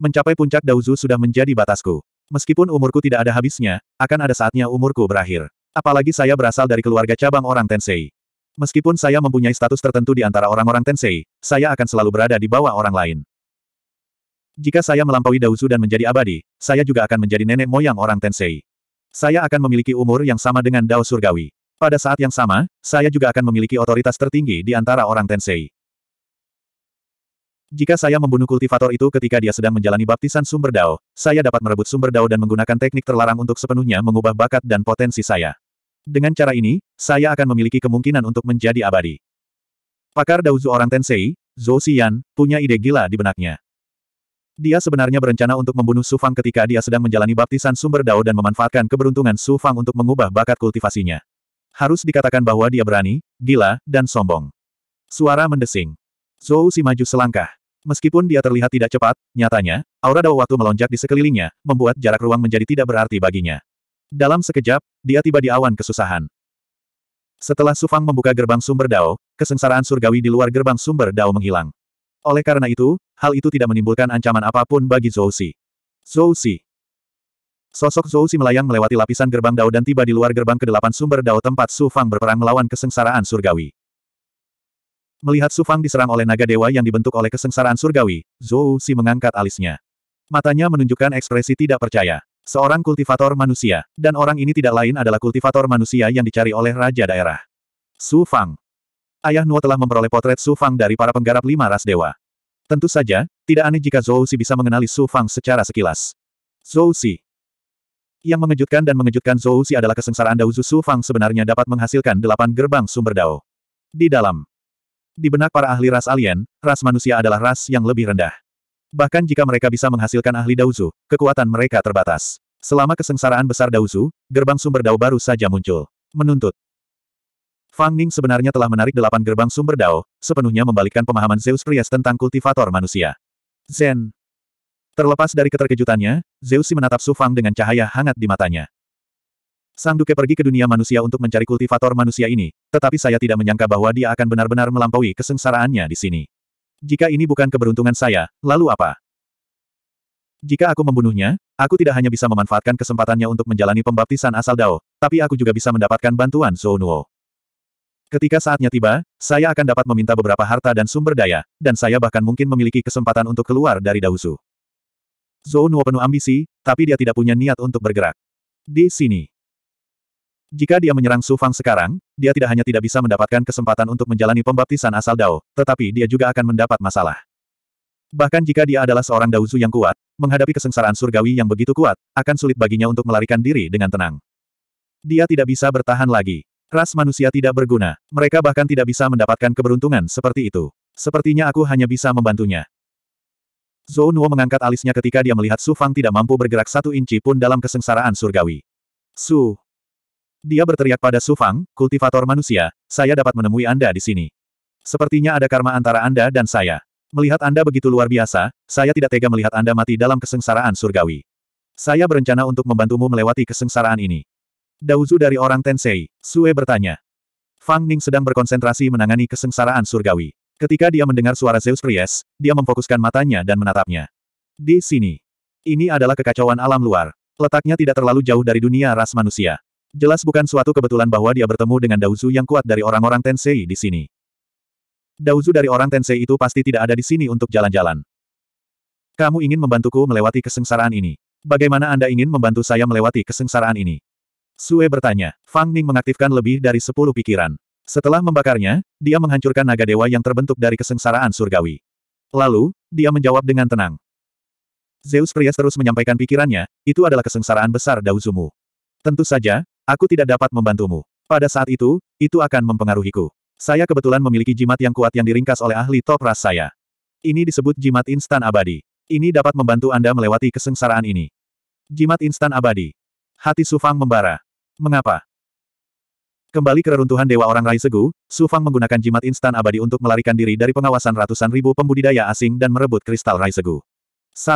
Mencapai puncak Dauzu sudah menjadi batasku. Meskipun umurku tidak ada habisnya, akan ada saatnya umurku berakhir. Apalagi saya berasal dari keluarga cabang orang Tensei. Meskipun saya mempunyai status tertentu di antara orang-orang Tensei, saya akan selalu berada di bawah orang lain. Jika saya melampaui Dauzu dan menjadi abadi, saya juga akan menjadi nenek moyang orang Tensei. Saya akan memiliki umur yang sama dengan Dao Surgawi. Pada saat yang sama, saya juga akan memiliki otoritas tertinggi di antara orang Tensei. Jika saya membunuh kultivator itu ketika dia sedang menjalani baptisan sumber dao, saya dapat merebut sumber dao dan menggunakan teknik terlarang untuk sepenuhnya mengubah bakat dan potensi saya. Dengan cara ini, saya akan memiliki kemungkinan untuk menjadi abadi. Pakar Daozu orang Tensei, Zhou Xian, punya ide gila di benaknya. Dia sebenarnya berencana untuk membunuh Su Fang ketika dia sedang menjalani baptisan sumber dao dan memanfaatkan keberuntungan Su Fang untuk mengubah bakat kultivasinya. Harus dikatakan bahwa dia berani, gila, dan sombong. Suara mendesing. Zhou Si maju selangkah. Meskipun dia terlihat tidak cepat, nyatanya, aura dao waktu melonjak di sekelilingnya, membuat jarak ruang menjadi tidak berarti baginya. Dalam sekejap, dia tiba di awan kesusahan. Setelah Sufang membuka gerbang sumber dao, kesengsaraan surgawi di luar gerbang sumber dao menghilang. Oleh karena itu, hal itu tidak menimbulkan ancaman apapun bagi Zhou Xi. Sosok Zhou Xi melayang melewati lapisan gerbang dao dan tiba di luar gerbang ke-8 sumber dao tempat Sufang berperang melawan kesengsaraan surgawi. Melihat Sufang diserang oleh naga dewa yang dibentuk oleh kesengsaraan surgawi, Zhou Si mengangkat alisnya. Matanya menunjukkan ekspresi tidak percaya. Seorang kultivator manusia, dan orang ini tidak lain adalah kultivator manusia yang dicari oleh raja daerah. Su Fang. Ayah Nuo telah memperoleh potret Su Fang dari para penggarap lima ras dewa. Tentu saja, tidak aneh jika Zhou Si bisa mengenali Su Fang secara sekilas. Zhou Si. Yang mengejutkan dan mengejutkan Zhou Si adalah kesengsaraan Dauzu Su Fang sebenarnya dapat menghasilkan delapan gerbang sumber Dao. Di dalam, di benak para ahli ras alien, ras manusia adalah ras yang lebih rendah. Bahkan jika mereka bisa menghasilkan ahli Dauzu, kekuatan mereka terbatas. Selama kesengsaraan besar Dauzu, gerbang sumber Dao baru saja muncul. Menuntut. Fang Ning sebenarnya telah menarik delapan gerbang sumber Dao, sepenuhnya membalikkan pemahaman Zeus Prias tentang kultivator manusia. Zen. Terlepas dari keterkejutannya, Zeus menatap Su Fang dengan cahaya hangat di matanya. Sang Duke pergi ke dunia manusia untuk mencari kultivator manusia ini, tetapi saya tidak menyangka bahwa dia akan benar-benar melampaui kesengsaraannya di sini. Jika ini bukan keberuntungan saya, lalu apa? Jika aku membunuhnya, aku tidak hanya bisa memanfaatkan kesempatannya untuk menjalani pembaptisan asal Dao, tapi aku juga bisa mendapatkan bantuan Zounuo. Ketika saatnya tiba, saya akan dapat meminta beberapa harta dan sumber daya, dan saya bahkan mungkin memiliki kesempatan untuk keluar dari Daosu. Zounuo penuh ambisi, tapi dia tidak punya niat untuk bergerak. Di sini, jika dia menyerang Su Fang sekarang, dia tidak hanya tidak bisa mendapatkan kesempatan untuk menjalani pembaptisan asal Dao, tetapi dia juga akan mendapat masalah. Bahkan jika dia adalah seorang Zu yang kuat, menghadapi kesengsaraan surgawi yang begitu kuat, akan sulit baginya untuk melarikan diri dengan tenang. Dia tidak bisa bertahan lagi. Ras manusia tidak berguna. Mereka bahkan tidak bisa mendapatkan keberuntungan seperti itu. Sepertinya aku hanya bisa membantunya. Zhou Nuo mengangkat alisnya ketika dia melihat Su Fang tidak mampu bergerak satu inci pun dalam kesengsaraan surgawi. Su dia berteriak pada Su Fang, kultivator manusia, saya dapat menemui Anda di sini. Sepertinya ada karma antara Anda dan saya. Melihat Anda begitu luar biasa, saya tidak tega melihat Anda mati dalam kesengsaraan surgawi. Saya berencana untuk membantumu melewati kesengsaraan ini. Dauzu dari orang Tensei, Sue bertanya. Fang Ning sedang berkonsentrasi menangani kesengsaraan surgawi. Ketika dia mendengar suara Zeus Pries, dia memfokuskan matanya dan menatapnya. Di sini. Ini adalah kekacauan alam luar. Letaknya tidak terlalu jauh dari dunia ras manusia. Jelas bukan suatu kebetulan bahwa dia bertemu dengan Daozu yang kuat dari orang-orang Tensei di sini. Daozu dari orang Tensei itu pasti tidak ada di sini untuk jalan-jalan. Kamu ingin membantuku melewati kesengsaraan ini. Bagaimana Anda ingin membantu saya melewati kesengsaraan ini? Sue bertanya. Fang Ning mengaktifkan lebih dari sepuluh pikiran. Setelah membakarnya, dia menghancurkan naga dewa yang terbentuk dari kesengsaraan surgawi. Lalu, dia menjawab dengan tenang. Zeus Prias terus menyampaikan pikirannya, itu adalah kesengsaraan besar Dauzumu. Tentu saja, Aku tidak dapat membantumu. Pada saat itu, itu akan mempengaruhiku. Saya kebetulan memiliki jimat yang kuat yang diringkas oleh ahli top ras saya. Ini disebut jimat instan abadi. Ini dapat membantu Anda melewati kesengsaraan ini. Jimat instan abadi. Hati Sufang membara. Mengapa? Kembali ke reruntuhan Dewa Orang Rai Segu, Sufang menggunakan jimat instan abadi untuk melarikan diri dari pengawasan ratusan ribu pembudidaya asing dan merebut kristal Rai Segu. 1.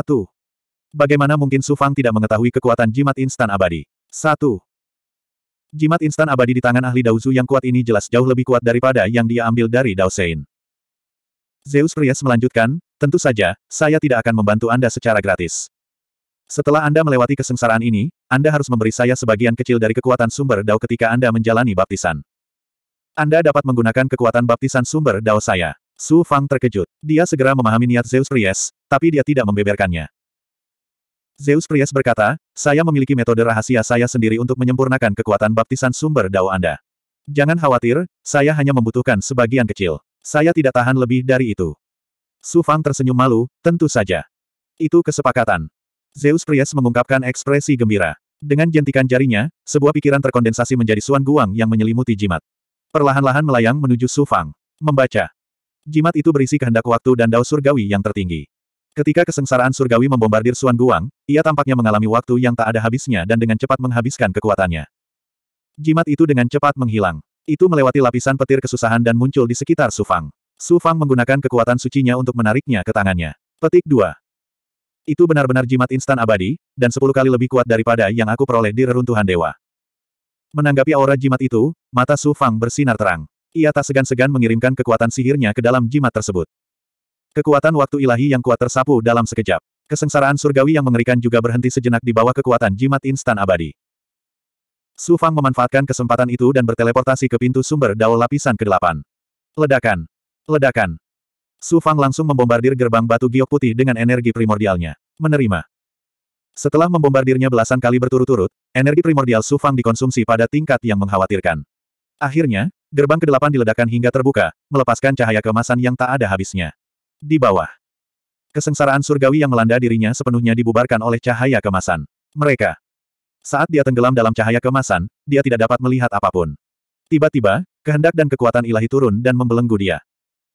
Bagaimana mungkin Sufang tidak mengetahui kekuatan jimat instan abadi? 1. Jimat instan abadi di tangan ahli Daozu yang kuat ini jelas jauh lebih kuat daripada yang dia ambil dari Dao Sein. Zeus Priest melanjutkan, tentu saja, saya tidak akan membantu Anda secara gratis. Setelah Anda melewati kesengsaraan ini, Anda harus memberi saya sebagian kecil dari kekuatan sumber Dao ketika Anda menjalani baptisan. Anda dapat menggunakan kekuatan baptisan sumber Dao saya. Su Fang terkejut. Dia segera memahami niat Zeus Priest, tapi dia tidak membeberkannya. Zeus Prias berkata, saya memiliki metode rahasia saya sendiri untuk menyempurnakan kekuatan baptisan sumber dao Anda. Jangan khawatir, saya hanya membutuhkan sebagian kecil. Saya tidak tahan lebih dari itu. Su Fang tersenyum malu, tentu saja. Itu kesepakatan. Zeus Prias mengungkapkan ekspresi gembira. Dengan jentikan jarinya, sebuah pikiran terkondensasi menjadi Suan Guang yang menyelimuti jimat. Perlahan-lahan melayang menuju Su Fang. Membaca. Jimat itu berisi kehendak waktu dan dao surgawi yang tertinggi. Ketika kesengsaraan surgawi membombardir Suan Guang, ia tampaknya mengalami waktu yang tak ada habisnya dan dengan cepat menghabiskan kekuatannya. Jimat itu dengan cepat menghilang. Itu melewati lapisan petir kesusahan dan muncul di sekitar Su Fang. Su Fang menggunakan kekuatan sucinya untuk menariknya ke tangannya. Petik 2. Itu benar-benar jimat instan abadi, dan sepuluh kali lebih kuat daripada yang aku peroleh di reruntuhan dewa. Menanggapi aura jimat itu, mata Su Fang bersinar terang. Ia tak segan-segan mengirimkan kekuatan sihirnya ke dalam jimat tersebut. Kekuatan waktu ilahi yang kuat tersapu dalam sekejap. Kesengsaraan surgawi yang mengerikan juga berhenti sejenak di bawah kekuatan jimat instan abadi. Su Fang memanfaatkan kesempatan itu dan berteleportasi ke pintu sumber dao lapisan ke-8. Ledakan! Ledakan! Su Fang langsung membombardir gerbang batu giok putih dengan energi primordialnya. Menerima. Setelah membombardirnya belasan kali berturut-turut, energi primordial Su Fang dikonsumsi pada tingkat yang mengkhawatirkan. Akhirnya, gerbang ke-8 diledakkan hingga terbuka, melepaskan cahaya kemasan yang tak ada habisnya di bawah. Kesengsaraan surgawi yang melanda dirinya sepenuhnya dibubarkan oleh cahaya kemasan. Mereka. Saat dia tenggelam dalam cahaya kemasan, dia tidak dapat melihat apapun. Tiba-tiba, kehendak dan kekuatan ilahi turun dan membelenggu dia.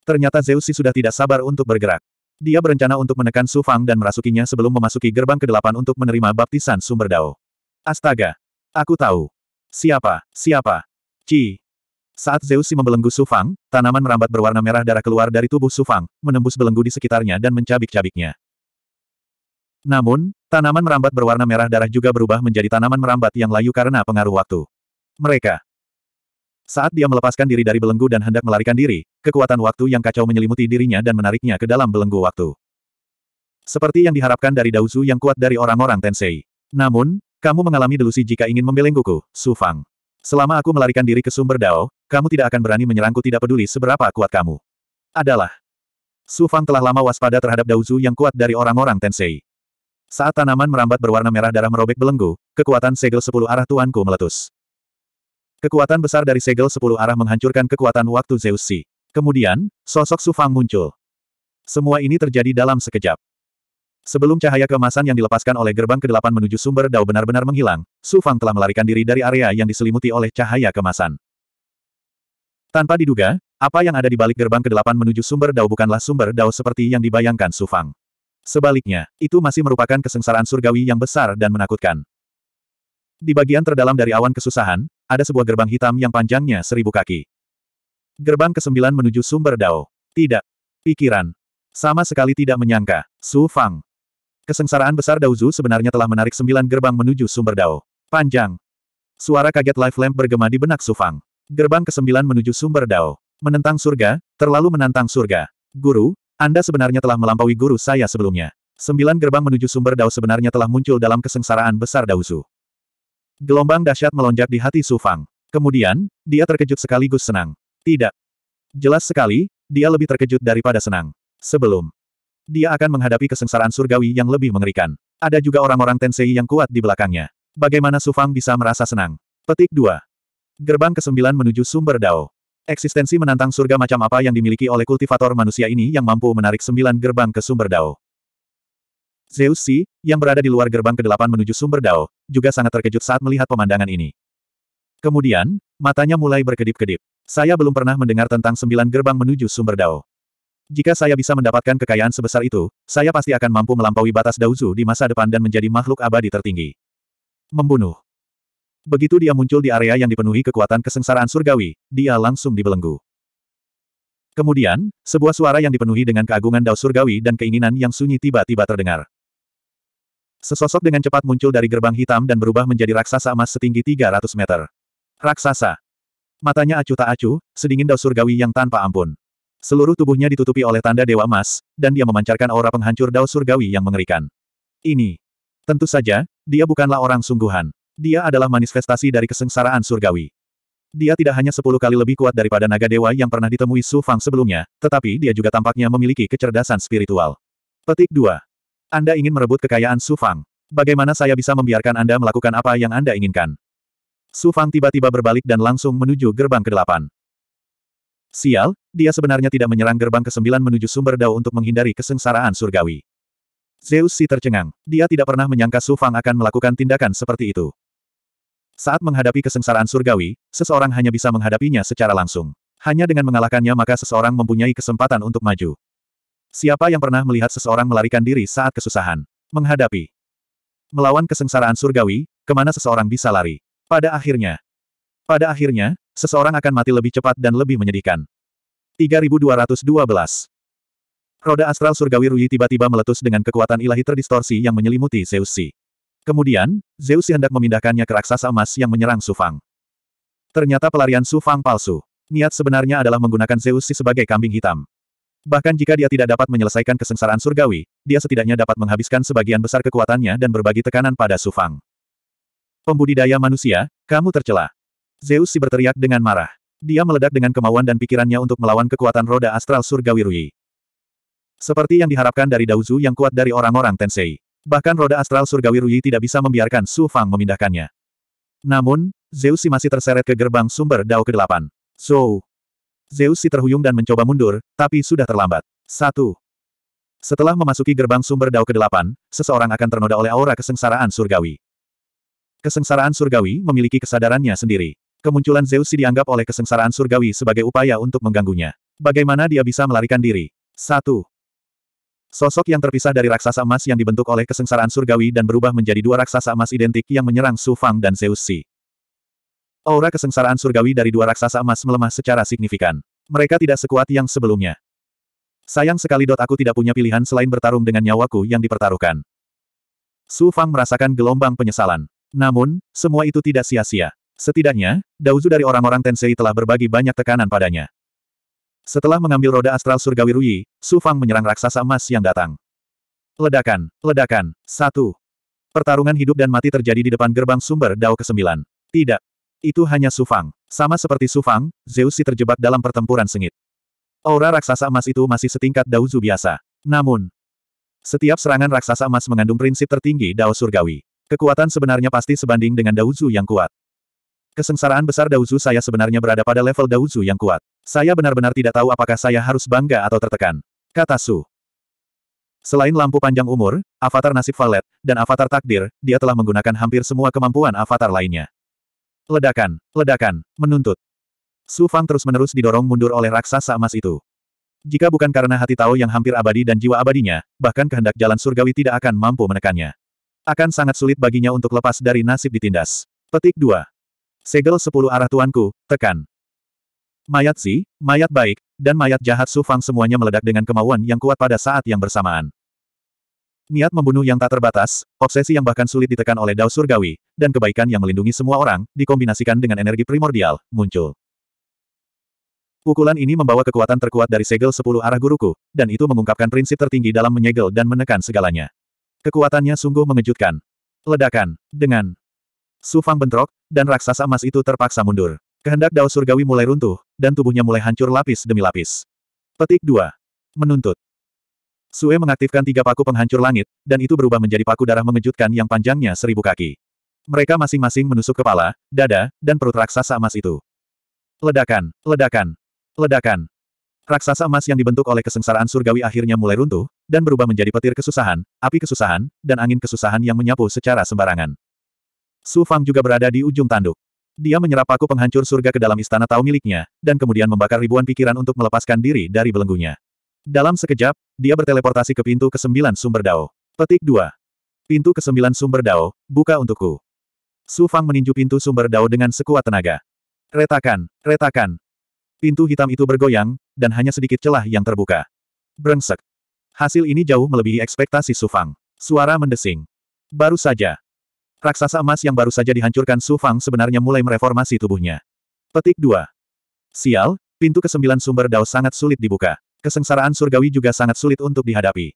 Ternyata Zeusi sudah tidak sabar untuk bergerak. Dia berencana untuk menekan Su Fang dan merasukinya sebelum memasuki gerbang kedelapan untuk menerima baptisan sumber dao. Astaga! Aku tahu. Siapa? Siapa? Ci. Saat Zeus si membelenggu Sufang, tanaman merambat berwarna merah darah keluar dari tubuh Sufang, menembus belenggu di sekitarnya dan mencabik-cabiknya. Namun, tanaman merambat berwarna merah darah juga berubah menjadi tanaman merambat yang layu karena pengaruh waktu. Mereka. Saat dia melepaskan diri dari belenggu dan hendak melarikan diri, kekuatan waktu yang kacau menyelimuti dirinya dan menariknya ke dalam belenggu waktu. Seperti yang diharapkan dari Daozu yang kuat dari orang-orang Tensei. Namun, kamu mengalami delusi jika ingin membelengguku, Sufang. Selama aku melarikan diri ke sumber Dao, kamu tidak akan berani menyerangku tidak peduli seberapa kuat kamu. Adalah. Su Fang telah lama waspada terhadap Daozu yang kuat dari orang-orang Tensei. Saat tanaman merambat berwarna merah darah merobek belenggu, kekuatan segel sepuluh arah tuanku meletus. Kekuatan besar dari segel sepuluh arah menghancurkan kekuatan waktu Zeus Si. Kemudian, sosok Su Fang muncul. Semua ini terjadi dalam sekejap. Sebelum cahaya kemasan yang dilepaskan oleh gerbang ke-8 menuju sumber Dao benar-benar menghilang, Su Fang telah melarikan diri dari area yang diselimuti oleh cahaya kemasan. Tanpa diduga, apa yang ada di balik gerbang ke-8 menuju sumber Dao bukanlah sumber Dao seperti yang dibayangkan Su Fang. Sebaliknya, itu masih merupakan kesengsaraan surgawi yang besar dan menakutkan. Di bagian terdalam dari awan kesusahan, ada sebuah gerbang hitam yang panjangnya seribu kaki. Gerbang ke-9 menuju sumber Dao. Tidak. Pikiran. Sama sekali tidak menyangka. Su Fang. Kesengsaraan besar Daozu sebenarnya telah menarik sembilan gerbang menuju sumber Dao. Panjang. Suara kaget life lamp bergema di benak Su Fang. Gerbang ke-9 menuju sumber Dao. Menentang surga, terlalu menantang surga. Guru, Anda sebenarnya telah melampaui guru saya sebelumnya. Sembilan gerbang menuju sumber Dao sebenarnya telah muncul dalam kesengsaraan besar Daozu. Gelombang dahsyat melonjak di hati Su Fang. Kemudian, dia terkejut sekaligus senang. Tidak. Jelas sekali, dia lebih terkejut daripada senang. Sebelum. Dia akan menghadapi kesengsaraan surgawi yang lebih mengerikan. Ada juga orang-orang Tensei yang kuat di belakangnya. Bagaimana Su Fang bisa merasa senang? Petik 2. Gerbang ke-9 menuju sumber Dao. Eksistensi menantang surga macam apa yang dimiliki oleh kultivator manusia ini yang mampu menarik sembilan gerbang ke sumber Dao. Zeus Si, yang berada di luar gerbang ke-8 menuju sumber Dao, juga sangat terkejut saat melihat pemandangan ini. Kemudian, matanya mulai berkedip-kedip. Saya belum pernah mendengar tentang sembilan gerbang menuju sumber Dao. Jika saya bisa mendapatkan kekayaan sebesar itu, saya pasti akan mampu melampaui batas Dauzu di masa depan dan menjadi makhluk abadi tertinggi. Membunuh. Begitu dia muncul di area yang dipenuhi kekuatan kesengsaraan surgawi, dia langsung dibelenggu. Kemudian, sebuah suara yang dipenuhi dengan keagungan dao surgawi dan keinginan yang sunyi tiba-tiba terdengar. Sesosok dengan cepat muncul dari gerbang hitam dan berubah menjadi raksasa emas setinggi 300 meter. Raksasa. Matanya acuh tak acuh, sedingin dao surgawi yang tanpa ampun. Seluruh tubuhnya ditutupi oleh tanda dewa emas, dan dia memancarkan aura penghancur dao surgawi yang mengerikan. Ini. Tentu saja, dia bukanlah orang sungguhan. Dia adalah manifestasi dari kesengsaraan surgawi. Dia tidak hanya sepuluh kali lebih kuat daripada naga dewa yang pernah ditemui Su Fang sebelumnya, tetapi dia juga tampaknya memiliki kecerdasan spiritual. Petik 2. Anda ingin merebut kekayaan Su Fang. Bagaimana saya bisa membiarkan Anda melakukan apa yang Anda inginkan? Su Fang tiba-tiba berbalik dan langsung menuju gerbang ke-8. Sial, dia sebenarnya tidak menyerang gerbang ke-9 menuju sumber dao untuk menghindari kesengsaraan surgawi. Zeus si tercengang. Dia tidak pernah menyangka Su Fang akan melakukan tindakan seperti itu. Saat menghadapi kesengsaraan surgawi, seseorang hanya bisa menghadapinya secara langsung. Hanya dengan mengalahkannya maka seseorang mempunyai kesempatan untuk maju. Siapa yang pernah melihat seseorang melarikan diri saat kesusahan? Menghadapi. Melawan kesengsaraan surgawi, kemana seseorang bisa lari? Pada akhirnya. Pada akhirnya, seseorang akan mati lebih cepat dan lebih menyedihkan. 3212 Roda astral surgawi Rui tiba-tiba meletus dengan kekuatan ilahi terdistorsi yang menyelimuti Zeus -si. Kemudian, Zeus hendak memindahkannya ke raksasa emas yang menyerang Sufang. Ternyata pelarian Sufang palsu. Niat sebenarnya adalah menggunakan Zeus sebagai kambing hitam. Bahkan jika dia tidak dapat menyelesaikan kesengsaraan surgawi, dia setidaknya dapat menghabiskan sebagian besar kekuatannya dan berbagi tekanan pada Sufang. Pembudidaya manusia, kamu tercela. Zeus berteriak dengan marah. Dia meledak dengan kemauan dan pikirannya untuk melawan kekuatan roda astral surgawi Rui. Seperti yang diharapkan dari Dauzu yang kuat dari orang-orang Tensei. Bahkan roda astral surgawi Ruyi tidak bisa membiarkan Su Fang memindahkannya. Namun, Zeusi masih terseret ke gerbang sumber Dao ke-8. So, Zeus si terhuyung dan mencoba mundur, tapi sudah terlambat. Satu. Setelah memasuki gerbang sumber Dao ke-8, seseorang akan ternoda oleh aura kesengsaraan surgawi. Kesengsaraan surgawi memiliki kesadarannya sendiri. Kemunculan Zeus dianggap oleh kesengsaraan surgawi sebagai upaya untuk mengganggunya. Bagaimana dia bisa melarikan diri? 1. Sosok yang terpisah dari raksasa emas yang dibentuk oleh kesengsaraan surgawi dan berubah menjadi dua raksasa emas identik yang menyerang Su Fang dan Zeus Si. Aura kesengsaraan surgawi dari dua raksasa emas melemah secara signifikan. Mereka tidak sekuat yang sebelumnya. Sayang sekali dot aku tidak punya pilihan selain bertarung dengan nyawaku yang dipertaruhkan. Su Fang merasakan gelombang penyesalan. Namun, semua itu tidak sia-sia. Setidaknya, Dauzu dari orang-orang Tensei telah berbagi banyak tekanan padanya. Setelah mengambil roda astral surgawi Rui, Su Fang menyerang raksasa emas yang datang. Ledakan, ledakan, satu. Pertarungan hidup dan mati terjadi di depan gerbang sumber Dao ke-9. Tidak. Itu hanya Su Fang. Sama seperti Su Fang, Zeus si terjebak dalam pertempuran sengit. Aura raksasa emas itu masih setingkat Dao Zu biasa. Namun, setiap serangan raksasa emas mengandung prinsip tertinggi Dao surgawi. Kekuatan sebenarnya pasti sebanding dengan Dao Zu yang kuat. Kesengsaraan besar Dao Zu saya sebenarnya berada pada level Dao Zu yang kuat. Saya benar-benar tidak tahu apakah saya harus bangga atau tertekan. Kata Su. Selain lampu panjang umur, avatar nasib valet, dan avatar takdir, dia telah menggunakan hampir semua kemampuan avatar lainnya. Ledakan, ledakan, menuntut. Su Fang terus-menerus didorong mundur oleh raksasa emas itu. Jika bukan karena hati Tao yang hampir abadi dan jiwa abadinya, bahkan kehendak jalan surgawi tidak akan mampu menekannya. Akan sangat sulit baginya untuk lepas dari nasib ditindas. Petik 2. Segel 10 arah tuanku, tekan mayat si, mayat baik, dan mayat jahat Su Fang semuanya meledak dengan kemauan yang kuat pada saat yang bersamaan. Niat membunuh yang tak terbatas, obsesi yang bahkan sulit ditekan oleh Dao Surgawi, dan kebaikan yang melindungi semua orang, dikombinasikan dengan energi primordial, muncul. Pukulan ini membawa kekuatan terkuat dari segel sepuluh arah guruku, dan itu mengungkapkan prinsip tertinggi dalam menyegel dan menekan segalanya. Kekuatannya sungguh mengejutkan. Ledakan. Dengan sufang bentrok, dan raksasa emas itu terpaksa mundur. Kehendak Dao Surgawi mulai runtuh, dan tubuhnya mulai hancur lapis demi lapis. Petik 2. Menuntut. Sue mengaktifkan tiga paku penghancur langit, dan itu berubah menjadi paku darah mengejutkan yang panjangnya seribu kaki. Mereka masing-masing menusuk kepala, dada, dan perut raksasa emas itu. Ledakan, ledakan, ledakan. Raksasa emas yang dibentuk oleh kesengsaraan surgawi akhirnya mulai runtuh, dan berubah menjadi petir kesusahan, api kesusahan, dan angin kesusahan yang menyapu secara sembarangan. Su Fang juga berada di ujung tanduk. Dia menyerap paku penghancur surga ke dalam istana tahu miliknya, dan kemudian membakar ribuan pikiran untuk melepaskan diri dari belenggunya. Dalam sekejap, dia berteleportasi ke pintu ke-9 sumber Dao. Petik 2. Pintu ke-9 sumber Dao, buka untukku. Su Fang meninju pintu sumber Dao dengan sekuat tenaga. Retakan, retakan. Pintu hitam itu bergoyang, dan hanya sedikit celah yang terbuka. Brengsek. Hasil ini jauh melebihi ekspektasi Su Fang. Suara mendesing. Baru saja, Raksasa emas yang baru saja dihancurkan Su Fang sebenarnya mulai mereformasi tubuhnya. Petik 2. Sial, pintu kesembilan sumber Dao sangat sulit dibuka. Kesengsaraan surgawi juga sangat sulit untuk dihadapi.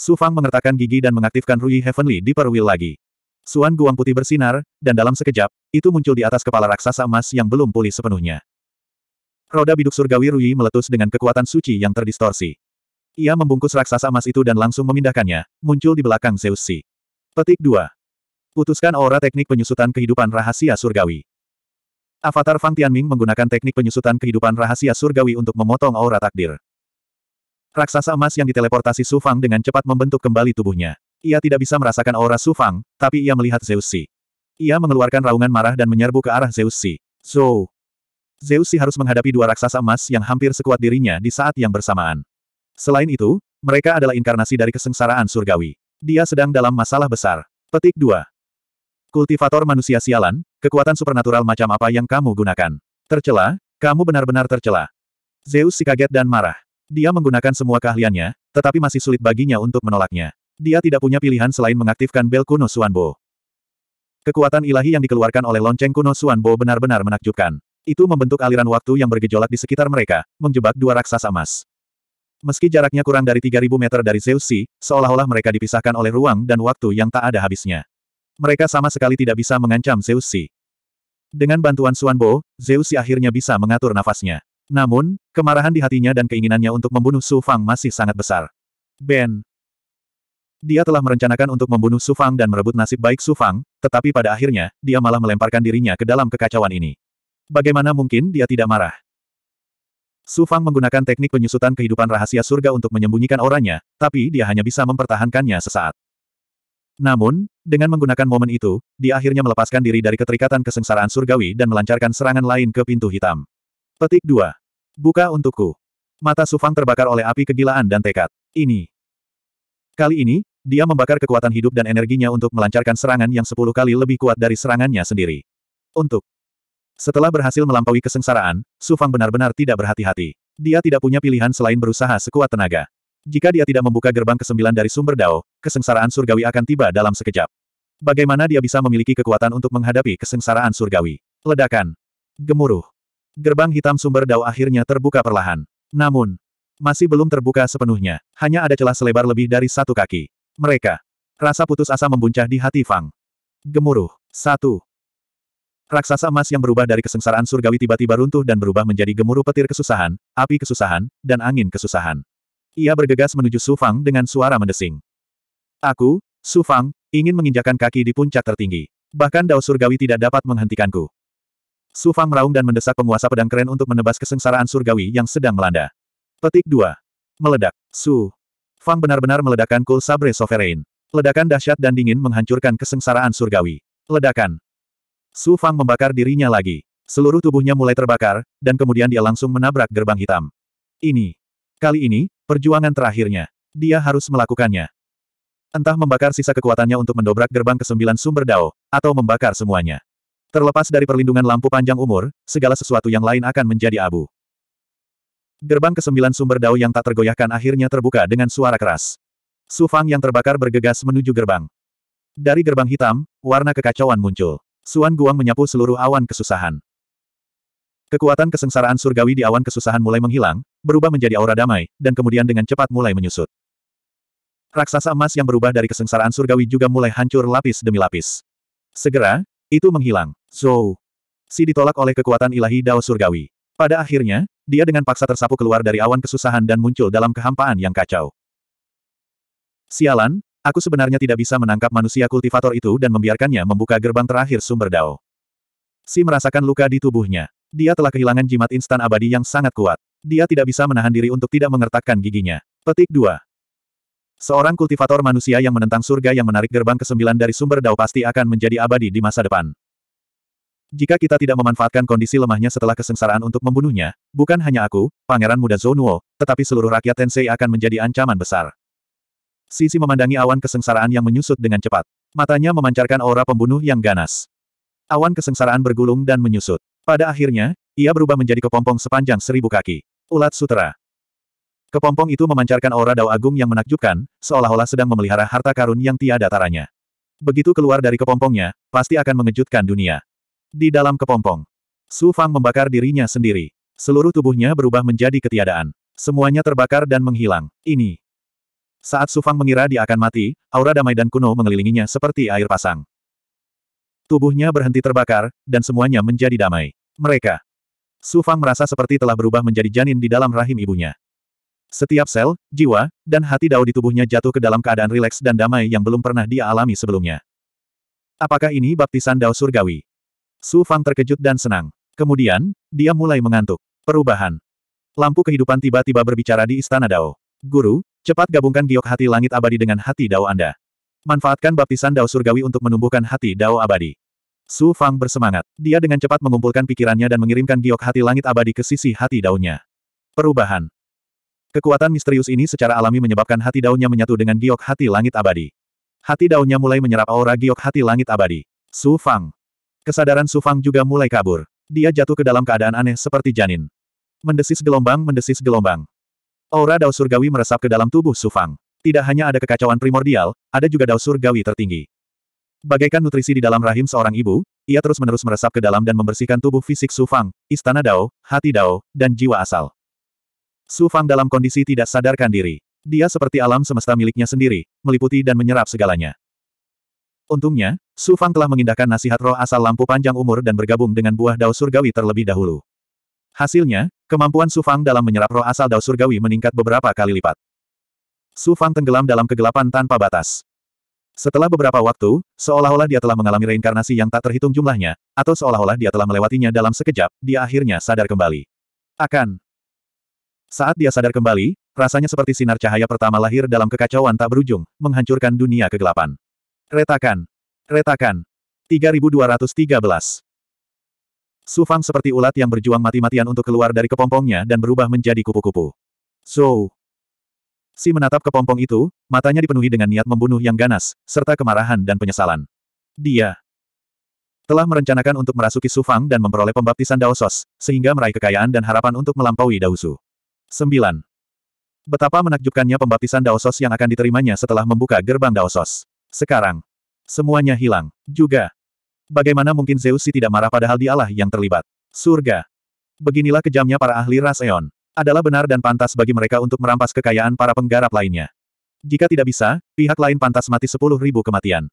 Su Fang mengertakkan gigi dan mengaktifkan Rui Heavenly di perwil lagi. Suan guang putih bersinar, dan dalam sekejap, itu muncul di atas kepala raksasa emas yang belum pulih sepenuhnya. Roda biduk surgawi Rui meletus dengan kekuatan suci yang terdistorsi. Ia membungkus raksasa emas itu dan langsung memindahkannya, muncul di belakang Zeus Si. Petik 2. Putuskan aura teknik penyusutan kehidupan rahasia surgawi. Avatar Fang Tianming menggunakan teknik penyusutan kehidupan rahasia surgawi untuk memotong aura takdir. Raksasa emas yang diteleportasi Su Fang dengan cepat membentuk kembali tubuhnya. Ia tidak bisa merasakan aura Su Fang, tapi ia melihat Zeus Si. Ia mengeluarkan raungan marah dan menyerbu ke arah Zeus Si. Zou! Zeus Si harus menghadapi dua raksasa emas yang hampir sekuat dirinya di saat yang bersamaan. Selain itu, mereka adalah inkarnasi dari kesengsaraan surgawi. Dia sedang dalam masalah besar. Petik 2. Kultivator manusia sialan, kekuatan supernatural macam apa yang kamu gunakan? Tercela, kamu benar-benar tercela. Zeus si kaget dan marah. Dia menggunakan semua keahliannya, tetapi masih sulit baginya untuk menolaknya. Dia tidak punya pilihan selain mengaktifkan bel kuno Suanbo. Kekuatan ilahi yang dikeluarkan oleh lonceng kuno Suanbo benar-benar menakjubkan. Itu membentuk aliran waktu yang bergejolak di sekitar mereka, menjebak dua raksasa emas. Meski jaraknya kurang dari 3000 meter dari Zeus, seolah-olah mereka dipisahkan oleh ruang dan waktu yang tak ada habisnya. Mereka sama sekali tidak bisa mengancam Zeus Si. Dengan bantuan Suanbo, Zeus Si akhirnya bisa mengatur nafasnya. Namun, kemarahan di hatinya dan keinginannya untuk membunuh Su Fang masih sangat besar. Ben. Dia telah merencanakan untuk membunuh Su Fang dan merebut nasib baik Su Fang, tetapi pada akhirnya, dia malah melemparkan dirinya ke dalam kekacauan ini. Bagaimana mungkin dia tidak marah? Su Fang menggunakan teknik penyusutan kehidupan rahasia surga untuk menyembunyikan auranya, tapi dia hanya bisa mempertahankannya sesaat. Namun, dengan menggunakan momen itu, dia akhirnya melepaskan diri dari keterikatan kesengsaraan surgawi dan melancarkan serangan lain ke pintu hitam. Petik 2. Buka untukku. Mata Sufang terbakar oleh api kegilaan dan tekad. Ini. Kali ini, dia membakar kekuatan hidup dan energinya untuk melancarkan serangan yang sepuluh kali lebih kuat dari serangannya sendiri. Untuk. Setelah berhasil melampaui kesengsaraan, Sufang benar-benar tidak berhati-hati. Dia tidak punya pilihan selain berusaha sekuat tenaga. Jika dia tidak membuka gerbang ke kesembilan dari sumber Dao, kesengsaraan surgawi akan tiba dalam sekejap. Bagaimana dia bisa memiliki kekuatan untuk menghadapi kesengsaraan surgawi? Ledakan. Gemuruh. Gerbang hitam sumber dao akhirnya terbuka perlahan. Namun, masih belum terbuka sepenuhnya. Hanya ada celah selebar lebih dari satu kaki. Mereka. Rasa putus asa membuncah di hati Fang. Gemuruh. Satu. Raksasa emas yang berubah dari kesengsaraan surgawi tiba-tiba runtuh dan berubah menjadi gemuruh petir kesusahan, api kesusahan, dan angin kesusahan. Ia bergegas menuju Su Fang dengan suara mendesing. Aku, Su Fang, ingin menginjakan kaki di puncak tertinggi. Bahkan Dao Surgawi tidak dapat menghentikanku. Su Fang meraung dan mendesak penguasa pedang keren untuk menebas kesengsaraan surgawi yang sedang melanda. Petik 2. Meledak. Su. Fang benar-benar meledakkan Kul Sabre Sovereign. Ledakan dahsyat dan dingin menghancurkan kesengsaraan surgawi. Ledakan. Su Fang membakar dirinya lagi. Seluruh tubuhnya mulai terbakar, dan kemudian dia langsung menabrak gerbang hitam. Ini. Kali ini, perjuangan terakhirnya. Dia harus melakukannya. Entah membakar sisa kekuatannya untuk mendobrak gerbang ke sembilan sumber Dao, atau membakar semuanya. Terlepas dari perlindungan lampu panjang umur, segala sesuatu yang lain akan menjadi abu. Gerbang ke sembilan sumber Dao yang tak tergoyahkan akhirnya terbuka dengan suara keras. Su Fang yang terbakar bergegas menuju gerbang. Dari gerbang hitam, warna kekacauan muncul. Suan Guang menyapu seluruh awan kesusahan. Kekuatan kesengsaraan surgawi di awan kesusahan mulai menghilang, berubah menjadi aura damai, dan kemudian dengan cepat mulai menyusut. Raksasa emas yang berubah dari kesengsaraan surgawi juga mulai hancur lapis demi lapis. Segera, itu menghilang. Zou. Si ditolak oleh kekuatan ilahi Dao Surgawi. Pada akhirnya, dia dengan paksa tersapu keluar dari awan kesusahan dan muncul dalam kehampaan yang kacau. Sialan, aku sebenarnya tidak bisa menangkap manusia kultivator itu dan membiarkannya membuka gerbang terakhir sumber Dao. Si merasakan luka di tubuhnya. Dia telah kehilangan jimat instan abadi yang sangat kuat. Dia tidak bisa menahan diri untuk tidak mengertakkan giginya. Petik 2. Seorang kultivator manusia yang menentang surga yang menarik gerbang ke-9 dari sumber dao pasti akan menjadi abadi di masa depan. Jika kita tidak memanfaatkan kondisi lemahnya setelah kesengsaraan untuk membunuhnya, bukan hanya aku, pangeran muda Zonuo, tetapi seluruh rakyat Tensei akan menjadi ancaman besar. Sisi memandangi awan kesengsaraan yang menyusut dengan cepat. Matanya memancarkan aura pembunuh yang ganas. Awan kesengsaraan bergulung dan menyusut. Pada akhirnya, ia berubah menjadi kepompong sepanjang seribu kaki. Ulat sutera. Kepompong itu memancarkan aura dao agung yang menakjubkan, seolah-olah sedang memelihara harta karun yang tiada taranya. Begitu keluar dari kepompongnya, pasti akan mengejutkan dunia. Di dalam kepompong, Su Fang membakar dirinya sendiri. Seluruh tubuhnya berubah menjadi ketiadaan. Semuanya terbakar dan menghilang. Ini. Saat Su Fang mengira dia akan mati, aura damai dan kuno mengelilinginya seperti air pasang. Tubuhnya berhenti terbakar, dan semuanya menjadi damai. Mereka. Su Fang merasa seperti telah berubah menjadi janin di dalam rahim ibunya. Setiap sel, jiwa, dan hati Dao di tubuhnya jatuh ke dalam keadaan rileks dan damai yang belum pernah dia alami sebelumnya. Apakah ini baptisan Dao surgawi? Su Fang terkejut dan senang. Kemudian, dia mulai mengantuk. Perubahan. Lampu kehidupan tiba-tiba berbicara di istana Dao. Guru, cepat gabungkan giok hati langit abadi dengan hati Dao Anda. Manfaatkan baptisan Dao surgawi untuk menumbuhkan hati Dao abadi. Su Fang bersemangat. Dia dengan cepat mengumpulkan pikirannya dan mengirimkan giok hati langit abadi ke sisi hati daunnya. Perubahan. Kekuatan misterius ini secara alami menyebabkan hati daunnya menyatu dengan giok hati langit abadi. Hati daunnya mulai menyerap aura giok hati langit abadi. Su Fang. Kesadaran Su Fang juga mulai kabur. Dia jatuh ke dalam keadaan aneh seperti janin. Mendesis gelombang, mendesis gelombang. Aura dao surgawi meresap ke dalam tubuh Su Fang. Tidak hanya ada kekacauan primordial, ada juga dao surgawi tertinggi. Bagaikan nutrisi di dalam rahim seorang ibu, ia terus-menerus meresap ke dalam dan membersihkan tubuh fisik Su Fang, istana Dao, hati Dao, dan jiwa asal. Su Fang dalam kondisi tidak sadarkan diri. Dia seperti alam semesta miliknya sendiri, meliputi dan menyerap segalanya. Untungnya, Su Fang telah mengindahkan nasihat roh asal lampu panjang umur dan bergabung dengan buah dao surgawi terlebih dahulu. Hasilnya, kemampuan Su Fang dalam menyerap roh asal dao surgawi meningkat beberapa kali lipat. Su Fang tenggelam dalam kegelapan tanpa batas. Setelah beberapa waktu, seolah-olah dia telah mengalami reinkarnasi yang tak terhitung jumlahnya, atau seolah-olah dia telah melewatinya dalam sekejap, dia akhirnya sadar kembali. Akan saat dia sadar kembali, rasanya seperti sinar cahaya pertama lahir dalam kekacauan tak berujung, menghancurkan dunia kegelapan. Retakan! Retakan! 3213 Su Fang seperti ulat yang berjuang mati-matian untuk keluar dari kepompongnya dan berubah menjadi kupu-kupu. So, Si menatap kepompong itu, matanya dipenuhi dengan niat membunuh yang ganas, serta kemarahan dan penyesalan. Dia telah merencanakan untuk merasuki Sufang dan memperoleh pembaptisan Daosos, sehingga meraih kekayaan dan harapan untuk melampaui Daosu. 9. Betapa menakjubkannya pembaptisan Daosos yang akan diterimanya setelah membuka gerbang Daosos. Sekarang, semuanya hilang. Juga, bagaimana mungkin Zeus tidak marah padahal dialah yang terlibat. Surga. Beginilah kejamnya para ahli ras Eon. Adalah benar dan pantas bagi mereka untuk merampas kekayaan para penggarap lainnya. Jika tidak bisa, pihak lain pantas mati sepuluh ribu kematian.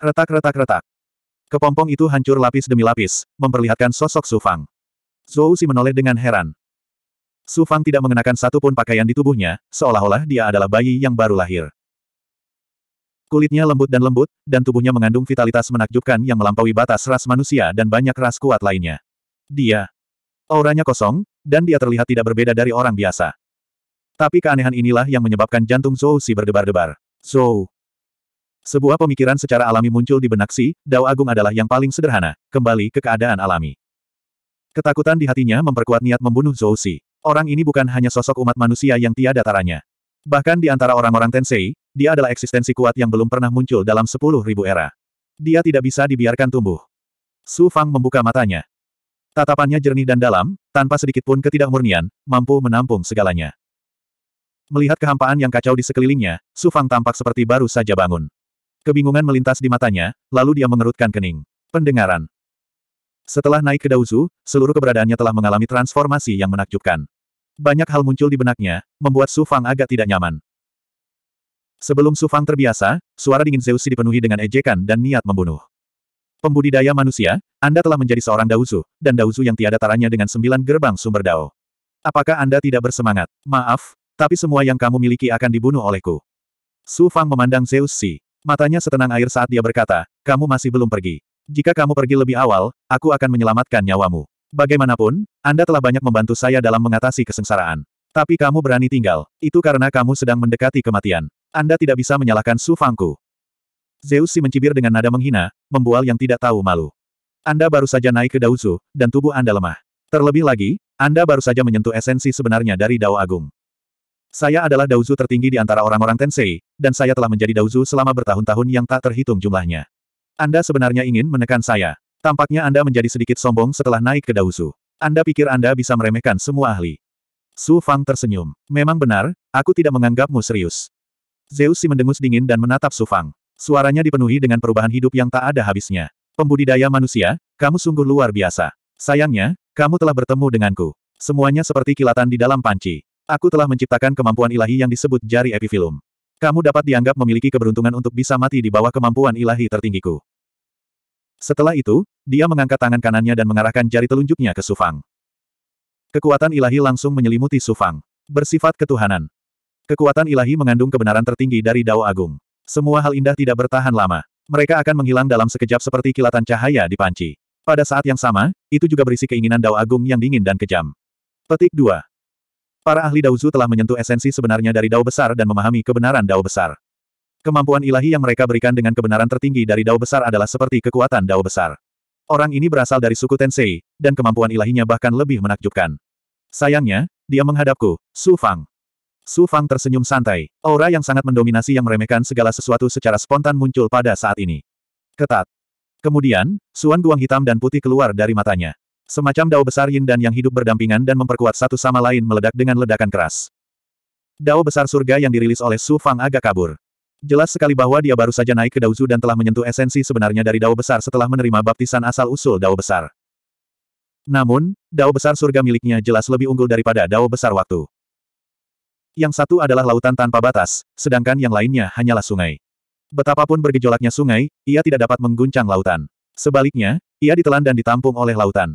Retak-retak-retak. Kepompong itu hancur lapis demi lapis, memperlihatkan sosok Sufang. Zhou Si menoleh dengan heran. Su Fang tidak mengenakan satupun pakaian di tubuhnya, seolah-olah dia adalah bayi yang baru lahir. Kulitnya lembut dan lembut, dan tubuhnya mengandung vitalitas menakjubkan yang melampaui batas ras manusia dan banyak ras kuat lainnya. Dia. Auranya kosong, dan dia terlihat tidak berbeda dari orang biasa. Tapi keanehan inilah yang menyebabkan jantung Zhou Si berdebar-debar. Zhou. Sebuah pemikiran secara alami muncul di benak Si, Dao Agung adalah yang paling sederhana, kembali ke keadaan alami. Ketakutan di hatinya memperkuat niat membunuh Zhou Si. Orang ini bukan hanya sosok umat manusia yang tiada taranya. Bahkan di antara orang-orang Tensei, dia adalah eksistensi kuat yang belum pernah muncul dalam sepuluh ribu era. Dia tidak bisa dibiarkan tumbuh. Su Fang membuka matanya. Tatapannya jernih dan dalam, tanpa sedikit pun ketidakmurnian, mampu menampung segalanya. Melihat kehampaan yang kacau di sekelilingnya, Su Fang tampak seperti baru saja bangun. Kebingungan melintas di matanya, lalu dia mengerutkan kening. Pendengaran. Setelah naik ke Dauzu, seluruh keberadaannya telah mengalami transformasi yang menakjubkan. Banyak hal muncul di benaknya, membuat Su Fang agak tidak nyaman. Sebelum Su Fang terbiasa, suara dingin Zeus dipenuhi dengan ejekan dan niat membunuh. Pembudidaya manusia, Anda telah menjadi seorang Dauzu, dan Dauzu yang tiada taranya dengan sembilan gerbang sumber Dao. Apakah Anda tidak bersemangat? Maaf, tapi semua yang kamu miliki akan dibunuh olehku. Su Fang memandang Zeus Si. Matanya setenang air saat dia berkata, kamu masih belum pergi. Jika kamu pergi lebih awal, aku akan menyelamatkan nyawamu. Bagaimanapun, Anda telah banyak membantu saya dalam mengatasi kesengsaraan. Tapi kamu berani tinggal. Itu karena kamu sedang mendekati kematian. Anda tidak bisa menyalahkan Su Fangku. Zeus si mencibir dengan nada menghina, membual yang tidak tahu malu. Anda baru saja naik ke Daozu, dan tubuh Anda lemah. Terlebih lagi, Anda baru saja menyentuh esensi sebenarnya dari Dao Agung. Saya adalah Daozu tertinggi di antara orang-orang Tensei, dan saya telah menjadi Daozu selama bertahun-tahun yang tak terhitung jumlahnya. Anda sebenarnya ingin menekan saya. Tampaknya Anda menjadi sedikit sombong setelah naik ke Dausu. Anda pikir Anda bisa meremehkan semua ahli. Su Fang tersenyum. Memang benar, aku tidak menganggapmu serius. Zeus si mendengus dingin dan menatap Su Fang. Suaranya dipenuhi dengan perubahan hidup yang tak ada habisnya. Pembudidaya manusia, kamu sungguh luar biasa. Sayangnya, kamu telah bertemu denganku. Semuanya seperti kilatan di dalam panci. Aku telah menciptakan kemampuan ilahi yang disebut jari epifilum. Kamu dapat dianggap memiliki keberuntungan untuk bisa mati di bawah kemampuan ilahi tertinggiku. Setelah itu, dia mengangkat tangan kanannya dan mengarahkan jari telunjuknya ke Sufang. Kekuatan ilahi langsung menyelimuti Sufang. Bersifat ketuhanan. Kekuatan ilahi mengandung kebenaran tertinggi dari Dao Agung. Semua hal indah tidak bertahan lama. Mereka akan menghilang dalam sekejap seperti kilatan cahaya di panci. Pada saat yang sama, itu juga berisi keinginan Dao Agung yang dingin dan kejam. Petik 2. Para ahli Dauzu telah menyentuh esensi sebenarnya dari Dao Besar dan memahami kebenaran Dao Besar. Kemampuan ilahi yang mereka berikan dengan kebenaran tertinggi dari Dao Besar adalah seperti kekuatan Dao Besar. Orang ini berasal dari suku Tensei, dan kemampuan ilahinya bahkan lebih menakjubkan. Sayangnya, dia menghadapku, Su Fang. Su Fang tersenyum santai. Aura yang sangat mendominasi yang meremehkan segala sesuatu secara spontan muncul pada saat ini. Ketat. Kemudian, suan guang hitam dan putih keluar dari matanya. Semacam dao besar yin dan yang hidup berdampingan dan memperkuat satu sama lain meledak dengan ledakan keras. Dao besar surga yang dirilis oleh Su Fang agak kabur. Jelas sekali bahwa dia baru saja naik ke Daozu dan telah menyentuh esensi sebenarnya dari dao besar setelah menerima baptisan asal-usul dao besar. Namun, dao besar surga miliknya jelas lebih unggul daripada dao besar waktu. Yang satu adalah lautan tanpa batas, sedangkan yang lainnya hanyalah sungai. Betapapun bergejolaknya sungai, ia tidak dapat mengguncang lautan. Sebaliknya, ia ditelan dan ditampung oleh lautan.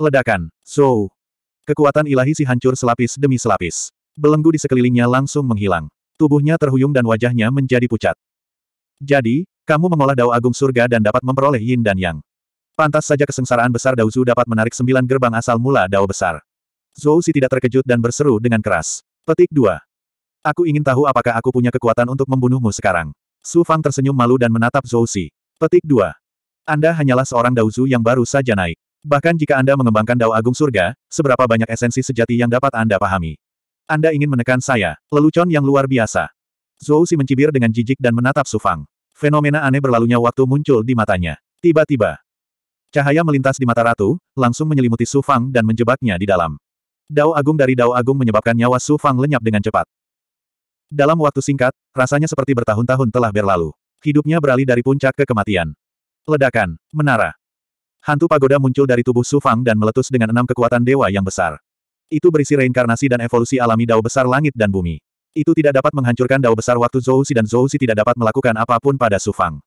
Ledakan. Zou. Kekuatan ilahi si hancur selapis demi selapis. Belenggu di sekelilingnya langsung menghilang. Tubuhnya terhuyung dan wajahnya menjadi pucat. Jadi, kamu mengolah dao agung surga dan dapat memperoleh yin dan yang. Pantas saja kesengsaraan besar Daozu dapat menarik sembilan gerbang asal mula dao besar. Zhou Si tidak terkejut dan berseru dengan keras. Petik 2. Aku ingin tahu apakah aku punya kekuatan untuk membunuhmu sekarang. Su Fang tersenyum malu dan menatap Zhou Si. Petik 2. Anda hanyalah seorang Daozu yang baru saja naik. Bahkan jika Anda mengembangkan dao agung surga, seberapa banyak esensi sejati yang dapat Anda pahami? Anda ingin menekan saya, lelucon yang luar biasa. Zhou Si mencibir dengan jijik dan menatap Sufang. Fenomena aneh berlalunya waktu muncul di matanya. Tiba-tiba, cahaya melintas di mata ratu, langsung menyelimuti Sufang dan menjebaknya di dalam. Dao agung dari dao agung menyebabkan nyawa Sufang lenyap dengan cepat. Dalam waktu singkat, rasanya seperti bertahun-tahun telah berlalu. Hidupnya beralih dari puncak ke kematian. Ledakan, menara, Hantu pagoda muncul dari tubuh Su Fang dan meletus dengan enam kekuatan dewa yang besar. Itu berisi reinkarnasi dan evolusi alami dao besar langit dan bumi. Itu tidak dapat menghancurkan dao besar waktu Zhou Xi dan Zhou Xi tidak dapat melakukan apapun pada Su Fang.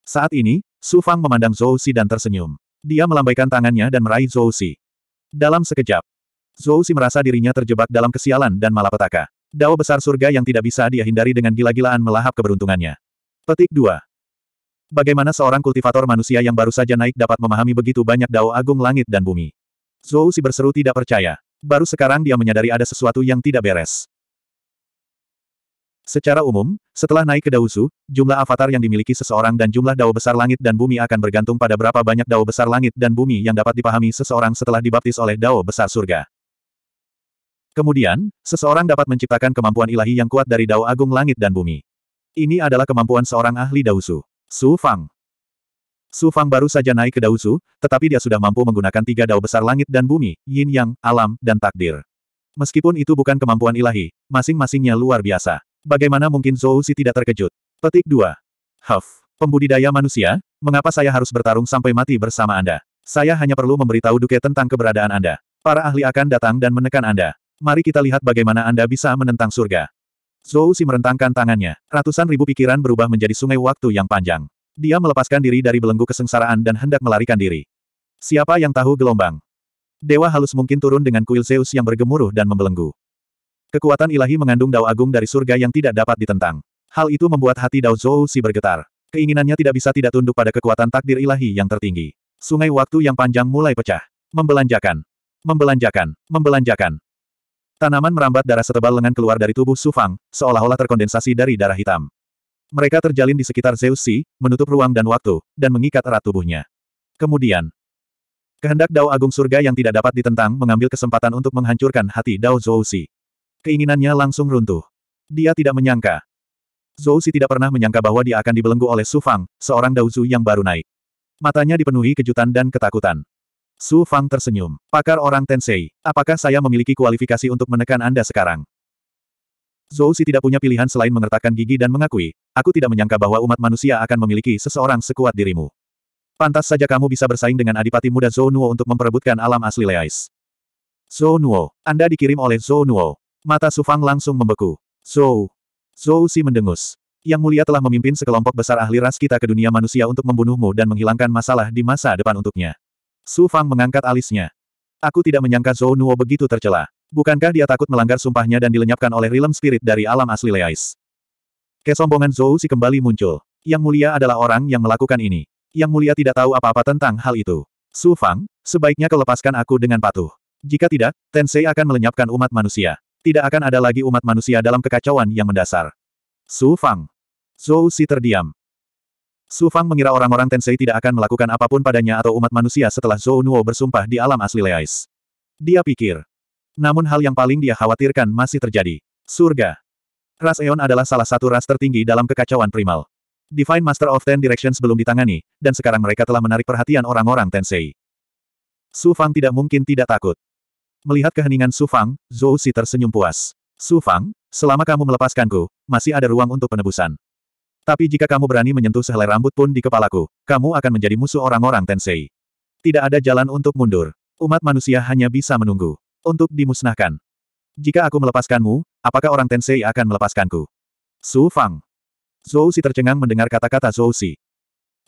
Saat ini, Su Fang memandang Zhou Xi dan tersenyum. Dia melambaikan tangannya dan meraih Zhou Xi. Dalam sekejap, Zhou Xi merasa dirinya terjebak dalam kesialan dan malapetaka. Dao besar surga yang tidak bisa dia hindari dengan gila-gilaan melahap keberuntungannya. Petik 2. Bagaimana seorang kultivator manusia yang baru saja naik dapat memahami begitu banyak dao agung langit dan bumi? Zhou Si berseru tidak percaya. Baru sekarang dia menyadari ada sesuatu yang tidak beres. Secara umum, setelah naik ke Daosu, jumlah avatar yang dimiliki seseorang dan jumlah dao besar langit dan bumi akan bergantung pada berapa banyak dao besar langit dan bumi yang dapat dipahami seseorang setelah dibaptis oleh dao besar surga. Kemudian, seseorang dapat menciptakan kemampuan ilahi yang kuat dari dao agung langit dan bumi. Ini adalah kemampuan seorang ahli Daosu. Su Fang. Su Fang baru saja naik ke Dausu, tetapi dia sudah mampu menggunakan tiga dao besar langit dan bumi, yin yang, alam, dan takdir. Meskipun itu bukan kemampuan ilahi, masing-masingnya luar biasa. Bagaimana mungkin Zhou Si tidak terkejut? Petik 2. Huff. Pembudidaya manusia, mengapa saya harus bertarung sampai mati bersama Anda? Saya hanya perlu memberitahu Duke tentang keberadaan Anda. Para ahli akan datang dan menekan Anda. Mari kita lihat bagaimana Anda bisa menentang surga. Zhou Si merentangkan tangannya. Ratusan ribu pikiran berubah menjadi sungai waktu yang panjang. Dia melepaskan diri dari belenggu kesengsaraan dan hendak melarikan diri. Siapa yang tahu gelombang? Dewa halus mungkin turun dengan kuil Zeus yang bergemuruh dan membelenggu. Kekuatan ilahi mengandung dao agung dari surga yang tidak dapat ditentang. Hal itu membuat hati Dao Zhou Si bergetar. Keinginannya tidak bisa tidak tunduk pada kekuatan takdir ilahi yang tertinggi. Sungai waktu yang panjang mulai pecah. Membelanjakan. Membelanjakan. Membelanjakan. Tanaman merambat darah setebal lengan keluar dari tubuh Su Fang, seolah-olah terkondensasi dari darah hitam. Mereka terjalin di sekitar Zeus Si, menutup ruang dan waktu, dan mengikat erat tubuhnya. Kemudian, kehendak Dao Agung Surga yang tidak dapat ditentang mengambil kesempatan untuk menghancurkan hati Dao Zhou Si. Keinginannya langsung runtuh. Dia tidak menyangka. Zhou Si tidak pernah menyangka bahwa dia akan dibelenggu oleh Su Fang, seorang Dao Zhu yang baru naik. Matanya dipenuhi kejutan dan ketakutan. Su Fang tersenyum. Pakar orang Tensei, apakah saya memiliki kualifikasi untuk menekan Anda sekarang? Zhou Si tidak punya pilihan selain mengertakkan gigi dan mengakui, aku tidak menyangka bahwa umat manusia akan memiliki seseorang sekuat dirimu. Pantas saja kamu bisa bersaing dengan adipati muda Zhou Nuo untuk memperebutkan alam asli Leais. Zhou Nuo, Anda dikirim oleh Zhou Nuo. Mata Su Fang langsung membeku. Zhou. Zhou Si mendengus. Yang mulia telah memimpin sekelompok besar ahli ras kita ke dunia manusia untuk membunuhmu dan menghilangkan masalah di masa depan untuknya. Su Fang mengangkat alisnya. Aku tidak menyangka Zhou Nuo begitu tercela. Bukankah dia takut melanggar sumpahnya dan dilenyapkan oleh realm spirit dari alam asli Leais? Kesombongan Zhou Si kembali muncul. Yang mulia adalah orang yang melakukan ini. Yang mulia tidak tahu apa-apa tentang hal itu. Su Fang, sebaiknya kelepaskan aku dengan patuh. Jika tidak, Tensei akan melenyapkan umat manusia. Tidak akan ada lagi umat manusia dalam kekacauan yang mendasar. Su Fang. Zhou Si terdiam. Su Fang mengira orang-orang Tensei tidak akan melakukan apapun padanya atau umat manusia setelah Zhou Nuo bersumpah di alam asli Leais. Dia pikir. Namun hal yang paling dia khawatirkan masih terjadi. Surga. Ras Eon adalah salah satu ras tertinggi dalam kekacauan primal. Divine Master of Ten Directions belum ditangani, dan sekarang mereka telah menarik perhatian orang-orang Tensei. Su Fang tidak mungkin tidak takut. Melihat keheningan Su Fang, Zhou Si tersenyum puas. Su Fang, selama kamu melepaskanku, masih ada ruang untuk penebusan. Tapi jika kamu berani menyentuh sehelai rambut pun di kepalaku, kamu akan menjadi musuh orang-orang Tensei. Tidak ada jalan untuk mundur. Umat manusia hanya bisa menunggu. Untuk dimusnahkan. Jika aku melepaskanmu, apakah orang Tensei akan melepaskanku? Su Fang. Zhou Si tercengang mendengar kata-kata Zhou Si.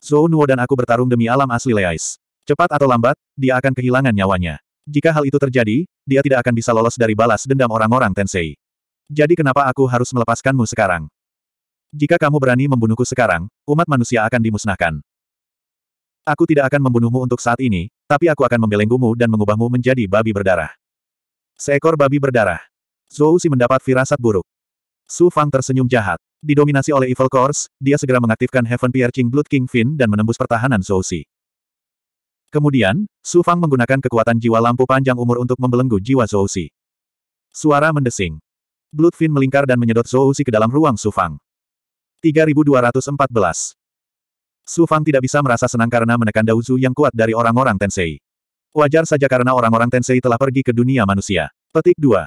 Zhou Nuo dan aku bertarung demi alam asli Leais. Cepat atau lambat, dia akan kehilangan nyawanya. Jika hal itu terjadi, dia tidak akan bisa lolos dari balas dendam orang-orang Tensei. Jadi kenapa aku harus melepaskanmu sekarang? Jika kamu berani membunuhku sekarang, umat manusia akan dimusnahkan. Aku tidak akan membunuhmu untuk saat ini, tapi aku akan membelenggumu dan mengubahmu menjadi babi berdarah. Seekor babi berdarah. Zhou Si mendapat firasat buruk. Su Fang tersenyum jahat. Didominasi oleh Evil Course, dia segera mengaktifkan Heaven Piercing Blood King Fin dan menembus pertahanan Zhou Si. Kemudian, Su Fang menggunakan kekuatan jiwa lampu panjang umur untuk membelenggu jiwa Zhou Si. Suara mendesing. Blood Fin melingkar dan menyedot Zhou Si ke dalam ruang Su Fang. 3214. Su Fang tidak bisa merasa senang karena menekan Dauzu yang kuat dari orang-orang Tensei. Wajar saja karena orang-orang Tensei telah pergi ke dunia manusia. Petik 2.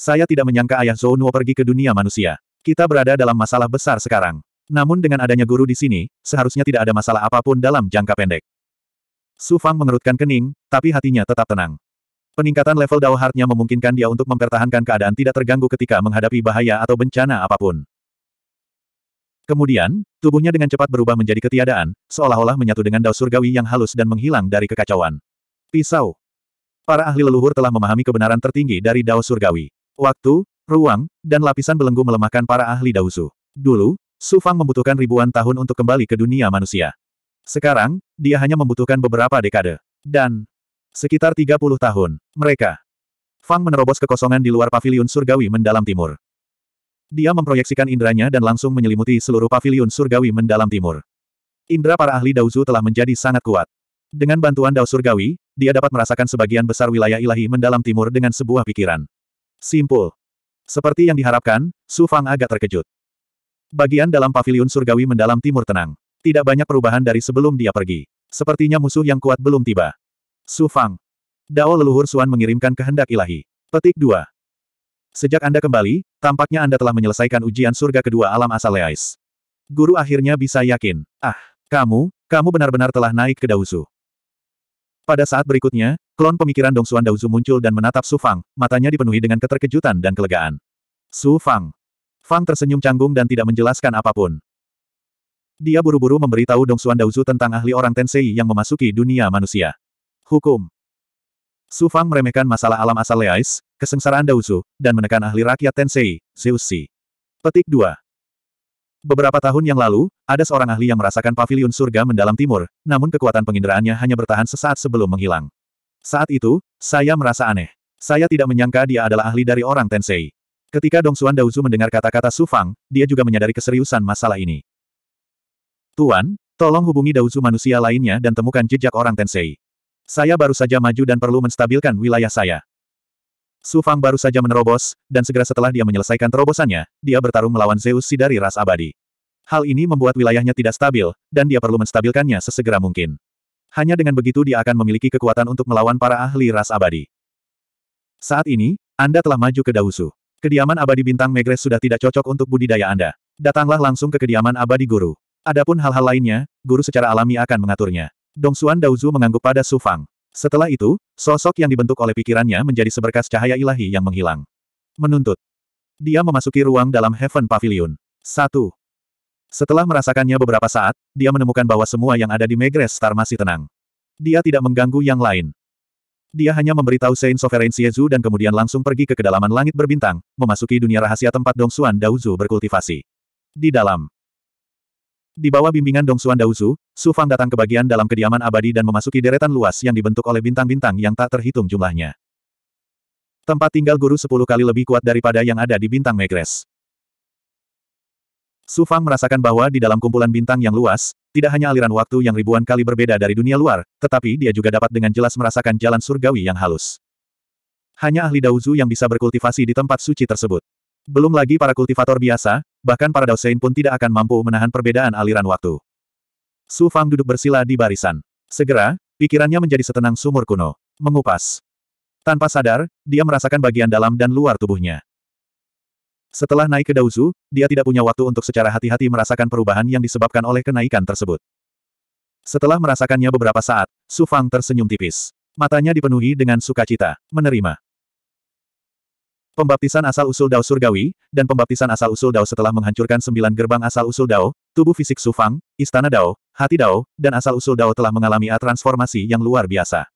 Saya tidak menyangka ayah Zhou Nuo pergi ke dunia manusia. Kita berada dalam masalah besar sekarang. Namun dengan adanya guru di sini, seharusnya tidak ada masalah apapun dalam jangka pendek. Su Fang mengerutkan kening, tapi hatinya tetap tenang. Peningkatan level Dao Heart-nya memungkinkan dia untuk mempertahankan keadaan tidak terganggu ketika menghadapi bahaya atau bencana apapun. Kemudian, tubuhnya dengan cepat berubah menjadi ketiadaan, seolah-olah menyatu dengan Dao surgawi yang halus dan menghilang dari kekacauan. Pisau. Para ahli leluhur telah memahami kebenaran tertinggi dari Dao surgawi. Waktu, ruang, dan lapisan belenggu melemahkan para ahli dausu. Dulu, Su Fang membutuhkan ribuan tahun untuk kembali ke dunia manusia. Sekarang, dia hanya membutuhkan beberapa dekade. Dan, sekitar 30 tahun, mereka. Fang menerobos kekosongan di luar paviliun surgawi mendalam timur. Dia memproyeksikan indranya dan langsung menyelimuti seluruh pavilion surgawi mendalam timur. Indra para ahli Daozu telah menjadi sangat kuat. Dengan bantuan Dao surgawi, dia dapat merasakan sebagian besar wilayah ilahi mendalam timur dengan sebuah pikiran. Simpul. Seperti yang diharapkan, Su Fang agak terkejut. Bagian dalam pavilion surgawi mendalam timur tenang. Tidak banyak perubahan dari sebelum dia pergi. Sepertinya musuh yang kuat belum tiba. Su Fang. Dao leluhur Suan mengirimkan kehendak ilahi. Petik 2. Sejak Anda kembali, Tampaknya Anda telah menyelesaikan ujian surga kedua alam asal Leais. Guru akhirnya bisa yakin. Ah, kamu, kamu benar-benar telah naik ke Dausu. Pada saat berikutnya, klon pemikiran Dongsuan Dausu muncul dan menatap Su Fang, matanya dipenuhi dengan keterkejutan dan kelegaan. Su Fang. Fang tersenyum canggung dan tidak menjelaskan apapun. Dia buru-buru memberitahu Dongsuan Dausu tentang ahli orang Tensei yang memasuki dunia manusia. Hukum. Su Fang meremehkan masalah alam asal Leais, Kesengsaraan Dauzu, dan menekan ahli rakyat Tensei, Zeus Si. Petik 2. Beberapa tahun yang lalu, ada seorang ahli yang merasakan pavilion surga mendalam timur, namun kekuatan penginderaannya hanya bertahan sesaat sebelum menghilang. Saat itu, saya merasa aneh. Saya tidak menyangka dia adalah ahli dari orang Tensei. Ketika Dong Xuan Dauzu mendengar kata-kata Su Fang, dia juga menyadari keseriusan masalah ini. Tuan, tolong hubungi Dauzu manusia lainnya dan temukan jejak orang Tensei. Saya baru saja maju dan perlu menstabilkan wilayah saya. Su Fang baru saja menerobos, dan segera setelah dia menyelesaikan terobosannya, dia bertarung melawan Zeus si dari ras abadi. Hal ini membuat wilayahnya tidak stabil, dan dia perlu menstabilkannya sesegera mungkin. Hanya dengan begitu dia akan memiliki kekuatan untuk melawan para ahli ras abadi. Saat ini, Anda telah maju ke Dausu. Kediaman abadi bintang Megres sudah tidak cocok untuk budidaya Anda. Datanglah langsung ke kediaman abadi guru. Adapun hal-hal lainnya, guru secara alami akan mengaturnya. Dong Suan Dauzu mengangguk pada Su Fang. Setelah itu, sosok yang dibentuk oleh pikirannya menjadi seberkas cahaya ilahi yang menghilang. Menuntut. Dia memasuki ruang dalam Heaven Pavilion. 1. Setelah merasakannya beberapa saat, dia menemukan bahwa semua yang ada di Megres Star masih tenang. Dia tidak mengganggu yang lain. Dia hanya memberitahu Saint Sovereign Siezu dan kemudian langsung pergi ke kedalaman langit berbintang, memasuki dunia rahasia tempat Dongsuan Daozu berkultivasi. Di dalam di bawah bimbingan Dongsuan Daozu, Su Fang datang ke bagian dalam kediaman abadi dan memasuki deretan luas yang dibentuk oleh bintang-bintang yang tak terhitung jumlahnya. Tempat tinggal guru sepuluh kali lebih kuat daripada yang ada di bintang Megres. Su Fang merasakan bahwa di dalam kumpulan bintang yang luas, tidak hanya aliran waktu yang ribuan kali berbeda dari dunia luar, tetapi dia juga dapat dengan jelas merasakan jalan surgawi yang halus. Hanya ahli Daozu yang bisa berkultivasi di tempat suci tersebut. Belum lagi para kultivator biasa, bahkan para Daosein pun tidak akan mampu menahan perbedaan aliran waktu. Su Fang duduk bersila di barisan. Segera, pikirannya menjadi setenang sumur kuno. Mengupas. Tanpa sadar, dia merasakan bagian dalam dan luar tubuhnya. Setelah naik ke Daozu, dia tidak punya waktu untuk secara hati-hati merasakan perubahan yang disebabkan oleh kenaikan tersebut. Setelah merasakannya beberapa saat, Su Fang tersenyum tipis. Matanya dipenuhi dengan sukacita. Menerima. Pembaptisan asal-usul Dao surgawi, dan pembaptisan asal-usul Dao setelah menghancurkan sembilan gerbang asal-usul Dao, tubuh fisik Sufang, istana Dao, hati Dao, dan asal-usul Dao telah mengalami A transformasi yang luar biasa.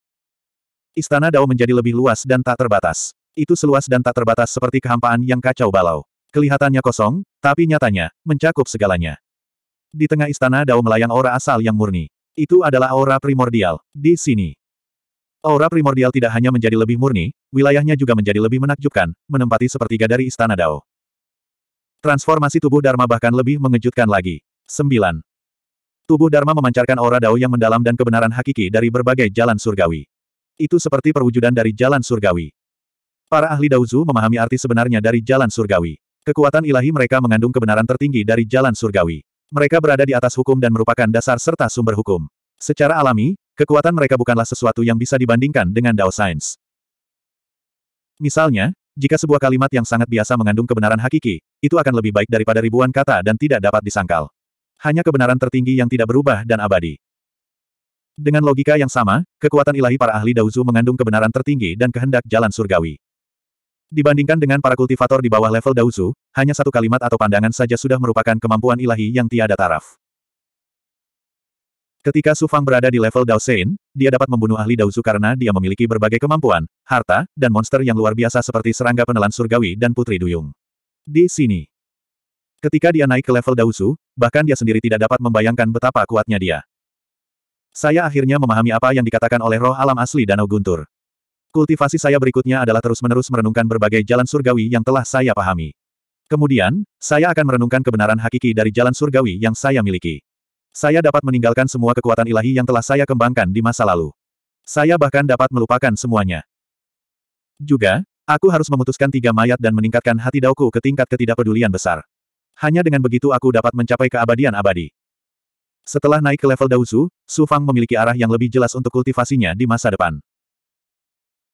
Istana Dao menjadi lebih luas dan tak terbatas. Itu seluas dan tak terbatas seperti kehampaan yang kacau balau. Kelihatannya kosong, tapi nyatanya, mencakup segalanya. Di tengah istana Dao melayang aura asal yang murni. Itu adalah aura primordial. Di sini, Aura primordial tidak hanya menjadi lebih murni, wilayahnya juga menjadi lebih menakjubkan, menempati sepertiga dari Istana Dao. Transformasi tubuh Dharma bahkan lebih mengejutkan lagi. 9. Tubuh Dharma memancarkan aura Dao yang mendalam dan kebenaran hakiki dari berbagai jalan surgawi. Itu seperti perwujudan dari jalan surgawi. Para ahli Daozu memahami arti sebenarnya dari jalan surgawi. Kekuatan ilahi mereka mengandung kebenaran tertinggi dari jalan surgawi. Mereka berada di atas hukum dan merupakan dasar serta sumber hukum. Secara alami, Kekuatan mereka bukanlah sesuatu yang bisa dibandingkan dengan Dao Science. Misalnya, jika sebuah kalimat yang sangat biasa mengandung kebenaran hakiki, itu akan lebih baik daripada ribuan kata dan tidak dapat disangkal. Hanya kebenaran tertinggi yang tidak berubah dan abadi. Dengan logika yang sama, kekuatan ilahi para ahli Daozu mengandung kebenaran tertinggi dan kehendak jalan surgawi. Dibandingkan dengan para kultivator di bawah level Daozu, hanya satu kalimat atau pandangan saja sudah merupakan kemampuan ilahi yang tiada taraf. Ketika Su Fang berada di level Dao Sein, dia dapat membunuh ahli Dao Zu karena dia memiliki berbagai kemampuan, harta, dan monster yang luar biasa seperti serangga penelan surgawi dan putri duyung. Di sini. Ketika dia naik ke level Dao Zu, bahkan dia sendiri tidak dapat membayangkan betapa kuatnya dia. Saya akhirnya memahami apa yang dikatakan oleh roh alam asli Danau Guntur. Kultivasi saya berikutnya adalah terus-menerus merenungkan berbagai jalan surgawi yang telah saya pahami. Kemudian, saya akan merenungkan kebenaran hakiki dari jalan surgawi yang saya miliki. Saya dapat meninggalkan semua kekuatan ilahi yang telah saya kembangkan di masa lalu. Saya bahkan dapat melupakan semuanya. Juga, aku harus memutuskan tiga mayat dan meningkatkan hati daoku ke tingkat ketidakpedulian besar. Hanya dengan begitu aku dapat mencapai keabadian abadi. Setelah naik ke level Daozu, Su Fang memiliki arah yang lebih jelas untuk kultivasinya di masa depan.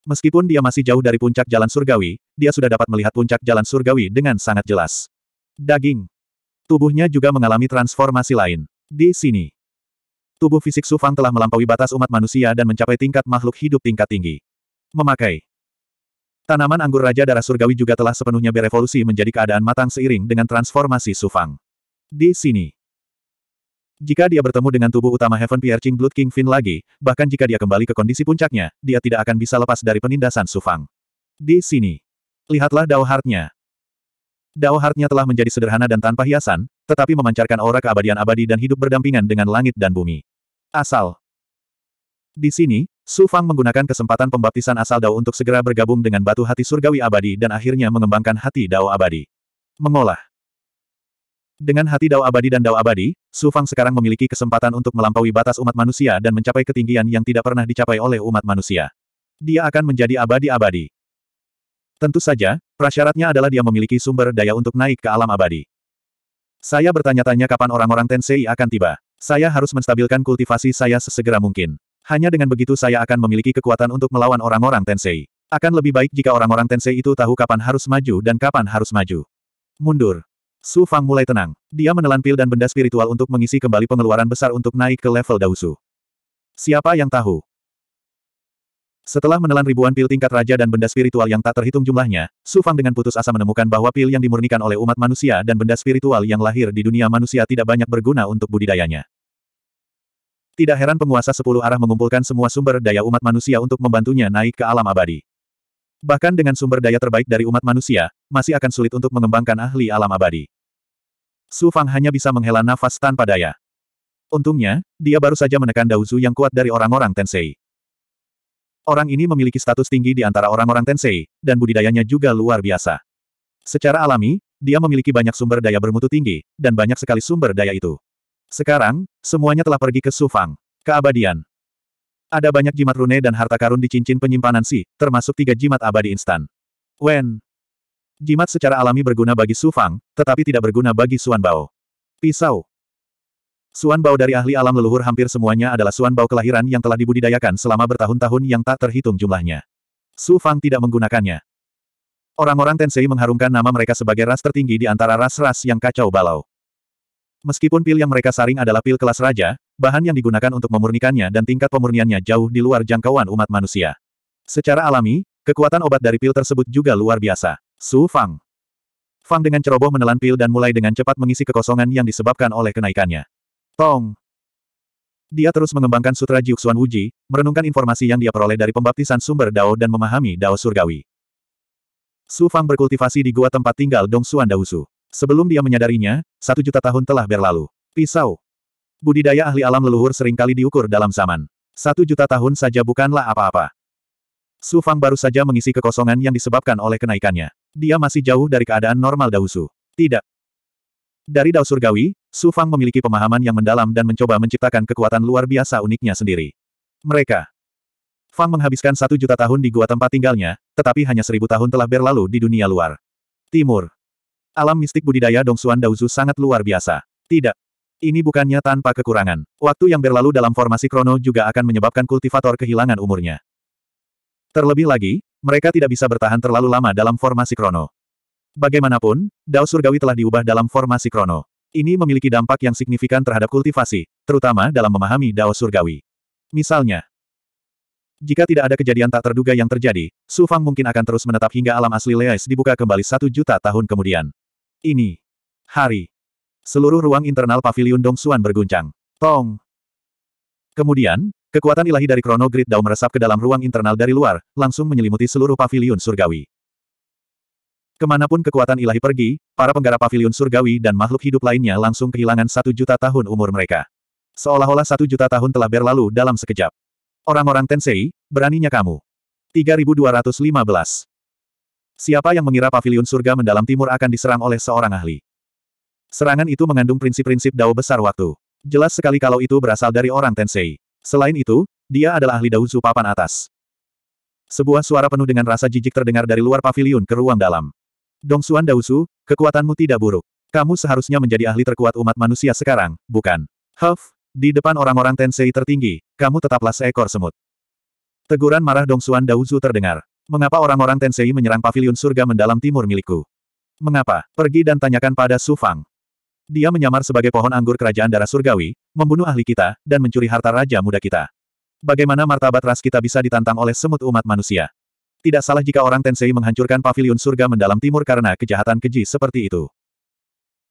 Meskipun dia masih jauh dari puncak jalan surgawi, dia sudah dapat melihat puncak jalan surgawi dengan sangat jelas. Daging. Tubuhnya juga mengalami transformasi lain di sini. Tubuh fisik Sufang telah melampaui batas umat manusia dan mencapai tingkat makhluk hidup tingkat tinggi. Memakai Tanaman anggur Raja Darah Surgawi juga telah sepenuhnya berevolusi menjadi keadaan matang seiring dengan transformasi Sufang. Di sini. Jika dia bertemu dengan tubuh utama Heaven Piercing Blood King Finn lagi, bahkan jika dia kembali ke kondisi puncaknya, dia tidak akan bisa lepas dari penindasan Sufang. Di sini. Lihatlah Dao Heart-nya. Dao Heart-nya telah menjadi sederhana dan tanpa hiasan, tetapi memancarkan aura keabadian abadi dan hidup berdampingan dengan langit dan bumi. Asal. Di sini, Su Fang menggunakan kesempatan pembaptisan asal Dao untuk segera bergabung dengan batu hati surgawi abadi dan akhirnya mengembangkan hati Dao abadi. Mengolah. Dengan hati Dao abadi dan Dao abadi, Su Fang sekarang memiliki kesempatan untuk melampaui batas umat manusia dan mencapai ketinggian yang tidak pernah dicapai oleh umat manusia. Dia akan menjadi abadi-abadi. Tentu saja, prasyaratnya adalah dia memiliki sumber daya untuk naik ke alam abadi. Saya bertanya-tanya kapan orang-orang Tensei akan tiba. Saya harus menstabilkan kultivasi saya sesegera mungkin. Hanya dengan begitu saya akan memiliki kekuatan untuk melawan orang-orang Tensei. Akan lebih baik jika orang-orang Tensei itu tahu kapan harus maju dan kapan harus maju. Mundur. Su Fang mulai tenang. Dia menelan pil dan benda spiritual untuk mengisi kembali pengeluaran besar untuk naik ke level Dausu. Siapa yang tahu? Setelah menelan ribuan pil tingkat raja dan benda spiritual yang tak terhitung jumlahnya, Su Fang dengan putus asa menemukan bahwa pil yang dimurnikan oleh umat manusia dan benda spiritual yang lahir di dunia manusia tidak banyak berguna untuk budidayanya. Tidak heran penguasa sepuluh arah mengumpulkan semua sumber daya umat manusia untuk membantunya naik ke alam abadi. Bahkan dengan sumber daya terbaik dari umat manusia, masih akan sulit untuk mengembangkan ahli alam abadi. Su Fang hanya bisa menghela nafas tanpa daya. Untungnya, dia baru saja menekan Zhu yang kuat dari orang-orang Tensei. Orang ini memiliki status tinggi di antara orang-orang Tensei, dan budidayanya juga luar biasa. Secara alami, dia memiliki banyak sumber daya bermutu tinggi, dan banyak sekali sumber daya itu. Sekarang, semuanya telah pergi ke Sufang. Keabadian. Ada banyak jimat rune dan harta karun di cincin penyimpanan Si, termasuk tiga jimat abadi instan. Wen. Jimat secara alami berguna bagi Sufang, tetapi tidak berguna bagi Suan Bao. Pisau. Suan Bao dari ahli alam leluhur hampir semuanya adalah Suan Bao kelahiran yang telah dibudidayakan selama bertahun-tahun yang tak terhitung jumlahnya. Su Fang tidak menggunakannya. Orang-orang Tensei mengharumkan nama mereka sebagai ras tertinggi di antara ras-ras yang kacau balau. Meskipun pil yang mereka saring adalah pil kelas raja, bahan yang digunakan untuk memurnikannya dan tingkat pemurniannya jauh di luar jangkauan umat manusia. Secara alami, kekuatan obat dari pil tersebut juga luar biasa. Su Fang. Fang dengan ceroboh menelan pil dan mulai dengan cepat mengisi kekosongan yang disebabkan oleh kenaikannya. Tong. Dia terus mengembangkan Sutra Jiuxuan Wuji, merenungkan informasi yang dia peroleh dari pembaptisan sumber Dao dan memahami Dao surgawi. Su Fang berkultivasi di gua tempat tinggal Dong Xuan Daosu. Sebelum dia menyadarinya, satu juta tahun telah berlalu. Pisau. Budidaya ahli alam leluhur seringkali diukur dalam zaman. Satu juta tahun saja bukanlah apa-apa. Su Fang baru saja mengisi kekosongan yang disebabkan oleh kenaikannya. Dia masih jauh dari keadaan normal Daosu. Tidak. Dari Dao Surgawi, Su Fang memiliki pemahaman yang mendalam dan mencoba menciptakan kekuatan luar biasa uniknya sendiri. Mereka Fang menghabiskan satu juta tahun di gua tempat tinggalnya, tetapi hanya seribu tahun telah berlalu di dunia luar. Timur. Alam mistik budidaya Dong Dongsuan Daozu sangat luar biasa. Tidak. Ini bukannya tanpa kekurangan. Waktu yang berlalu dalam formasi krono juga akan menyebabkan kultivator kehilangan umurnya. Terlebih lagi, mereka tidak bisa bertahan terlalu lama dalam formasi krono. Bagaimanapun, Dao Surgawi telah diubah dalam formasi krono. Ini memiliki dampak yang signifikan terhadap kultivasi, terutama dalam memahami Dao Surgawi. Misalnya, jika tidak ada kejadian tak terduga yang terjadi, Su Fang mungkin akan terus menetap hingga alam asli Leis dibuka kembali satu juta tahun kemudian. Ini. Hari. Seluruh ruang internal pavilion Dong Xuan berguncang. Tong. Kemudian, Kekuatan ilahi dari Krono Grid Dao meresap ke dalam ruang internal dari luar, langsung menyelimuti seluruh pavilion surgawi. Kemanapun kekuatan ilahi pergi, para penggarap pavilion surgawi dan makhluk hidup lainnya langsung kehilangan satu juta tahun umur mereka. Seolah-olah satu juta tahun telah berlalu dalam sekejap. Orang-orang Tensei, beraninya kamu. 3215 Siapa yang mengira pavilion surga mendalam timur akan diserang oleh seorang ahli? Serangan itu mengandung prinsip-prinsip dao besar waktu. Jelas sekali kalau itu berasal dari orang Tensei. Selain itu, dia adalah ahli dao papan atas. Sebuah suara penuh dengan rasa jijik terdengar dari luar pavilion ke ruang dalam. Dong Suan Dausu, kekuatanmu tidak buruk. Kamu seharusnya menjadi ahli terkuat umat manusia sekarang, bukan? Huff, di depan orang-orang Tensei tertinggi, kamu tetaplah seekor semut. Teguran marah Dong Suan Dausu terdengar. Mengapa orang-orang Tensei menyerang pavilion surga mendalam timur milikku? Mengapa? Pergi dan tanyakan pada Su Fang. Dia menyamar sebagai pohon anggur kerajaan darah surgawi, membunuh ahli kita, dan mencuri harta raja muda kita. Bagaimana martabat ras kita bisa ditantang oleh semut umat manusia? Tidak salah jika orang Tensei menghancurkan pavilion surga mendalam timur karena kejahatan keji seperti itu.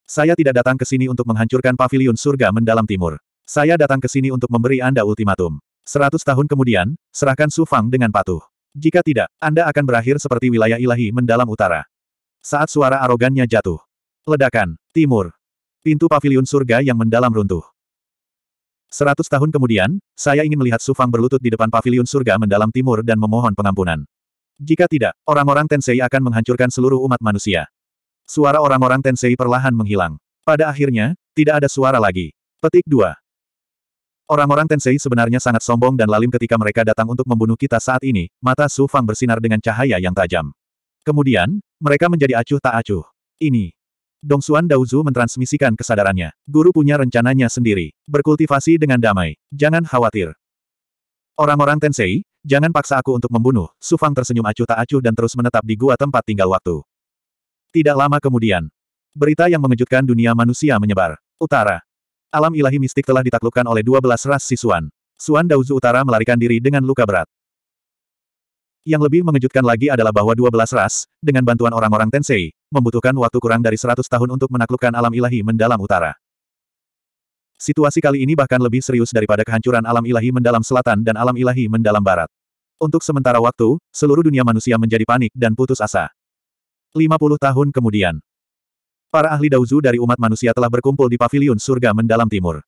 Saya tidak datang ke sini untuk menghancurkan pavilion surga mendalam timur. Saya datang ke sini untuk memberi Anda ultimatum. Seratus tahun kemudian, serahkan Su Fang dengan patuh. Jika tidak, Anda akan berakhir seperti wilayah ilahi mendalam utara. Saat suara arogannya jatuh. Ledakan, timur. Pintu pavilion surga yang mendalam runtuh. Seratus tahun kemudian, saya ingin melihat Su Fang berlutut di depan pavilion surga mendalam timur dan memohon pengampunan. Jika tidak, orang-orang Tensei akan menghancurkan seluruh umat manusia. Suara orang-orang Tensei perlahan menghilang. Pada akhirnya, tidak ada suara lagi. Petik 2. Orang-orang Tensei sebenarnya sangat sombong dan lalim ketika mereka datang untuk membunuh kita saat ini, mata Su Fang bersinar dengan cahaya yang tajam. Kemudian, mereka menjadi acuh tak acuh. Ini. Dong Xuan Daozu mentransmisikan kesadarannya. Guru punya rencananya sendiri. Berkultivasi dengan damai. Jangan khawatir. Orang-orang Tensei, Jangan paksa aku untuk membunuh, Sufang tersenyum acuh tak acuh dan terus menetap di gua tempat tinggal waktu. Tidak lama kemudian, berita yang mengejutkan dunia manusia menyebar. Utara. Alam ilahi mistik telah ditaklukkan oleh 12 ras sisuan. Suan Dauzu Utara melarikan diri dengan luka berat. Yang lebih mengejutkan lagi adalah bahwa 12 ras, dengan bantuan orang-orang Tensei, membutuhkan waktu kurang dari 100 tahun untuk menaklukkan alam ilahi mendalam utara. Situasi kali ini bahkan lebih serius daripada kehancuran alam ilahi mendalam selatan dan alam ilahi mendalam barat. Untuk sementara waktu, seluruh dunia manusia menjadi panik dan putus asa. 50 tahun kemudian, para ahli dauzu dari umat manusia telah berkumpul di pavilion surga mendalam timur.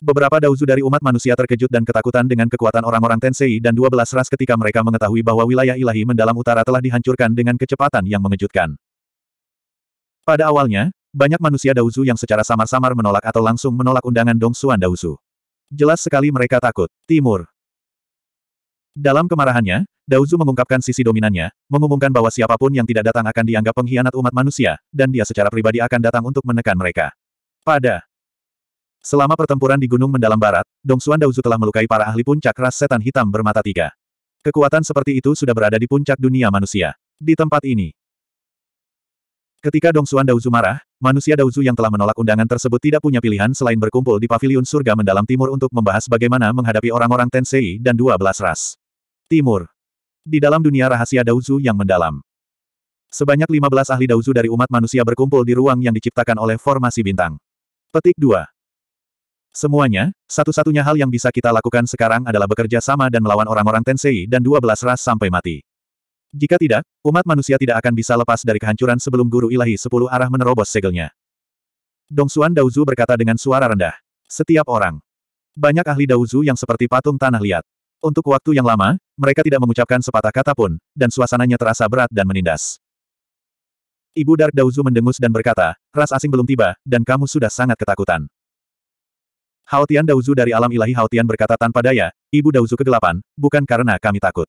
Beberapa dauzu dari umat manusia terkejut dan ketakutan dengan kekuatan orang-orang Tensei dan 12 ras ketika mereka mengetahui bahwa wilayah ilahi mendalam utara telah dihancurkan dengan kecepatan yang mengejutkan. Pada awalnya, banyak manusia Daozu yang secara samar-samar menolak atau langsung menolak undangan Dong Xuan Daozu. Jelas sekali mereka takut. Timur. Dalam kemarahannya, Daozu mengungkapkan sisi dominannya, mengumumkan bahwa siapapun yang tidak datang akan dianggap pengkhianat umat manusia, dan dia secara pribadi akan datang untuk menekan mereka. Pada Selama pertempuran di Gunung Mendalam Barat, Dong Xuan Daozu telah melukai para ahli puncak ras setan hitam bermata tiga. Kekuatan seperti itu sudah berada di puncak dunia manusia. Di tempat ini, Ketika Dong Xuan Daozu marah, Manusia Daozu yang telah menolak undangan tersebut tidak punya pilihan selain berkumpul di paviliun surga mendalam timur untuk membahas bagaimana menghadapi orang-orang Tensei dan dua belas ras. Timur. Di dalam dunia rahasia Daozu yang mendalam. Sebanyak lima belas ahli Daozu dari umat manusia berkumpul di ruang yang diciptakan oleh formasi bintang. Petik 2. Semuanya, satu-satunya hal yang bisa kita lakukan sekarang adalah bekerja sama dan melawan orang-orang Tensei dan dua belas ras sampai mati. Jika tidak, umat manusia tidak akan bisa lepas dari kehancuran sebelum guru ilahi sepuluh arah menerobos segelnya. Dong Xuan Daozu berkata dengan suara rendah. Setiap orang. Banyak ahli Daozu yang seperti patung tanah liat. Untuk waktu yang lama, mereka tidak mengucapkan sepatah kata pun, dan suasananya terasa berat dan menindas. Ibu Dark Daozu mendengus dan berkata, ras asing belum tiba, dan kamu sudah sangat ketakutan. Haotian Daozu dari alam ilahi Haotian berkata tanpa daya, Ibu Daozu kegelapan, bukan karena kami takut.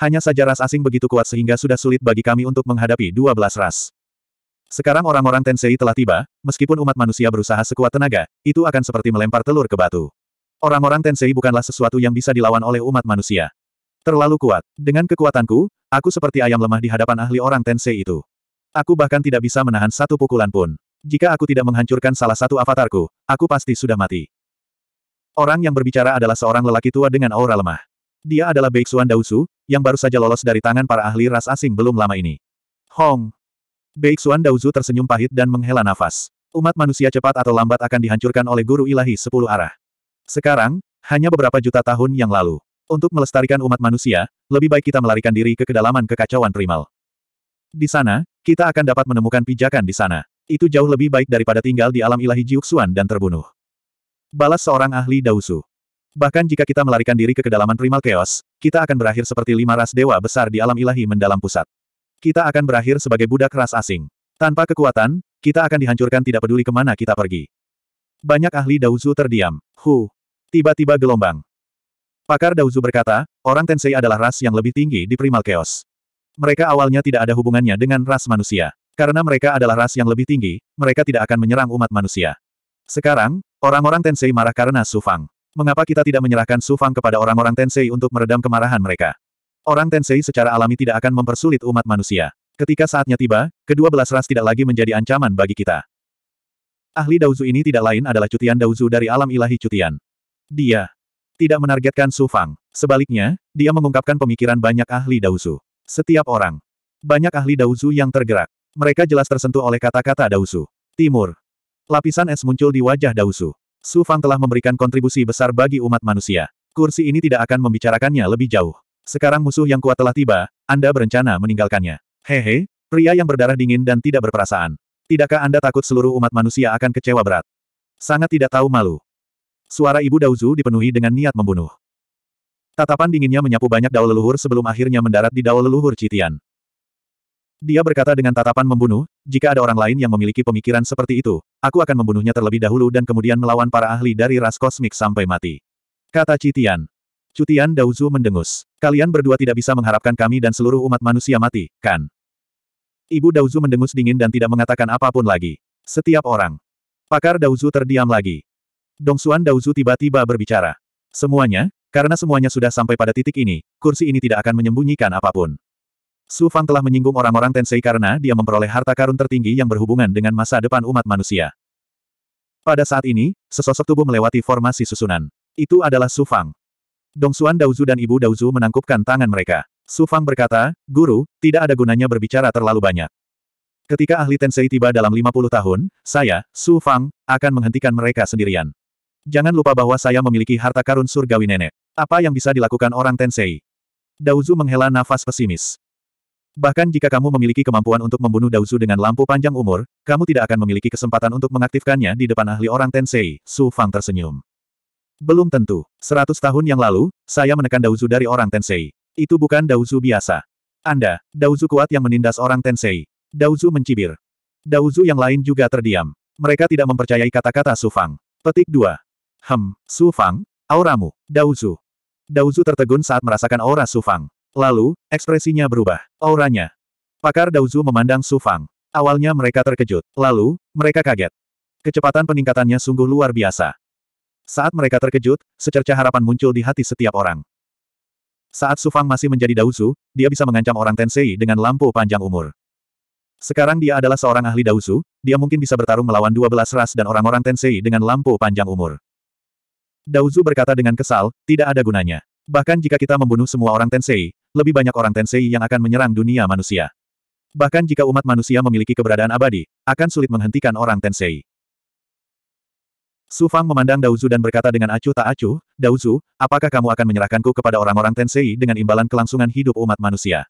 Hanya saja ras asing begitu kuat sehingga sudah sulit bagi kami untuk menghadapi dua belas ras. Sekarang orang-orang Tensei telah tiba, meskipun umat manusia berusaha sekuat tenaga, itu akan seperti melempar telur ke batu. Orang-orang Tensei bukanlah sesuatu yang bisa dilawan oleh umat manusia. Terlalu kuat. Dengan kekuatanku, aku seperti ayam lemah di hadapan ahli orang Tensei itu. Aku bahkan tidak bisa menahan satu pukulan pun. Jika aku tidak menghancurkan salah satu avatarku, aku pasti sudah mati. Orang yang berbicara adalah seorang lelaki tua dengan aura lemah. Dia adalah Beixuan Dausu, yang baru saja lolos dari tangan para ahli ras asing belum lama ini. Hong! Beixuan Dausu tersenyum pahit dan menghela nafas. Umat manusia cepat atau lambat akan dihancurkan oleh guru ilahi sepuluh arah. Sekarang, hanya beberapa juta tahun yang lalu. Untuk melestarikan umat manusia, lebih baik kita melarikan diri ke kedalaman kekacauan primal. Di sana, kita akan dapat menemukan pijakan di sana. Itu jauh lebih baik daripada tinggal di alam ilahi Jiuxuan dan terbunuh. Balas seorang ahli Dausu. Bahkan jika kita melarikan diri ke kedalaman primal chaos, kita akan berakhir seperti lima ras dewa besar di alam ilahi mendalam pusat. Kita akan berakhir sebagai budak ras asing. Tanpa kekuatan, kita akan dihancurkan tidak peduli kemana kita pergi. Banyak ahli Daozu terdiam. Hu. Tiba-tiba gelombang. Pakar Daozu berkata, orang Tensei adalah ras yang lebih tinggi di primal chaos. Mereka awalnya tidak ada hubungannya dengan ras manusia. Karena mereka adalah ras yang lebih tinggi, mereka tidak akan menyerang umat manusia. Sekarang, orang-orang Tensei marah karena Su Fang. Mengapa kita tidak menyerahkan Su Fang kepada orang-orang Tensei untuk meredam kemarahan mereka? Orang Tensei secara alami tidak akan mempersulit umat manusia. Ketika saatnya tiba, kedua belas ras tidak lagi menjadi ancaman bagi kita. Ahli Daozu ini tidak lain adalah cutian Daozu dari alam ilahi cutian. Dia tidak menargetkan Su Fang. Sebaliknya, dia mengungkapkan pemikiran banyak ahli Daozu. Setiap orang. Banyak ahli Daozu yang tergerak. Mereka jelas tersentuh oleh kata-kata Daozu. Timur. Lapisan es muncul di wajah Daozu. Su Fang telah memberikan kontribusi besar bagi umat manusia. Kursi ini tidak akan membicarakannya lebih jauh. Sekarang musuh yang kuat telah tiba, Anda berencana meninggalkannya. Hehe, pria yang berdarah dingin dan tidak berperasaan. Tidakkah Anda takut seluruh umat manusia akan kecewa berat? Sangat tidak tahu malu. Suara Ibu Dauzu dipenuhi dengan niat membunuh. Tatapan dinginnya menyapu banyak dao leluhur sebelum akhirnya mendarat di dao leluhur Citian. Dia berkata dengan tatapan membunuh, jika ada orang lain yang memiliki pemikiran seperti itu, aku akan membunuhnya terlebih dahulu dan kemudian melawan para ahli dari ras kosmik sampai mati. Kata Citian. Cutian Dauzu mendengus. Kalian berdua tidak bisa mengharapkan kami dan seluruh umat manusia mati, kan? Ibu Dauzu mendengus dingin dan tidak mengatakan apapun lagi. Setiap orang. Pakar Dauzu terdiam lagi. Dongsuan Dauzu tiba-tiba berbicara. Semuanya, karena semuanya sudah sampai pada titik ini, kursi ini tidak akan menyembunyikan apapun. Su Fang telah menyinggung orang-orang Tensei karena dia memperoleh harta karun tertinggi yang berhubungan dengan masa depan umat manusia. Pada saat ini, sesosok tubuh melewati formasi susunan. Itu adalah Su Fang. Dong Xuan Daozu dan Ibu Daozu menangkupkan tangan mereka. Su Fang berkata, Guru, tidak ada gunanya berbicara terlalu banyak. Ketika ahli Tensei tiba dalam 50 tahun, saya, Su Fang, akan menghentikan mereka sendirian. Jangan lupa bahwa saya memiliki harta karun surgawi nenek. Apa yang bisa dilakukan orang Tensei? Daozu menghela nafas pesimis. Bahkan jika kamu memiliki kemampuan untuk membunuh Dauzu dengan lampu panjang umur, kamu tidak akan memiliki kesempatan untuk mengaktifkannya di depan ahli orang Tensei, Su Fang tersenyum. Belum tentu. Seratus tahun yang lalu, saya menekan Dauzu dari orang Tensei. Itu bukan Dauzu biasa. Anda, Dauzu kuat yang menindas orang Tensei. Dauzu mencibir. Dauzu yang lain juga terdiam. Mereka tidak mempercayai kata-kata Su Fang. Petik 2. Hem, Su Fang, auramu, Dauzu. Dauzu tertegun saat merasakan aura Su Fang. Lalu, ekspresinya berubah. Auranya. Pakar Dauzu memandang Su Fang. Awalnya mereka terkejut, lalu, mereka kaget. Kecepatan peningkatannya sungguh luar biasa. Saat mereka terkejut, secerca harapan muncul di hati setiap orang. Saat Su Fang masih menjadi Dauzu, dia bisa mengancam orang Tensei dengan lampu panjang umur. Sekarang dia adalah seorang ahli Dauzu, dia mungkin bisa bertarung melawan 12 ras dan orang-orang Tensei dengan lampu panjang umur. Dauzu berkata dengan kesal, tidak ada gunanya. Bahkan jika kita membunuh semua orang Tensei, lebih banyak orang Tensei yang akan menyerang dunia manusia. Bahkan jika umat manusia memiliki keberadaan abadi, akan sulit menghentikan orang Tensei. Su Fang memandang Dauzu dan berkata dengan acuh tak acuh, Dauzu, apakah kamu akan menyerahkanku kepada orang-orang Tensei dengan imbalan kelangsungan hidup umat manusia?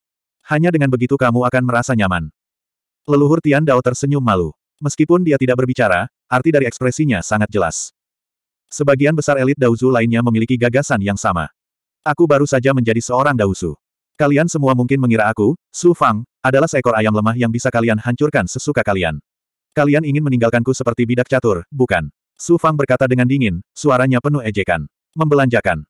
Hanya dengan begitu kamu akan merasa nyaman. Leluhur Tian Dao tersenyum malu. Meskipun dia tidak berbicara, arti dari ekspresinya sangat jelas. Sebagian besar elit Dauzu lainnya memiliki gagasan yang sama. Aku baru saja menjadi seorang Dauzu. Kalian semua mungkin mengira aku, Su Fang, adalah seekor ayam lemah yang bisa kalian hancurkan sesuka kalian. Kalian ingin meninggalkanku seperti bidak catur, bukan? Su Fang berkata dengan dingin, suaranya penuh ejekan. Membelanjakan.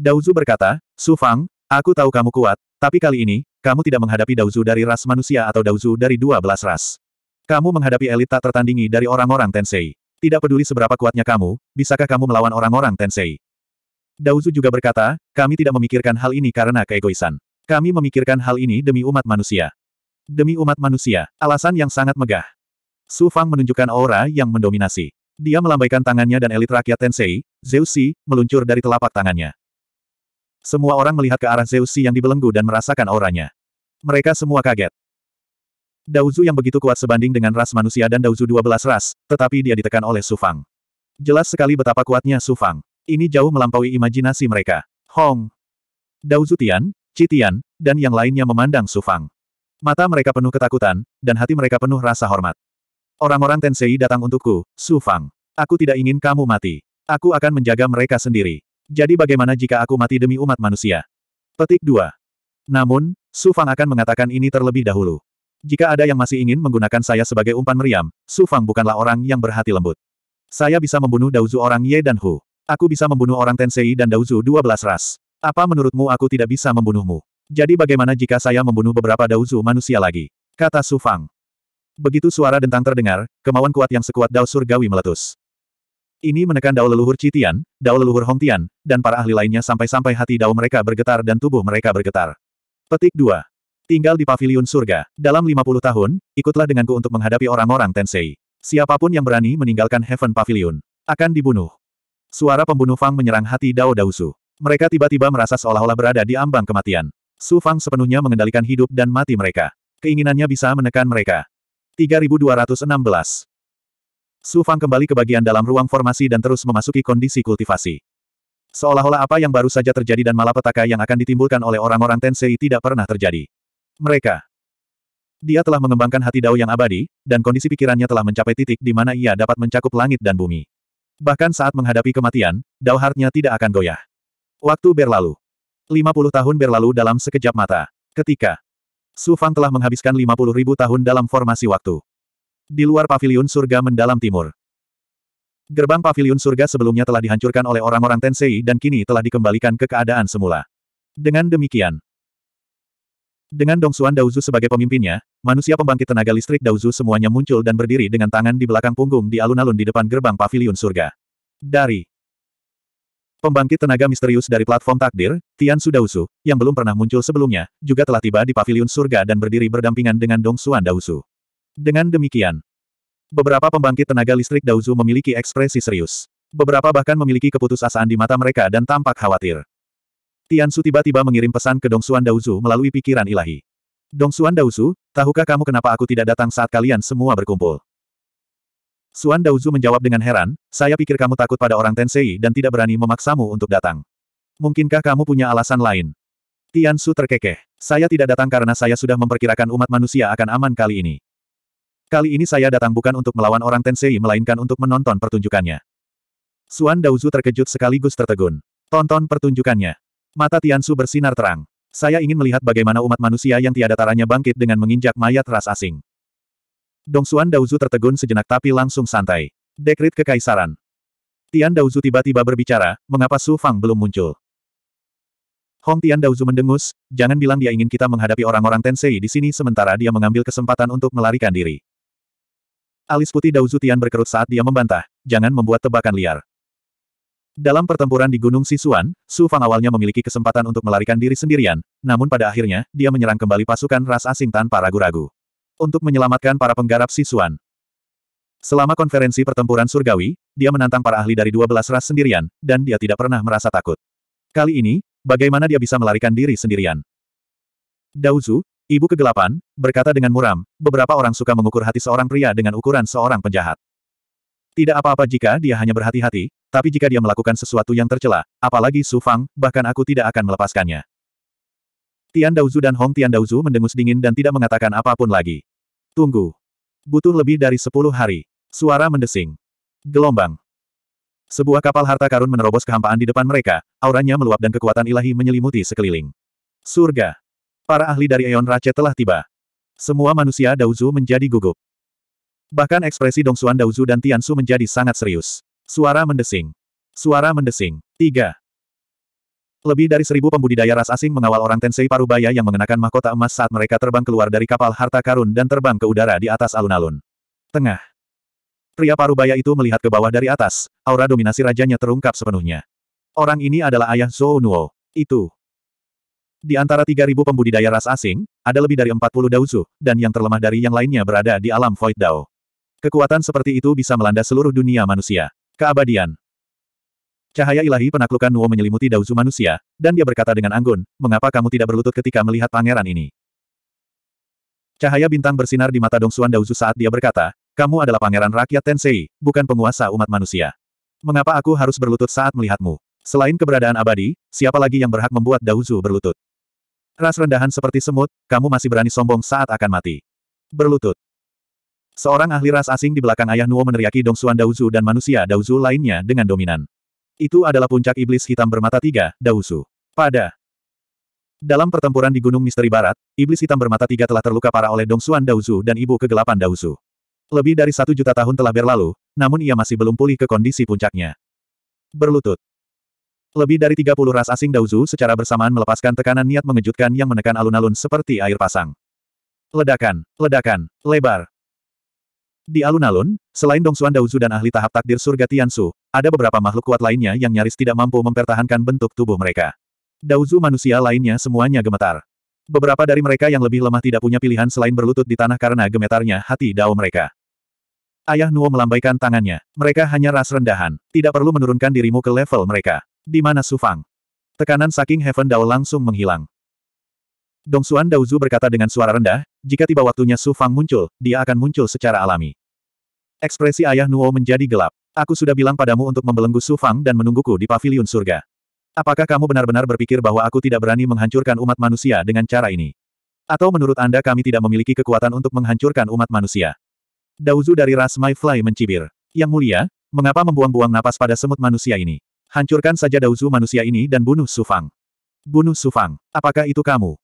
Dauzu berkata, Su Fang, aku tahu kamu kuat, tapi kali ini, kamu tidak menghadapi Dauzu dari ras manusia atau Dauzu dari dua belas ras. Kamu menghadapi elit tak tertandingi dari orang-orang Tensei. Tidak peduli seberapa kuatnya kamu, bisakah kamu melawan orang-orang Tensei? Dauzu juga berkata, kami tidak memikirkan hal ini karena keegoisan. Kami memikirkan hal ini demi umat manusia. Demi umat manusia, alasan yang sangat megah. Su Fang menunjukkan aura yang mendominasi. Dia melambaikan tangannya dan elit rakyat Tensei, Zeusi, meluncur dari telapak tangannya. Semua orang melihat ke arah Zeusi yang dibelenggu dan merasakan auranya. Mereka semua kaget. Dauzu yang begitu kuat sebanding dengan ras manusia dan Dauzu 12 ras, tetapi dia ditekan oleh Su Fang. Jelas sekali betapa kuatnya Su Fang. Ini jauh melampaui imajinasi mereka. Hong! Dao Zutian, Citian, dan yang lainnya memandang Sufang. Mata mereka penuh ketakutan, dan hati mereka penuh rasa hormat. Orang-orang Tensei datang untukku, Sufang. Aku tidak ingin kamu mati. Aku akan menjaga mereka sendiri. Jadi bagaimana jika aku mati demi umat manusia? Petik 2. Namun, Sufang akan mengatakan ini terlebih dahulu. Jika ada yang masih ingin menggunakan saya sebagai umpan meriam, Sufang bukanlah orang yang berhati lembut. Saya bisa membunuh Dauzu orang Ye dan Hu. Aku bisa membunuh orang Tensei dan Daozu 12 ras. Apa menurutmu aku tidak bisa membunuhmu? Jadi bagaimana jika saya membunuh beberapa Daozu manusia lagi? Kata Su Fang. Begitu suara dentang terdengar, kemauan kuat yang sekuat Dao Surgawi meletus. Ini menekan Dao leluhur Citian, Dao leluhur Hongtian, dan para ahli lainnya sampai-sampai hati Dao mereka bergetar dan tubuh mereka bergetar. Petik 2. Tinggal di paviliun surga, dalam 50 tahun, ikutlah denganku untuk menghadapi orang-orang Tensei. Siapapun yang berani meninggalkan Heaven Pavilion, akan dibunuh. Suara pembunuh Fang menyerang hati Dao Dausu. Mereka tiba-tiba merasa seolah-olah berada di ambang kematian. Su Fang sepenuhnya mengendalikan hidup dan mati mereka. Keinginannya bisa menekan mereka. 3216 Su Fang kembali ke bagian dalam ruang formasi dan terus memasuki kondisi kultivasi. Seolah-olah apa yang baru saja terjadi dan malapetaka yang akan ditimbulkan oleh orang-orang Tensei tidak pernah terjadi. Mereka. Dia telah mengembangkan hati Dao yang abadi, dan kondisi pikirannya telah mencapai titik di mana ia dapat mencakup langit dan bumi. Bahkan saat menghadapi kematian, dauharnya tidak akan goyah. Waktu berlalu. 50 tahun berlalu dalam sekejap mata. Ketika Su Fang telah menghabiskan 50 ribu tahun dalam formasi waktu. Di luar pavilion surga mendalam timur. Gerbang pavilion surga sebelumnya telah dihancurkan oleh orang-orang Tensei dan kini telah dikembalikan ke keadaan semula. Dengan demikian, dengan Dong Dongsuan Daozu sebagai pemimpinnya, Manusia pembangkit tenaga listrik Dauzu semuanya muncul dan berdiri dengan tangan di belakang punggung di alun-alun di depan gerbang Pavilion surga. Dari pembangkit tenaga misterius dari platform takdir, Tian Su Dauzu, yang belum pernah muncul sebelumnya, juga telah tiba di Pavilion surga dan berdiri berdampingan dengan Dong Xuan Dauzu. Dengan demikian, beberapa pembangkit tenaga listrik Dauzu memiliki ekspresi serius. Beberapa bahkan memiliki keputusasaan di mata mereka dan tampak khawatir. Tian Su tiba-tiba mengirim pesan ke Dong Xuan Dauzu melalui pikiran ilahi. Dong Suan Dausu, tahukah kamu kenapa aku tidak datang saat kalian semua berkumpul? Suan Dausu menjawab dengan heran, saya pikir kamu takut pada orang Tensei dan tidak berani memaksamu untuk datang. Mungkinkah kamu punya alasan lain? Tian Su terkekeh. Saya tidak datang karena saya sudah memperkirakan umat manusia akan aman kali ini. Kali ini saya datang bukan untuk melawan orang Tensei melainkan untuk menonton pertunjukannya. Suan Dausu terkejut sekaligus tertegun. Tonton pertunjukannya. Mata Tian Su bersinar terang. Saya ingin melihat bagaimana umat manusia yang tiada taranya bangkit dengan menginjak mayat ras asing. Dong Xuan Daozu tertegun sejenak tapi langsung santai. Dekrit kekaisaran. Tian Daozu tiba-tiba berbicara, mengapa Su Fang belum muncul? Hong Tian Daozu mendengus, jangan bilang dia ingin kita menghadapi orang-orang Tensei di sini sementara dia mengambil kesempatan untuk melarikan diri. Alis putih Daozu Tian berkerut saat dia membantah, jangan membuat tebakan liar. Dalam pertempuran di Gunung Sisuan, Su Fang awalnya memiliki kesempatan untuk melarikan diri sendirian, namun pada akhirnya, dia menyerang kembali pasukan ras asing tanpa ragu-ragu. Untuk menyelamatkan para penggarap Sisuan. Selama konferensi pertempuran surgawi, dia menantang para ahli dari 12 ras sendirian, dan dia tidak pernah merasa takut. Kali ini, bagaimana dia bisa melarikan diri sendirian? Dauzu, ibu kegelapan, berkata dengan muram, beberapa orang suka mengukur hati seorang pria dengan ukuran seorang penjahat. Tidak apa-apa jika dia hanya berhati-hati, tapi jika dia melakukan sesuatu yang tercela, apalagi Su Fang, bahkan aku tidak akan melepaskannya. Tian Daozu dan Hong Tian Daozu mendengus dingin dan tidak mengatakan apapun lagi. Tunggu. Butuh lebih dari sepuluh hari. Suara mendesing. Gelombang. Sebuah kapal harta karun menerobos kehampaan di depan mereka, auranya meluap dan kekuatan ilahi menyelimuti sekeliling. Surga. Para ahli dari Eon Rache telah tiba. Semua manusia Daozu menjadi gugup. Bahkan ekspresi Dongsuan Daozu dan Tian Su menjadi sangat serius. Suara mendesing. Suara mendesing. tiga. Lebih dari seribu pembudidaya ras asing mengawal orang Tensei Parubaya yang mengenakan mahkota emas saat mereka terbang keluar dari kapal harta karun dan terbang ke udara di atas alun-alun. Tengah. Pria Parubaya itu melihat ke bawah dari atas, aura dominasi rajanya terungkap sepenuhnya. Orang ini adalah ayah Zhou Nuo. Itu. Di antara tiga ribu pembudidaya ras asing, ada lebih dari 40 Daozu, dan yang terlemah dari yang lainnya berada di alam Void Dao. Kekuatan seperti itu bisa melanda seluruh dunia manusia. Keabadian. Cahaya ilahi penaklukan Nuo menyelimuti dauzu manusia, dan dia berkata dengan anggun, mengapa kamu tidak berlutut ketika melihat pangeran ini? Cahaya bintang bersinar di mata Dongsuan Dauzu saat dia berkata, kamu adalah pangeran rakyat Tensei, bukan penguasa umat manusia. Mengapa aku harus berlutut saat melihatmu? Selain keberadaan abadi, siapa lagi yang berhak membuat Dauzu berlutut? Ras rendahan seperti semut, kamu masih berani sombong saat akan mati. Berlutut. Seorang ahli ras asing di belakang ayah Nuo meneriaki Dongsuan Daozu dan manusia Daozu lainnya dengan dominan. Itu adalah puncak iblis hitam bermata tiga, Daozu. Pada dalam pertempuran di Gunung Misteri Barat, iblis hitam bermata tiga telah terluka parah oleh Dongsuan Daozu dan Ibu Kegelapan Daozu. Lebih dari satu juta tahun telah berlalu, namun ia masih belum pulih ke kondisi puncaknya. Berlutut. Lebih dari 30 ras asing Daozu secara bersamaan melepaskan tekanan niat mengejutkan yang menekan alun-alun seperti air pasang. Ledakan, ledakan, lebar, di alun-alun, selain Dongsuan Daozu dan ahli tahap takdir surga Tiansu, ada beberapa makhluk kuat lainnya yang nyaris tidak mampu mempertahankan bentuk tubuh mereka. Daozu manusia lainnya semuanya gemetar. Beberapa dari mereka yang lebih lemah tidak punya pilihan selain berlutut di tanah karena gemetarnya hati dao mereka. Ayah Nuo melambaikan tangannya. Mereka hanya ras rendahan. Tidak perlu menurunkan dirimu ke level mereka. Di mana Sufang? Tekanan saking Heaven Dao langsung menghilang. Dongsuan Daozu berkata dengan suara rendah, jika tiba waktunya Su Fang muncul, dia akan muncul secara alami. Ekspresi ayah Nuo menjadi gelap. Aku sudah bilang padamu untuk membelenggu Su Fang dan menungguku di paviliun surga. Apakah kamu benar-benar berpikir bahwa aku tidak berani menghancurkan umat manusia dengan cara ini? Atau menurut Anda kami tidak memiliki kekuatan untuk menghancurkan umat manusia? Dauzu dari ras My Fly mencibir. Yang mulia, mengapa membuang-buang napas pada semut manusia ini? Hancurkan saja Dauzu manusia ini dan bunuh Su Fang. Bunuh Su Fang, apakah itu kamu?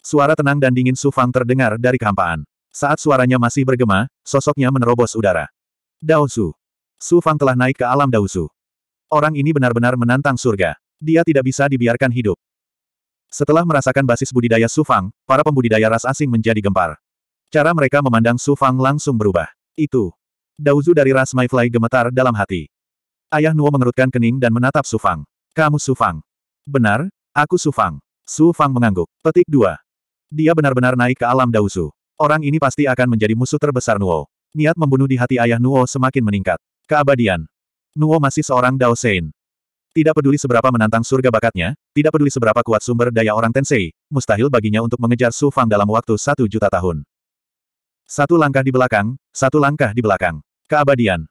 Suara tenang dan dingin Su Fang terdengar dari kehampaan. Saat suaranya masih bergema, sosoknya menerobos udara. Daosu. Su Fang telah naik ke alam Daosu. Orang ini benar-benar menantang surga. Dia tidak bisa dibiarkan hidup. Setelah merasakan basis budidaya Su Fang, para pembudidaya ras asing menjadi gempar. Cara mereka memandang Su Fang langsung berubah. Itu. Daozu dari ras Mayfly gemetar dalam hati. Ayah Nuo mengerutkan kening dan menatap Su Fang. Kamu Su Fang. Benar, aku Su Fang. Su Fang mengangguk. Petik 2. Dia benar-benar naik ke alam Dausu. Orang ini pasti akan menjadi musuh terbesar Nuo. Niat membunuh di hati ayah Nuo semakin meningkat. Keabadian. Nuo masih seorang Dao Sein. Tidak peduli seberapa menantang surga bakatnya, tidak peduli seberapa kuat sumber daya orang Tensei, mustahil baginya untuk mengejar Su Fang dalam waktu satu juta tahun. Satu langkah di belakang, satu langkah di belakang. Keabadian.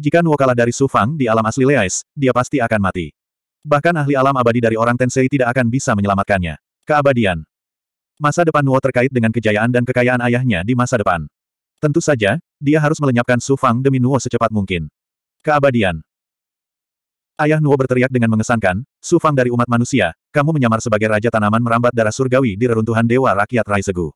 Jika Nuo kalah dari Su Fang di alam asli Leais, dia pasti akan mati. Bahkan ahli alam abadi dari orang Tensei tidak akan bisa menyelamatkannya. Keabadian. Masa depan Nuo terkait dengan kejayaan dan kekayaan ayahnya di masa depan. Tentu saja, dia harus melenyapkan Su Fang demi Nuo secepat mungkin. Keabadian. Ayah Nuo berteriak dengan mengesankan, Su Fang dari umat manusia, kamu menyamar sebagai raja tanaman merambat darah surgawi di reruntuhan dewa rakyat Raisegu.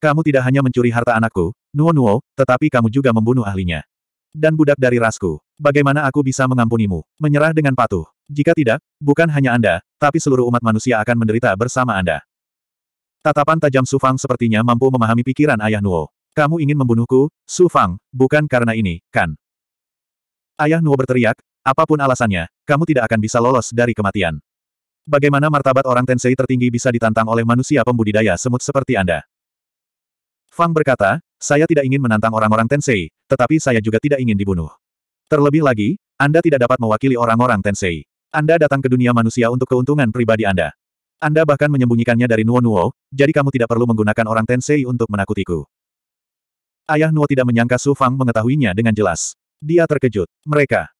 Kamu tidak hanya mencuri harta anakku, Nuo Nuo, tetapi kamu juga membunuh ahlinya. Dan budak dari rasku. Bagaimana aku bisa mengampunimu? Menyerah dengan patuh. Jika tidak, bukan hanya Anda, tapi seluruh umat manusia akan menderita bersama Anda. Tatapan tajam Su Fang sepertinya mampu memahami pikiran ayah Nuo. Kamu ingin membunuhku, Su Fang, bukan karena ini, kan? Ayah Nuo berteriak, apapun alasannya, kamu tidak akan bisa lolos dari kematian. Bagaimana martabat orang Tensei tertinggi bisa ditantang oleh manusia pembudidaya semut seperti Anda? Fang berkata, saya tidak ingin menantang orang-orang Tensei, tetapi saya juga tidak ingin dibunuh. Terlebih lagi, Anda tidak dapat mewakili orang-orang Tensei. Anda datang ke dunia manusia untuk keuntungan pribadi Anda. Anda bahkan menyembunyikannya dari Nuo Nuo, jadi kamu tidak perlu menggunakan orang Tensei untuk menakutiku. Ayah Nuo tidak menyangka Su Fang mengetahuinya dengan jelas. Dia terkejut. Mereka.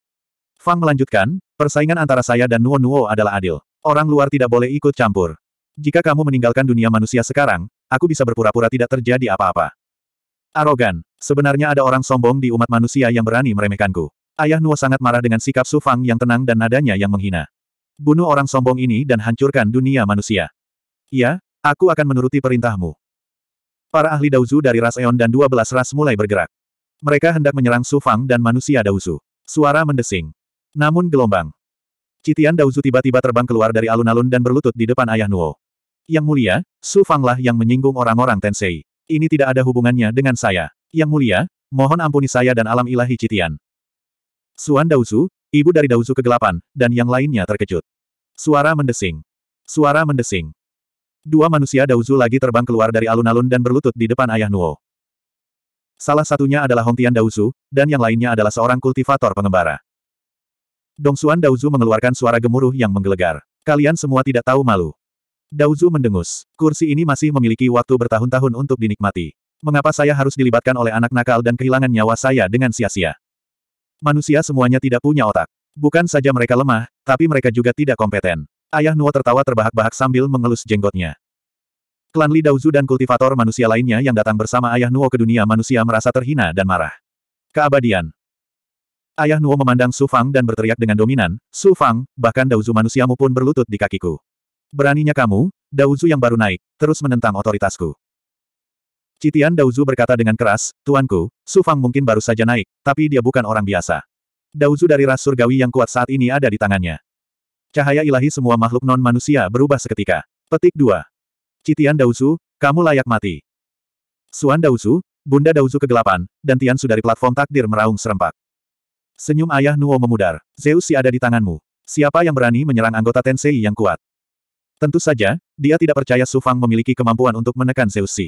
Fang melanjutkan, persaingan antara saya dan Nuo Nuo adalah adil. Orang luar tidak boleh ikut campur. Jika kamu meninggalkan dunia manusia sekarang, aku bisa berpura-pura tidak terjadi apa-apa. Arogan. Sebenarnya ada orang sombong di umat manusia yang berani meremehkanku. Ayah Nuo sangat marah dengan sikap Su Fang yang tenang dan nadanya yang menghina. Bunuh orang sombong ini dan hancurkan dunia manusia. Ya, aku akan menuruti perintahmu. Para ahli Dauzu dari ras Eon dan 12 ras mulai bergerak. Mereka hendak menyerang Su Fang dan manusia Dauzu. Suara mendesing. Namun gelombang. Citian Dauzu tiba-tiba terbang keluar dari alun-alun dan berlutut di depan ayah Nuo. Yang mulia, Su Sufanglah yang menyinggung orang-orang Tensei. Ini tidak ada hubungannya dengan saya. Yang mulia, mohon ampuni saya dan alam ilahi Citian. Suan Dauzu, Ibu dari Dauzu kegelapan, dan yang lainnya terkejut. Suara mendesing. Suara mendesing. Dua manusia Dauzu lagi terbang keluar dari alun-alun dan berlutut di depan ayah Nuo. Salah satunya adalah Hongtian Dauzu, dan yang lainnya adalah seorang kultivator pengembara. Dongsuan Dauzu mengeluarkan suara gemuruh yang menggelegar. Kalian semua tidak tahu malu. Dauzu mendengus. Kursi ini masih memiliki waktu bertahun-tahun untuk dinikmati. Mengapa saya harus dilibatkan oleh anak nakal dan kehilangan nyawa saya dengan sia-sia? Manusia semuanya tidak punya otak. Bukan saja mereka lemah, tapi mereka juga tidak kompeten. Ayah Nuo tertawa terbahak-bahak sambil mengelus jenggotnya. Klan Li Daozu dan kultivator manusia lainnya yang datang bersama Ayah Nuo ke dunia manusia merasa terhina dan marah. Keabadian. Ayah Nuo memandang Su Fang dan berteriak dengan dominan, Su Fang, bahkan Daozu manusiamu pun berlutut di kakiku. Beraninya kamu, Daozu yang baru naik, terus menentang otoritasku. Citian Dauzu berkata dengan keras, Tuanku, Su Fang mungkin baru saja naik, tapi dia bukan orang biasa. Dauzu dari ras surgawi yang kuat saat ini ada di tangannya. Cahaya ilahi semua makhluk non-manusia berubah seketika. Petik 2. Citian Dauzu, kamu layak mati. Suan Dauzu, Bunda Dauzu kegelapan, dan Tiansu dari platform takdir meraung serempak. Senyum ayah Nuo memudar. Zeus si ada di tanganmu. Siapa yang berani menyerang anggota Tensei yang kuat? Tentu saja, dia tidak percaya Su Fang memiliki kemampuan untuk menekan Zeus si.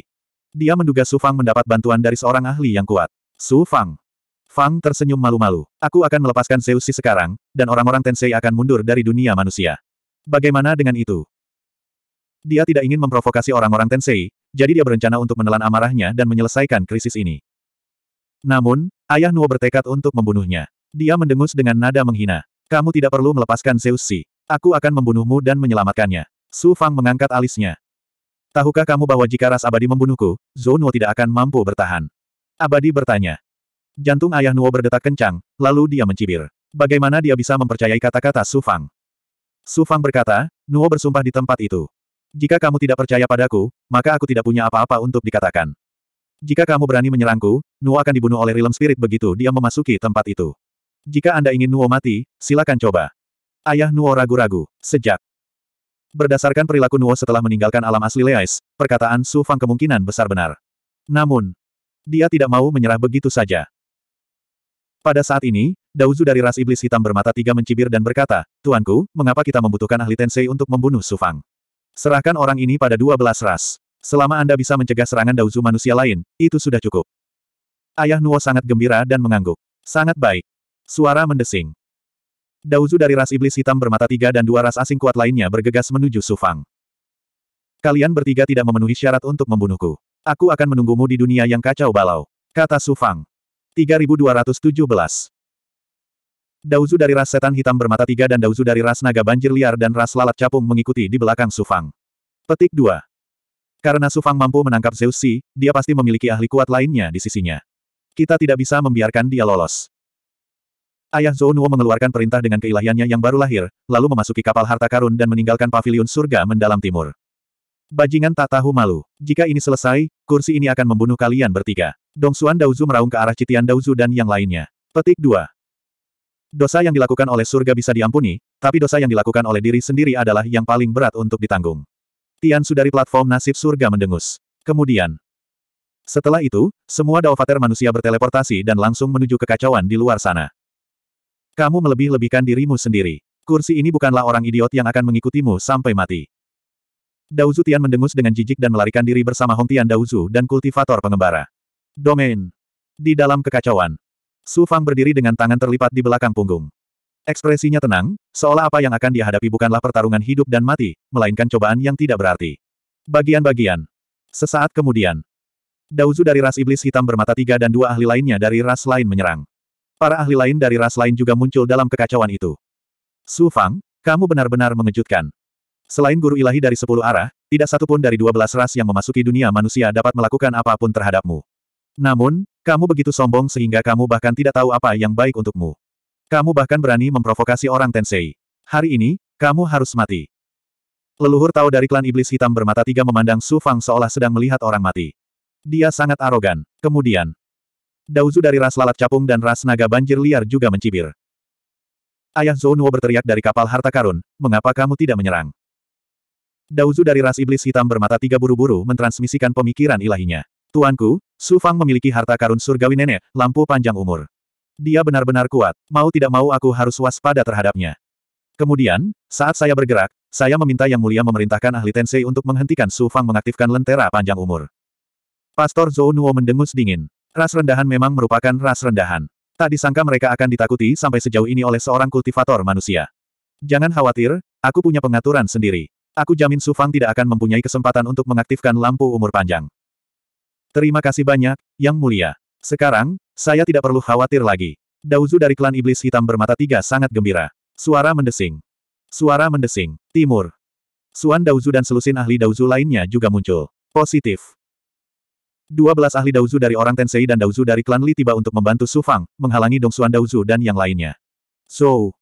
Dia menduga Su Fang mendapat bantuan dari seorang ahli yang kuat. Su Fang. Fang tersenyum malu-malu. Aku akan melepaskan Zeus sekarang, dan orang-orang Tensei akan mundur dari dunia manusia. Bagaimana dengan itu? Dia tidak ingin memprovokasi orang-orang Tensei, jadi dia berencana untuk menelan amarahnya dan menyelesaikan krisis ini. Namun, ayah Nuo bertekad untuk membunuhnya. Dia mendengus dengan nada menghina. Kamu tidak perlu melepaskan Zeus Aku akan membunuhmu dan menyelamatkannya. Su Fang mengangkat alisnya. Tahukah kamu bahwa jika ras abadi membunuhku, Zou Nuo tidak akan mampu bertahan? Abadi bertanya. Jantung ayah Nuo berdetak kencang, lalu dia mencibir. Bagaimana dia bisa mempercayai kata-kata Su Fang? Su Fang berkata, Nuo bersumpah di tempat itu. Jika kamu tidak percaya padaku, maka aku tidak punya apa-apa untuk dikatakan. Jika kamu berani menyerangku, Nuo akan dibunuh oleh Realm Spirit begitu dia memasuki tempat itu. Jika Anda ingin Nuo mati, silakan coba. Ayah Nuo ragu-ragu. Sejak Berdasarkan perilaku Nuo setelah meninggalkan alam asli Leais, perkataan Su Fang kemungkinan besar benar. Namun, dia tidak mau menyerah begitu saja. Pada saat ini, Dauzu dari ras iblis hitam bermata tiga mencibir dan berkata, Tuanku, mengapa kita membutuhkan ahli Tensei untuk membunuh Su Fang? Serahkan orang ini pada dua belas ras. Selama Anda bisa mencegah serangan Dauzu manusia lain, itu sudah cukup. Ayah Nuo sangat gembira dan mengangguk. Sangat baik. Suara mendesing. Dauzu dari ras iblis hitam bermata tiga dan dua ras asing kuat lainnya bergegas menuju Sufang. Kalian bertiga tidak memenuhi syarat untuk membunuhku. Aku akan menunggumu di dunia yang kacau balau. Kata Sufang. 3217 Dauzu dari ras setan hitam bermata tiga dan Dauzu dari ras naga banjir liar dan ras lalat capung mengikuti di belakang Sufang. Petik 2. Karena Sufang mampu menangkap Zeus Si, dia pasti memiliki ahli kuat lainnya di sisinya. Kita tidak bisa membiarkan dia lolos. Ayah Zhou Nuo mengeluarkan perintah dengan keilahiannya yang baru lahir, lalu memasuki kapal harta karun dan meninggalkan paviliun surga mendalam timur. Bajingan tak tahu malu. Jika ini selesai, kursi ini akan membunuh kalian bertiga. Dong Dongsuan Daozu meraung ke arah Citian Daozu dan yang lainnya. Petik 2. Dosa yang dilakukan oleh surga bisa diampuni, tapi dosa yang dilakukan oleh diri sendiri adalah yang paling berat untuk ditanggung. Tian Su dari platform nasib surga mendengus. Kemudian, setelah itu, semua Dao manusia berteleportasi dan langsung menuju kekacauan di luar sana. Kamu melebih-lebihkan dirimu sendiri. Kursi ini bukanlah orang idiot yang akan mengikutimu sampai mati. Dao Tian mendengus dengan jijik dan melarikan diri bersama Hong Dao Dauzu dan kultivator pengembara. Domain. Di dalam kekacauan. Su Fang berdiri dengan tangan terlipat di belakang punggung. Ekspresinya tenang, seolah apa yang akan dihadapi bukanlah pertarungan hidup dan mati, melainkan cobaan yang tidak berarti. Bagian-bagian. Sesaat kemudian. Dauzu dari ras iblis hitam bermata tiga dan dua ahli lainnya dari ras lain menyerang. Para ahli lain dari ras lain juga muncul dalam kekacauan itu. Su Fang, kamu benar-benar mengejutkan. Selain guru ilahi dari sepuluh arah, tidak satu pun dari dua belas ras yang memasuki dunia manusia dapat melakukan apapun terhadapmu. Namun, kamu begitu sombong sehingga kamu bahkan tidak tahu apa yang baik untukmu. Kamu bahkan berani memprovokasi orang Tensei. Hari ini, kamu harus mati. Leluhur tahu dari klan iblis hitam bermata tiga memandang Su Fang seolah sedang melihat orang mati. Dia sangat arogan. Kemudian, Dauzu dari ras lalat capung dan ras naga banjir liar juga mencibir. Ayah Zonuo berteriak dari kapal harta karun, mengapa kamu tidak menyerang? Dauzu dari ras iblis hitam bermata tiga buru-buru mentransmisikan pemikiran ilahinya. Tuanku, Su Fang memiliki harta karun surgawi nenek, lampu panjang umur. Dia benar-benar kuat, mau tidak mau aku harus waspada terhadapnya. Kemudian, saat saya bergerak, saya meminta Yang Mulia memerintahkan ahli Tensei untuk menghentikan Su Fang mengaktifkan lentera panjang umur. Pastor Zhou Nuo mendengus dingin. Ras rendahan memang merupakan ras rendahan. Tak disangka mereka akan ditakuti sampai sejauh ini oleh seorang kultivator manusia. Jangan khawatir, aku punya pengaturan sendiri. Aku jamin Sufang tidak akan mempunyai kesempatan untuk mengaktifkan lampu umur panjang. Terima kasih banyak, Yang Mulia. Sekarang, saya tidak perlu khawatir lagi. Dauzu dari klan iblis hitam bermata tiga sangat gembira. Suara mendesing. Suara mendesing. Timur. Suan Dauzu dan selusin ahli Dauzu lainnya juga muncul. Positif. 12 ahli Daozu dari orang Tensei dan Daozu dari klan Li tiba untuk membantu Su Fang, menghalangi Dongsuan Daozu dan yang lainnya. Zhou.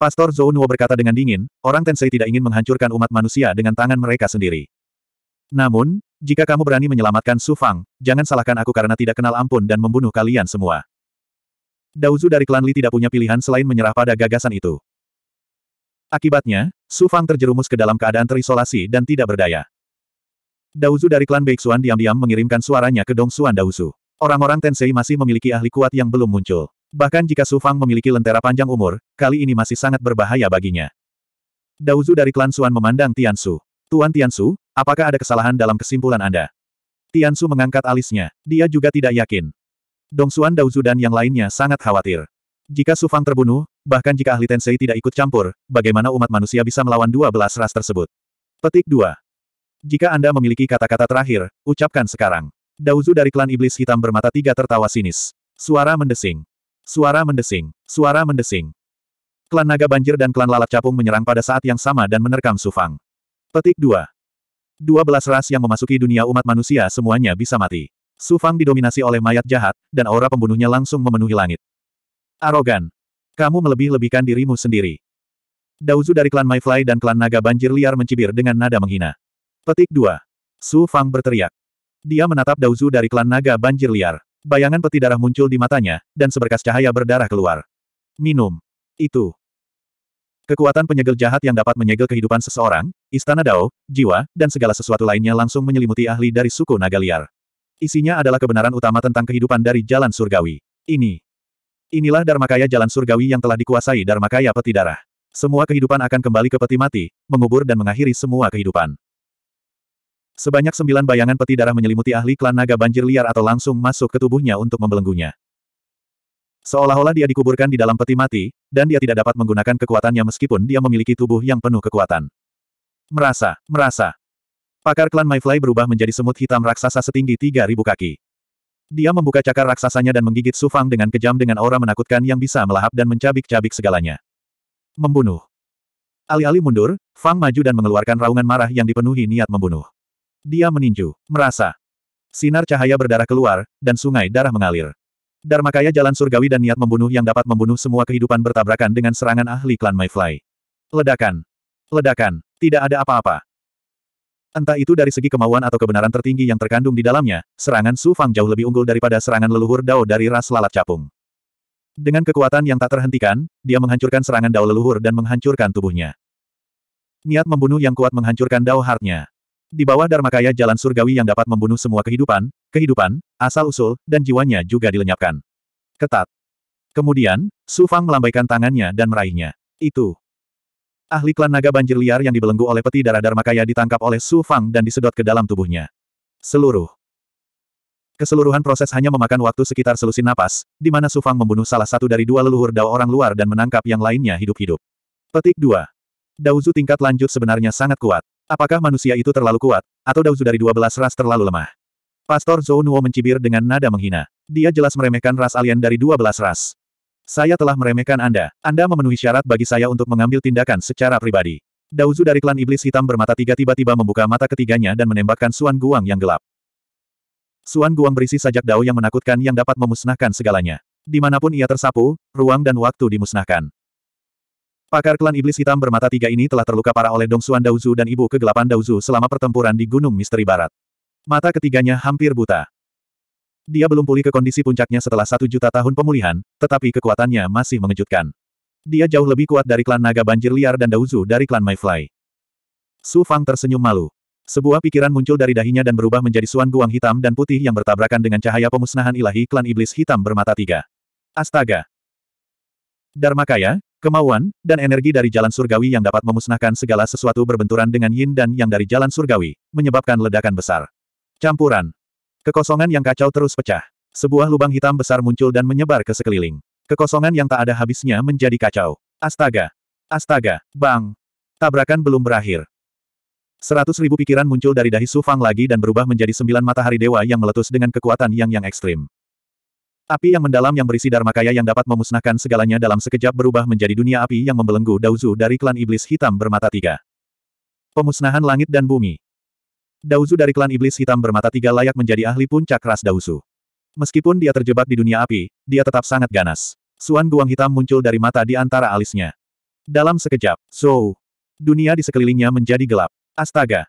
Pastor Zhou Nuo berkata dengan dingin, orang Tensei tidak ingin menghancurkan umat manusia dengan tangan mereka sendiri. Namun, jika kamu berani menyelamatkan Su Fang, jangan salahkan aku karena tidak kenal ampun dan membunuh kalian semua. Daozu dari klan Li tidak punya pilihan selain menyerah pada gagasan itu. Akibatnya, Su Fang terjerumus ke dalam keadaan terisolasi dan tidak berdaya. Dauzu dari klan Beixuan diam-diam mengirimkan suaranya ke Dong Dongsuan Dauzu. Orang-orang Tensei masih memiliki ahli kuat yang belum muncul. Bahkan jika Su Fang memiliki lentera panjang umur, kali ini masih sangat berbahaya baginya. Dauzu dari klan Suan memandang Tian Su. Tuan Tian Su, apakah ada kesalahan dalam kesimpulan Anda? Tian Su mengangkat alisnya. Dia juga tidak yakin. Dongsuan Dauzu dan yang lainnya sangat khawatir. Jika Su Fang terbunuh, bahkan jika ahli Tensei tidak ikut campur, bagaimana umat manusia bisa melawan dua belas ras tersebut? Petik 2. Jika Anda memiliki kata-kata terakhir, ucapkan sekarang. Dauzu dari klan iblis hitam bermata tiga tertawa sinis. Suara mendesing. Suara mendesing. Suara mendesing. Klan Naga Banjir dan klan Lalat Capung menyerang pada saat yang sama dan menerkam Sufang. Petik 2. 12 ras yang memasuki dunia umat manusia semuanya bisa mati. Sufang didominasi oleh mayat jahat, dan aura pembunuhnya langsung memenuhi langit. Arogan. Kamu melebih-lebihkan dirimu sendiri. Dauzu dari klan Myfly dan klan Naga Banjir liar mencibir dengan nada menghina. Petik 2. Su Fang berteriak. Dia menatap Dao Dauzu dari klan naga banjir liar. Bayangan peti darah muncul di matanya, dan seberkas cahaya berdarah keluar. Minum. Itu. Kekuatan penyegel jahat yang dapat menyegel kehidupan seseorang, istana Dao, jiwa, dan segala sesuatu lainnya langsung menyelimuti ahli dari suku naga liar. Isinya adalah kebenaran utama tentang kehidupan dari jalan surgawi. Ini. Inilah Dharmakaya jalan surgawi yang telah dikuasai Dharmakaya peti darah. Semua kehidupan akan kembali ke peti mati, mengubur dan mengakhiri semua kehidupan. Sebanyak sembilan bayangan peti darah menyelimuti ahli klan naga banjir liar atau langsung masuk ke tubuhnya untuk membelenggunya. Seolah-olah dia dikuburkan di dalam peti mati, dan dia tidak dapat menggunakan kekuatannya meskipun dia memiliki tubuh yang penuh kekuatan. Merasa, merasa. Pakar klan Myfly berubah menjadi semut hitam raksasa setinggi 3.000 kaki. Dia membuka cakar raksasanya dan menggigit Sufang dengan kejam dengan aura menakutkan yang bisa melahap dan mencabik-cabik segalanya. Membunuh. Alih-alih mundur, Fang maju dan mengeluarkan raungan marah yang dipenuhi niat membunuh. Dia meninju, merasa. Sinar cahaya berdarah keluar, dan sungai darah mengalir. Darmakaya jalan surgawi dan niat membunuh yang dapat membunuh semua kehidupan bertabrakan dengan serangan ahli klan Mayfly. Ledakan. Ledakan. Tidak ada apa-apa. Entah itu dari segi kemauan atau kebenaran tertinggi yang terkandung di dalamnya, serangan Su Fang jauh lebih unggul daripada serangan leluhur Dao dari ras lalat capung. Dengan kekuatan yang tak terhentikan, dia menghancurkan serangan Dao leluhur dan menghancurkan tubuhnya. Niat membunuh yang kuat menghancurkan Dao hartnya. Di bawah Dharmakaya jalan surgawi yang dapat membunuh semua kehidupan, kehidupan, asal-usul, dan jiwanya juga dilenyapkan. Ketat. Kemudian, Su Fang melambaikan tangannya dan meraihnya. Itu. Ahli klan naga banjir liar yang dibelenggu oleh peti darah Dharmakaya ditangkap oleh Su Fang dan disedot ke dalam tubuhnya. Seluruh. Keseluruhan proses hanya memakan waktu sekitar selusin napas, di mana Su Fang membunuh salah satu dari dua leluhur dao orang luar dan menangkap yang lainnya hidup-hidup. Petik 2. Dauzu tingkat lanjut sebenarnya sangat kuat. Apakah manusia itu terlalu kuat, atau dauzu dari dua belas ras terlalu lemah? Pastor Zhou Nuo mencibir dengan nada menghina. Dia jelas meremehkan ras alien dari dua belas ras. Saya telah meremehkan Anda. Anda memenuhi syarat bagi saya untuk mengambil tindakan secara pribadi. Dauzu dari klan iblis hitam bermata tiga tiba-tiba membuka mata ketiganya dan menembakkan Suan Guang yang gelap. Suan Guang berisi sajak dao yang menakutkan yang dapat memusnahkan segalanya. Dimanapun ia tersapu, ruang dan waktu dimusnahkan. Pakar klan iblis hitam bermata tiga ini telah terluka parah oleh Dong Xuan Daozu dan Ibu Kegelapan Daozu selama pertempuran di Gunung Misteri Barat. Mata ketiganya hampir buta. Dia belum pulih ke kondisi puncaknya setelah satu juta tahun pemulihan, tetapi kekuatannya masih mengejutkan. Dia jauh lebih kuat dari klan naga banjir liar dan Daozu dari klan Mayfly. Su Fang tersenyum malu. Sebuah pikiran muncul dari dahinya dan berubah menjadi suan guang hitam dan putih yang bertabrakan dengan cahaya pemusnahan ilahi klan iblis hitam bermata tiga. Astaga! Dharmakaya, Kemauan, dan energi dari jalan surgawi yang dapat memusnahkan segala sesuatu berbenturan dengan yin dan yang dari jalan surgawi, menyebabkan ledakan besar. Campuran. Kekosongan yang kacau terus pecah. Sebuah lubang hitam besar muncul dan menyebar ke sekeliling. Kekosongan yang tak ada habisnya menjadi kacau. Astaga! Astaga! Bang! Tabrakan belum berakhir. Seratus ribu pikiran muncul dari dahi Sufang lagi dan berubah menjadi sembilan matahari dewa yang meletus dengan kekuatan yang yang ekstrim. Api yang mendalam yang berisi kaya yang dapat memusnahkan segalanya dalam sekejap berubah menjadi dunia api yang membelenggu Dauzu dari klan iblis hitam bermata tiga. Pemusnahan langit dan bumi. Dauzu dari klan iblis hitam bermata tiga layak menjadi ahli puncak ras Dauzu. Meskipun dia terjebak di dunia api, dia tetap sangat ganas. Suan guang hitam muncul dari mata di antara alisnya. Dalam sekejap, so, Dunia di sekelilingnya menjadi gelap. Astaga,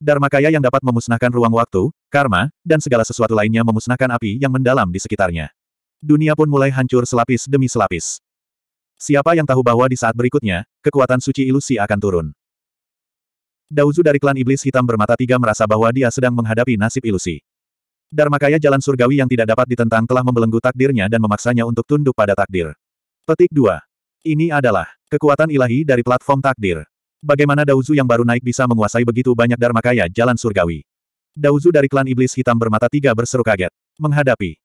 Dharma kaya yang dapat memusnahkan ruang waktu, karma, dan segala sesuatu lainnya memusnahkan api yang mendalam di sekitarnya. Dunia pun mulai hancur selapis demi selapis. Siapa yang tahu bahwa di saat berikutnya, kekuatan suci ilusi akan turun. Dauzu dari klan iblis hitam bermata tiga merasa bahwa dia sedang menghadapi nasib ilusi. Dharma kaya jalan surgawi yang tidak dapat ditentang telah membelenggu takdirnya dan memaksanya untuk tunduk pada takdir. Petik 2. Ini adalah kekuatan ilahi dari platform takdir. Bagaimana Dauzu yang baru naik bisa menguasai begitu banyak Dharma Kaya jalan surgawi? Dauzu dari klan iblis hitam bermata tiga berseru kaget. Menghadapi.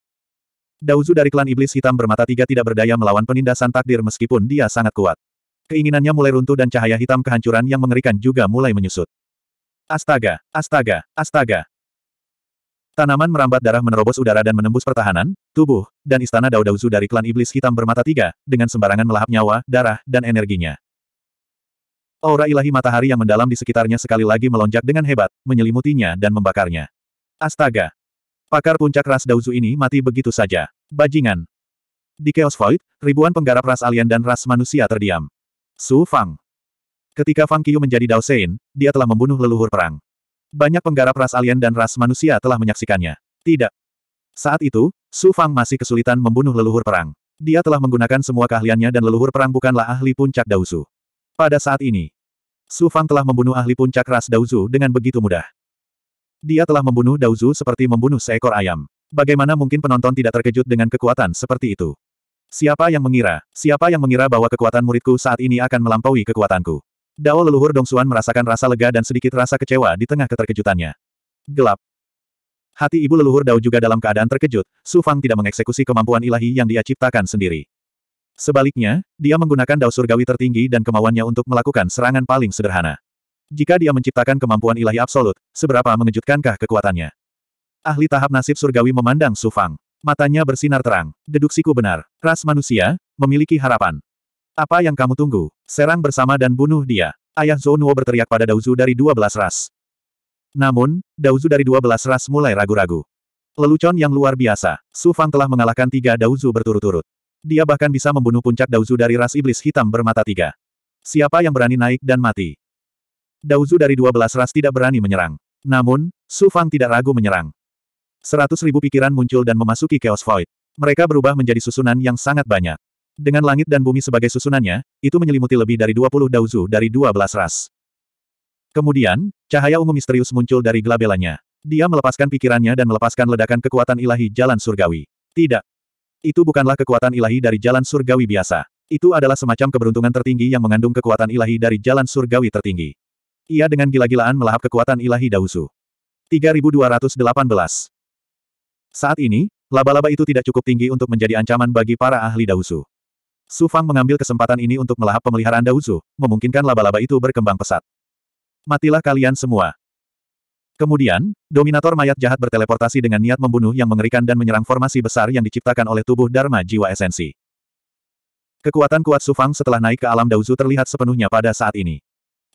Dauzu dari klan iblis hitam bermata tiga tidak berdaya melawan penindasan takdir meskipun dia sangat kuat. Keinginannya mulai runtuh dan cahaya hitam kehancuran yang mengerikan juga mulai menyusut. Astaga, astaga, astaga. Tanaman merambat darah menerobos udara dan menembus pertahanan, tubuh, dan istana Dauzu dari klan iblis hitam bermata tiga, dengan sembarangan melahap nyawa, darah, dan energinya. Aura ilahi matahari yang mendalam di sekitarnya sekali lagi melonjak dengan hebat, menyelimutinya dan membakarnya. Astaga! Pakar puncak ras Dauzu ini mati begitu saja. Bajingan! Di Chaos Void, ribuan penggarap ras alien dan ras manusia terdiam. Su Fang. Ketika Fang Qiu menjadi Dao Sein, dia telah membunuh leluhur perang. Banyak penggarap ras alien dan ras manusia telah menyaksikannya. Tidak. Saat itu, Su Fang masih kesulitan membunuh leluhur perang. Dia telah menggunakan semua keahliannya dan leluhur perang bukanlah ahli puncak Dausu. Pada saat ini, Su Fan telah membunuh ahli puncak ras Daozu dengan begitu mudah. Dia telah membunuh Daozu seperti membunuh seekor ayam. Bagaimana mungkin penonton tidak terkejut dengan kekuatan seperti itu? Siapa yang mengira, siapa yang mengira bahwa kekuatan muridku saat ini akan melampaui kekuatanku? Dao leluhur Dong Dongsuan merasakan rasa lega dan sedikit rasa kecewa di tengah keterkejutannya. Gelap. Hati ibu leluhur Dao juga dalam keadaan terkejut, Su Fang tidak mengeksekusi kemampuan ilahi yang dia ciptakan sendiri. Sebaliknya, dia menggunakan dao surgawi tertinggi dan kemauannya untuk melakukan serangan paling sederhana. Jika dia menciptakan kemampuan ilahi absolut, seberapa mengejutkankah kekuatannya? Ahli tahap nasib surgawi memandang Su Fang. Matanya bersinar terang. Deduksiku benar. Ras manusia, memiliki harapan. Apa yang kamu tunggu? Serang bersama dan bunuh dia. Ayah Zonuo berteriak pada Daozu dari dua belas ras. Namun, Daozu dari dua belas ras mulai ragu-ragu. Lelucon yang luar biasa, Su Fang telah mengalahkan tiga Daozu berturut-turut. Dia bahkan bisa membunuh puncak Dauzu dari ras iblis hitam bermata tiga. Siapa yang berani naik dan mati? Dauzu dari dua belas ras tidak berani menyerang. Namun, Su Fang tidak ragu menyerang. Seratus ribu pikiran muncul dan memasuki Chaos Void. Mereka berubah menjadi susunan yang sangat banyak. Dengan langit dan bumi sebagai susunannya, itu menyelimuti lebih dari dua puluh Dauzu dari dua belas ras. Kemudian, cahaya ungu misterius muncul dari gelabelanya. Dia melepaskan pikirannya dan melepaskan ledakan kekuatan ilahi jalan surgawi. Tidak, itu bukanlah kekuatan ilahi dari jalan surgawi biasa. Itu adalah semacam keberuntungan tertinggi yang mengandung kekuatan ilahi dari jalan surgawi tertinggi. Ia dengan gila-gilaan melahap kekuatan ilahi Dausu. 3218 Saat ini, laba-laba itu tidak cukup tinggi untuk menjadi ancaman bagi para ahli Dausu. Su Fang mengambil kesempatan ini untuk melahap pemeliharaan Dausu, memungkinkan laba-laba itu berkembang pesat. Matilah kalian semua. Kemudian, Dominator mayat jahat berteleportasi dengan niat membunuh yang mengerikan dan menyerang formasi besar yang diciptakan oleh tubuh Dharma Jiwa Esensi. Kekuatan kuat Sufang setelah naik ke alam Dauzu terlihat sepenuhnya pada saat ini.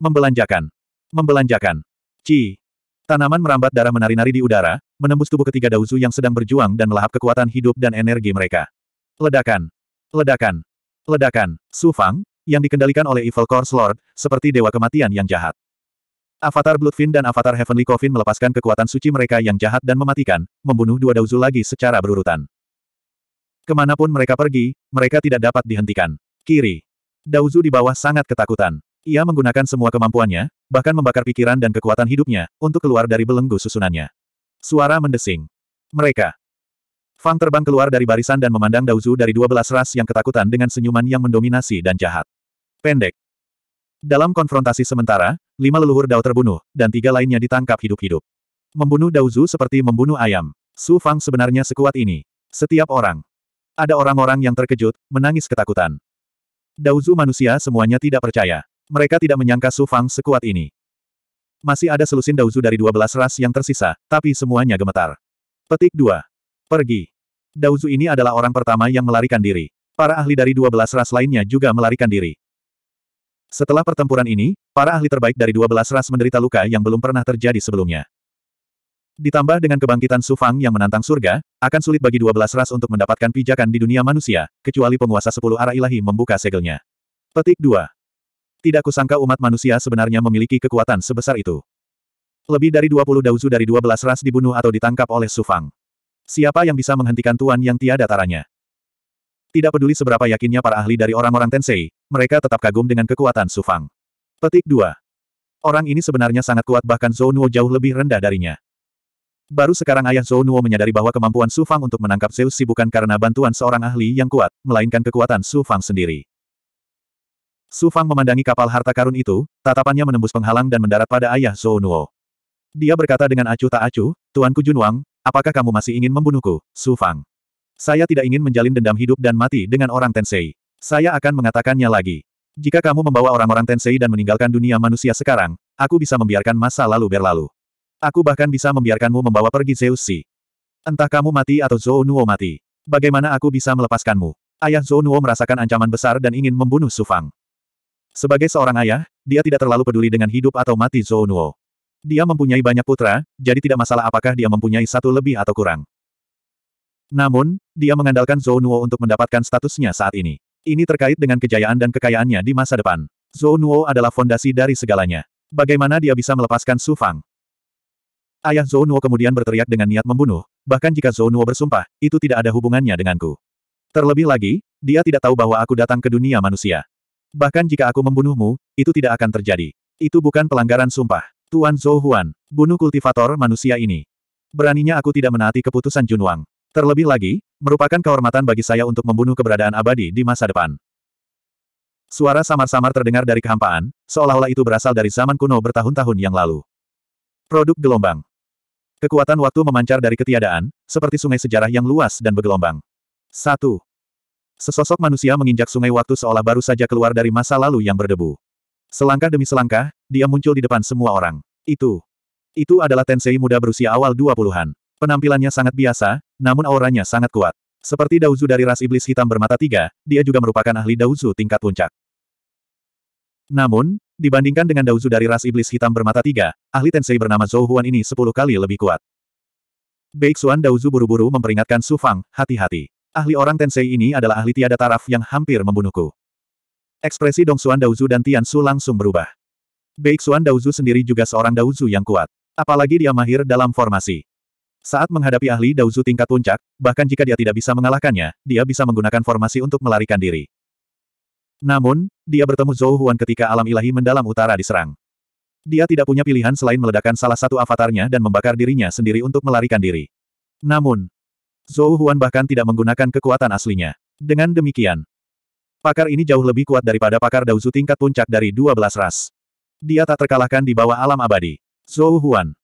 Membelanjakan. Membelanjakan. Ci. Tanaman merambat darah menari-nari di udara, menembus tubuh ketiga Dauzu yang sedang berjuang dan melahap kekuatan hidup dan energi mereka. Ledakan. Ledakan. Ledakan. Sufang, yang dikendalikan oleh Evil Course Lord, seperti dewa kematian yang jahat. Avatar Bloodfin dan Avatar Heavenly Coffin melepaskan kekuatan suci mereka yang jahat dan mematikan, membunuh dua Da'uzu lagi secara berurutan. Kemanapun mereka pergi, mereka tidak dapat dihentikan. Kiri. Da'uzu di bawah sangat ketakutan. Ia menggunakan semua kemampuannya, bahkan membakar pikiran dan kekuatan hidupnya, untuk keluar dari belenggu susunannya. Suara mendesing. Mereka. Fang terbang keluar dari barisan dan memandang Da'uzu dari dua belas ras yang ketakutan dengan senyuman yang mendominasi dan jahat. Pendek. Dalam konfrontasi sementara, lima leluhur Dao terbunuh, dan tiga lainnya ditangkap hidup-hidup. Membunuh Daozu seperti membunuh ayam. Su Fang sebenarnya sekuat ini. Setiap orang. Ada orang-orang yang terkejut, menangis ketakutan. Daozu manusia semuanya tidak percaya. Mereka tidak menyangka Su Fang sekuat ini. Masih ada selusin Daozu dari dua belas ras yang tersisa, tapi semuanya gemetar. Petik 2. Pergi. Daozu ini adalah orang pertama yang melarikan diri. Para ahli dari dua belas ras lainnya juga melarikan diri. Setelah pertempuran ini, para ahli terbaik dari 12 ras menderita luka yang belum pernah terjadi sebelumnya. Ditambah dengan kebangkitan Sufang yang menantang surga, akan sulit bagi 12 ras untuk mendapatkan pijakan di dunia manusia, kecuali penguasa 10 arah ilahi membuka segelnya. Petik 2. Tidak kusangka umat manusia sebenarnya memiliki kekuatan sebesar itu. Lebih dari 20 dauzu dari 12 ras dibunuh atau ditangkap oleh Sufang. Siapa yang bisa menghentikan Tuan yang tiada taranya? Tidak peduli seberapa yakinnya para ahli dari orang-orang Tensei, mereka tetap kagum dengan kekuatan Su Fang. Petik 2. Orang ini sebenarnya sangat kuat bahkan Zhou Nuo jauh lebih rendah darinya. Baru sekarang ayah Zhou Nuo menyadari bahwa kemampuan Su Fang untuk menangkap Zeus bukan karena bantuan seorang ahli yang kuat, melainkan kekuatan Su Fang sendiri. Su Fang memandangi kapal harta karun itu, tatapannya menembus penghalang dan mendarat pada ayah Zhou Nuo. Dia berkata dengan acuh tak acuh, Tuanku Junwang, apakah kamu masih ingin membunuhku, Su Fang? Saya tidak ingin menjalin dendam hidup dan mati dengan orang Tensei. Saya akan mengatakannya lagi. Jika kamu membawa orang-orang Tensei dan meninggalkan dunia manusia sekarang, aku bisa membiarkan masa lalu berlalu. Aku bahkan bisa membiarkanmu membawa pergi Zeus Si. Entah kamu mati atau Zou Nuo mati. Bagaimana aku bisa melepaskanmu? Ayah Zou Nuo merasakan ancaman besar dan ingin membunuh Sufang. Sebagai seorang ayah, dia tidak terlalu peduli dengan hidup atau mati Zou Nuo. Dia mempunyai banyak putra, jadi tidak masalah apakah dia mempunyai satu lebih atau kurang. Namun, dia mengandalkan Zhou Nuo untuk mendapatkan statusnya saat ini. Ini terkait dengan kejayaan dan kekayaannya di masa depan. Zhou Nuo adalah fondasi dari segalanya. Bagaimana dia bisa melepaskan Su Fang? Ayah Zhou Nuo kemudian berteriak dengan niat membunuh, bahkan jika Zhou Nuo bersumpah, itu tidak ada hubungannya denganku. Terlebih lagi, dia tidak tahu bahwa aku datang ke dunia manusia. Bahkan jika aku membunuhmu, itu tidak akan terjadi. Itu bukan pelanggaran sumpah. Tuan Zhou Huan, bunuh kultivator manusia ini. Beraninya aku tidak menaati keputusan Jun Wang? Terlebih lagi, merupakan kehormatan bagi saya untuk membunuh keberadaan abadi di masa depan. Suara samar-samar terdengar dari kehampaan, seolah-olah itu berasal dari zaman kuno bertahun-tahun yang lalu. Produk gelombang. Kekuatan waktu memancar dari ketiadaan, seperti sungai sejarah yang luas dan bergelombang. 1. Sesosok manusia menginjak sungai waktu seolah baru saja keluar dari masa lalu yang berdebu. Selangkah demi selangkah, dia muncul di depan semua orang. Itu. Itu adalah Tensei muda berusia awal 20-an. Penampilannya sangat biasa, namun auranya sangat kuat. Seperti Dauzu dari ras iblis hitam bermata tiga, dia juga merupakan ahli Dauzu tingkat puncak. Namun, dibandingkan dengan Dauzu dari ras iblis hitam bermata tiga, ahli Tensei bernama Zhou Huan ini sepuluh kali lebih kuat. Beixuan Dauzu buru-buru memperingatkan Su Fang, hati-hati. Ahli orang Tensei ini adalah ahli tiada taraf yang hampir membunuhku. Ekspresi Dong Dongsuan Dauzu dan Tian Su langsung berubah. Beixuan Dauzu sendiri juga seorang Dauzu yang kuat. Apalagi dia mahir dalam formasi. Saat menghadapi ahli Dauzu tingkat puncak, bahkan jika dia tidak bisa mengalahkannya, dia bisa menggunakan formasi untuk melarikan diri. Namun, dia bertemu Zhou Huan ketika alam ilahi mendalam utara diserang. Dia tidak punya pilihan selain meledakkan salah satu avatarnya dan membakar dirinya sendiri untuk melarikan diri. Namun, Zhou Huan bahkan tidak menggunakan kekuatan aslinya. Dengan demikian, pakar ini jauh lebih kuat daripada pakar Dauzu tingkat puncak dari 12 ras. Dia tak terkalahkan di bawah alam abadi. Zhou Huan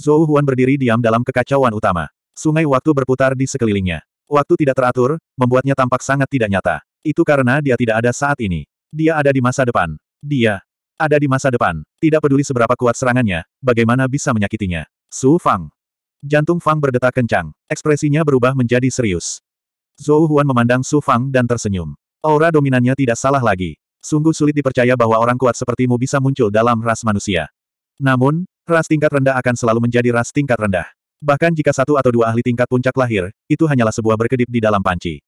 Zhou Huan berdiri diam dalam kekacauan utama. Sungai waktu berputar di sekelilingnya. Waktu tidak teratur, membuatnya tampak sangat tidak nyata. Itu karena dia tidak ada saat ini. Dia ada di masa depan. Dia ada di masa depan. Tidak peduli seberapa kuat serangannya, bagaimana bisa menyakitinya. Su Fang. Jantung Fang berdetak kencang. Ekspresinya berubah menjadi serius. Zhou Huan memandang Su Fang dan tersenyum. Aura dominannya tidak salah lagi. Sungguh sulit dipercaya bahwa orang kuat sepertimu bisa muncul dalam ras manusia. Namun, Ras tingkat rendah akan selalu menjadi ras tingkat rendah. Bahkan jika satu atau dua ahli tingkat puncak lahir, itu hanyalah sebuah berkedip di dalam panci.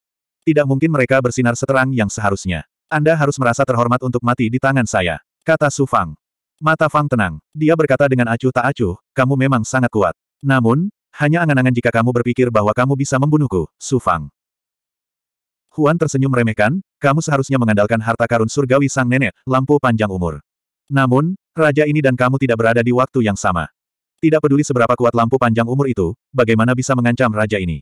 Tidak mungkin mereka bersinar seterang yang seharusnya. Anda harus merasa terhormat untuk mati di tangan saya. Kata Su Fang. Mata Fang tenang. Dia berkata dengan acuh tak acuh, kamu memang sangat kuat. Namun, hanya angan-angan jika kamu berpikir bahwa kamu bisa membunuhku, Su Fang. Huan tersenyum remehkan, kamu seharusnya mengandalkan harta karun surgawi sang nenek, lampu panjang umur. Namun, raja ini dan kamu tidak berada di waktu yang sama. Tidak peduli seberapa kuat lampu panjang umur itu, bagaimana bisa mengancam raja ini.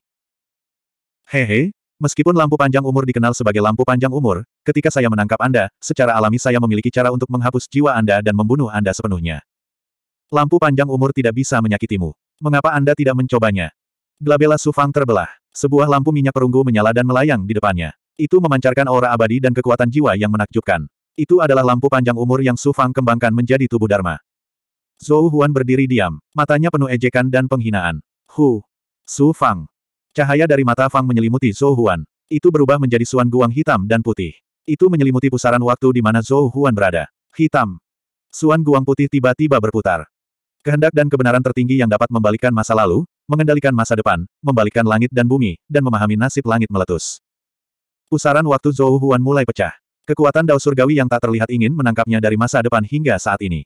Hehe, meskipun lampu panjang umur dikenal sebagai lampu panjang umur, ketika saya menangkap Anda, secara alami saya memiliki cara untuk menghapus jiwa Anda dan membunuh Anda sepenuhnya. Lampu panjang umur tidak bisa menyakitimu. Mengapa Anda tidak mencobanya? Glabella Sufang terbelah. Sebuah lampu minyak perunggu menyala dan melayang di depannya. Itu memancarkan aura abadi dan kekuatan jiwa yang menakjubkan. Itu adalah lampu panjang umur yang Su Fang kembangkan menjadi tubuh Dharma. Zhou Huan berdiri diam, matanya penuh ejekan dan penghinaan. Hu! Su Fang! Cahaya dari mata Fang menyelimuti Zhou Huan. Itu berubah menjadi suan guang hitam dan putih. Itu menyelimuti pusaran waktu di mana Zhou Huan berada. Hitam! Suan guang putih tiba-tiba berputar. Kehendak dan kebenaran tertinggi yang dapat membalikan masa lalu, mengendalikan masa depan, membalikan langit dan bumi, dan memahami nasib langit meletus. Pusaran waktu Zhou Huan mulai pecah. Kekuatan Dao Surgawi yang tak terlihat ingin menangkapnya dari masa depan hingga saat ini.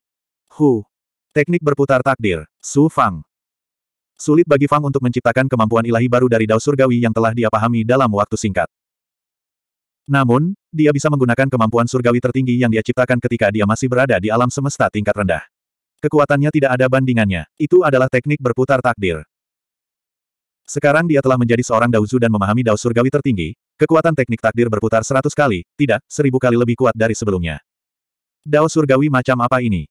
Hu. Teknik berputar takdir. Su Fang. Sulit bagi Fang untuk menciptakan kemampuan ilahi baru dari Dao Surgawi yang telah dia pahami dalam waktu singkat. Namun, dia bisa menggunakan kemampuan surgawi tertinggi yang dia ciptakan ketika dia masih berada di alam semesta tingkat rendah. Kekuatannya tidak ada bandingannya. Itu adalah teknik berputar takdir. Sekarang dia telah menjadi seorang Daozu dan memahami Dao Surgawi tertinggi, Kekuatan teknik takdir berputar seratus kali, tidak, seribu kali lebih kuat dari sebelumnya. Dao surgawi macam apa ini?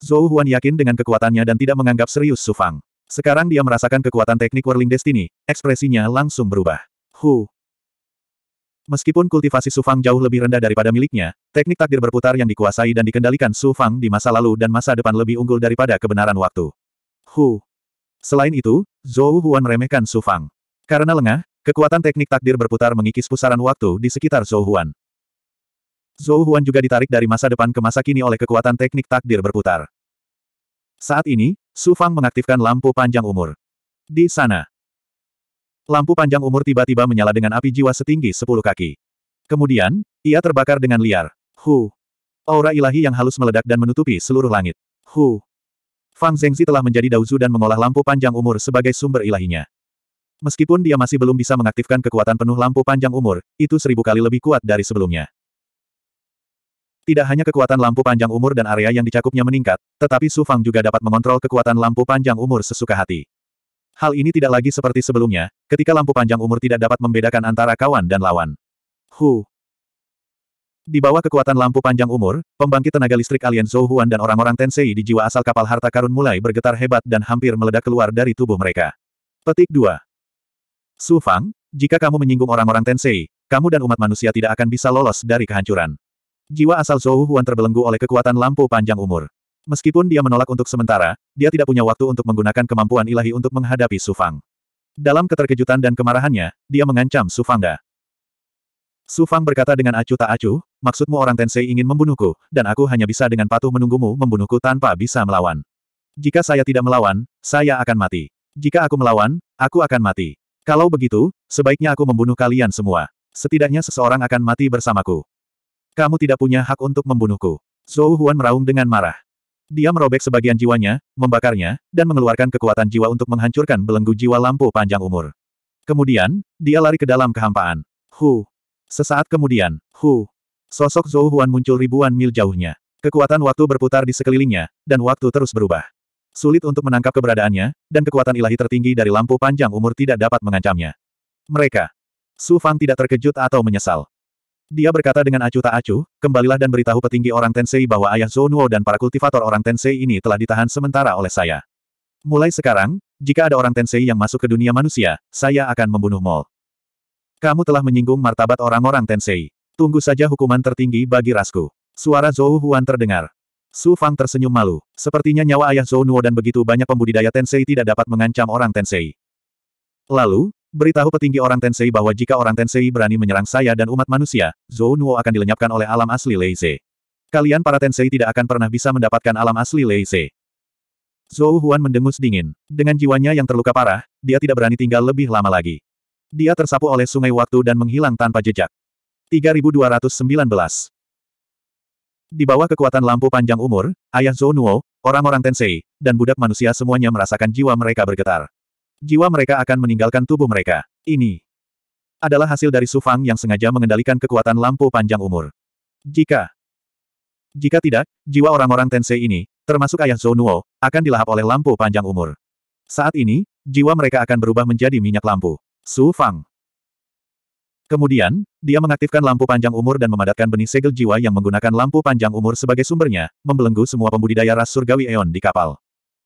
Zhou Huan yakin dengan kekuatannya dan tidak menganggap serius Su Fang. Sekarang dia merasakan kekuatan teknik Whirling Destiny, ekspresinya langsung berubah. Hu. Meskipun kultivasi Su Fang jauh lebih rendah daripada miliknya, teknik takdir berputar yang dikuasai dan dikendalikan Su Fang di masa lalu dan masa depan lebih unggul daripada kebenaran waktu. Hu. Selain itu, Zhou Huan meremehkan Su Fang. Karena lengah, Kekuatan teknik takdir berputar mengikis pusaran waktu di sekitar Zhou Huan. Zhou Huan juga ditarik dari masa depan ke masa kini oleh kekuatan teknik takdir berputar. Saat ini, Su Fang mengaktifkan lampu panjang umur. Di sana. Lampu panjang umur tiba-tiba menyala dengan api jiwa setinggi sepuluh kaki. Kemudian, ia terbakar dengan liar. Hu. Aura ilahi yang halus meledak dan menutupi seluruh langit. Hu. Fang Zhengzi telah menjadi dauzu dan mengolah lampu panjang umur sebagai sumber ilahinya. Meskipun dia masih belum bisa mengaktifkan kekuatan penuh lampu panjang umur, itu seribu kali lebih kuat dari sebelumnya. Tidak hanya kekuatan lampu panjang umur dan area yang dicakupnya meningkat, tetapi Su Fang juga dapat mengontrol kekuatan lampu panjang umur sesuka hati. Hal ini tidak lagi seperti sebelumnya, ketika lampu panjang umur tidak dapat membedakan antara kawan dan lawan. Hu. Di bawah kekuatan lampu panjang umur, pembangkit tenaga listrik alien Zhou Huan dan orang-orang Tensei di jiwa asal kapal harta karun mulai bergetar hebat dan hampir meledak keluar dari tubuh mereka. Petik 2. Su Fang, jika kamu menyinggung orang-orang Tensei, kamu dan umat manusia tidak akan bisa lolos dari kehancuran. Jiwa asal Zhou Huan terbelenggu oleh kekuatan lampu panjang umur. Meskipun dia menolak untuk sementara, dia tidak punya waktu untuk menggunakan kemampuan ilahi untuk menghadapi Su Fang. Dalam keterkejutan dan kemarahannya, dia mengancam Su Su Fang berkata dengan acuh tak acuh, maksudmu orang Tensei ingin membunuhku, dan aku hanya bisa dengan patuh menunggumu membunuhku tanpa bisa melawan. Jika saya tidak melawan, saya akan mati. Jika aku melawan, aku akan mati. Kalau begitu, sebaiknya aku membunuh kalian semua. Setidaknya seseorang akan mati bersamaku. Kamu tidak punya hak untuk membunuhku. Zhou Huan meraung dengan marah. Dia merobek sebagian jiwanya, membakarnya, dan mengeluarkan kekuatan jiwa untuk menghancurkan belenggu jiwa lampu panjang umur. Kemudian, dia lari ke dalam kehampaan. Hu. Sesaat kemudian, hu. Sosok Zhou Huan muncul ribuan mil jauhnya. Kekuatan waktu berputar di sekelilingnya, dan waktu terus berubah. Sulit untuk menangkap keberadaannya, dan kekuatan ilahi tertinggi dari lampu panjang umur tidak dapat mengancamnya. Mereka. Su Fang tidak terkejut atau menyesal. Dia berkata dengan acuh tak acuh, kembalilah dan beritahu petinggi orang Tensei bahwa ayah Zonuo dan para kultivator orang Tensei ini telah ditahan sementara oleh saya. Mulai sekarang, jika ada orang Tensei yang masuk ke dunia manusia, saya akan membunuh Mol. Kamu telah menyinggung martabat orang-orang Tensei. Tunggu saja hukuman tertinggi bagi rasku. Suara Zhou Huan terdengar. Su Fang tersenyum malu. Sepertinya nyawa ayah Zhou Nuo dan begitu banyak pembudidaya Tensei tidak dapat mengancam orang Tensei. Lalu, beritahu petinggi orang Tensei bahwa jika orang Tensei berani menyerang saya dan umat manusia, Zhou Nuo akan dilenyapkan oleh alam asli Lei Leize. Kalian para Tensei tidak akan pernah bisa mendapatkan alam asli Lei Leize. Zhou Huan mendengus dingin. Dengan jiwanya yang terluka parah, dia tidak berani tinggal lebih lama lagi. Dia tersapu oleh sungai waktu dan menghilang tanpa jejak. 3219 di bawah kekuatan lampu panjang umur, ayah Zhou Nuo, orang-orang Tensei, dan budak manusia semuanya merasakan jiwa mereka bergetar. Jiwa mereka akan meninggalkan tubuh mereka. Ini adalah hasil dari Su Fang yang sengaja mengendalikan kekuatan lampu panjang umur. Jika jika tidak, jiwa orang-orang Tensei ini, termasuk ayah Zhou Nuo, akan dilahap oleh lampu panjang umur. Saat ini, jiwa mereka akan berubah menjadi minyak lampu. Su Fang. Kemudian, dia mengaktifkan lampu panjang umur dan memadatkan benih segel jiwa yang menggunakan lampu panjang umur sebagai sumbernya, membelenggu semua pembudidaya ras surgawi Eon di kapal.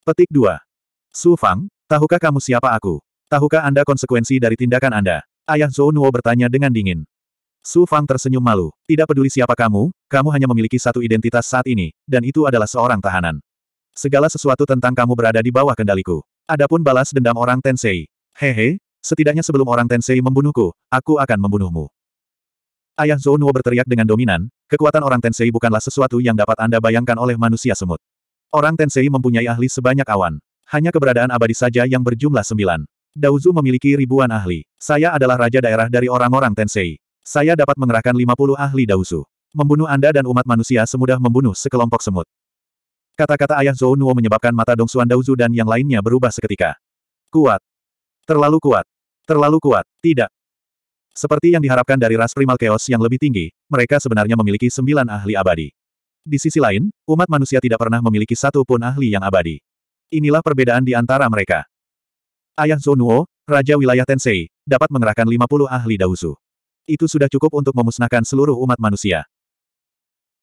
Petik 2. Su Fang, tahukah kamu siapa aku? Tahukah Anda konsekuensi dari tindakan Anda? Ayah Zhou Nuo bertanya dengan dingin. Su Fang tersenyum malu. Tidak peduli siapa kamu, kamu hanya memiliki satu identitas saat ini, dan itu adalah seorang tahanan. Segala sesuatu tentang kamu berada di bawah kendaliku. Adapun balas dendam orang Tensei. Hehe, Setidaknya sebelum orang Tensei membunuhku, aku akan membunuhmu. Ayah Zhou Nuo berteriak dengan dominan, kekuatan orang Tensei bukanlah sesuatu yang dapat Anda bayangkan oleh manusia semut. Orang Tensei mempunyai ahli sebanyak awan. Hanya keberadaan abadi saja yang berjumlah sembilan. Daozu memiliki ribuan ahli. Saya adalah raja daerah dari orang-orang Tensei. Saya dapat mengerahkan 50 ahli Daozu. Membunuh Anda dan umat manusia semudah membunuh sekelompok semut. Kata-kata ayah Zhou Nuo menyebabkan mata Dong Dongsuan Daozu dan yang lainnya berubah seketika. Kuat, Terlalu kuat. Terlalu kuat. Tidak. Seperti yang diharapkan dari ras primal chaos yang lebih tinggi, mereka sebenarnya memiliki sembilan ahli abadi. Di sisi lain, umat manusia tidak pernah memiliki satu pun ahli yang abadi. Inilah perbedaan di antara mereka. Ayah Zonuo, Raja Wilayah Tensei, dapat mengerahkan 50 ahli Dausu. Itu sudah cukup untuk memusnahkan seluruh umat manusia.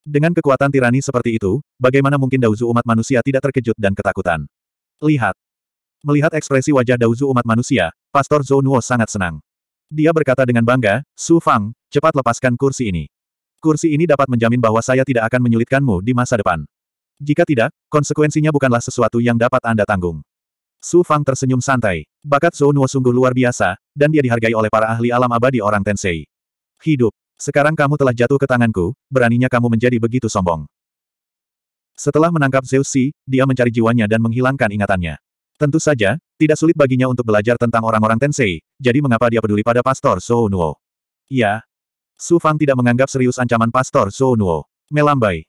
Dengan kekuatan tirani seperti itu, bagaimana mungkin Dausu umat manusia tidak terkejut dan ketakutan? Lihat, Melihat ekspresi wajah Dauzu umat manusia, Pastor Zhou Nuo sangat senang. Dia berkata dengan bangga, Su Fang, cepat lepaskan kursi ini. Kursi ini dapat menjamin bahwa saya tidak akan menyulitkanmu di masa depan. Jika tidak, konsekuensinya bukanlah sesuatu yang dapat Anda tanggung. Su Fang tersenyum santai. Bakat Zhou Nuo sungguh luar biasa, dan dia dihargai oleh para ahli alam abadi orang Tensei. Hidup. Sekarang kamu telah jatuh ke tanganku, beraninya kamu menjadi begitu sombong. Setelah menangkap Zeus Si, dia mencari jiwanya dan menghilangkan ingatannya. Tentu saja, tidak sulit baginya untuk belajar tentang orang-orang Tensei, jadi mengapa dia peduli pada Pastor Zhou Nuo? Ya. Su Fang tidak menganggap serius ancaman Pastor Zhou Nuo. Melambai.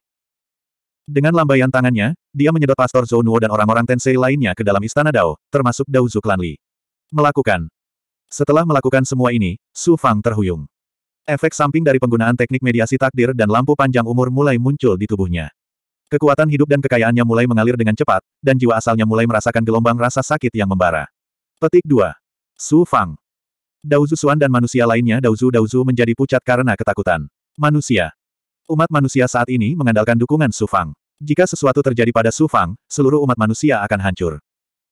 Dengan lambaian tangannya, dia menyedot Pastor Zhou Nuo dan orang-orang Tensei lainnya ke dalam istana Dao, termasuk Dao Zuklan Li. Melakukan. Setelah melakukan semua ini, Su Fang terhuyung. Efek samping dari penggunaan teknik mediasi takdir dan lampu panjang umur mulai muncul di tubuhnya. Kekuatan hidup dan kekayaannya mulai mengalir dengan cepat, dan jiwa asalnya mulai merasakan gelombang rasa sakit yang membara. Petik 2. Su Fang. Daozu Suan dan manusia lainnya Daozu Daozu menjadi pucat karena ketakutan. Manusia. Umat manusia saat ini mengandalkan dukungan Su Fang. Jika sesuatu terjadi pada Su Fang, seluruh umat manusia akan hancur.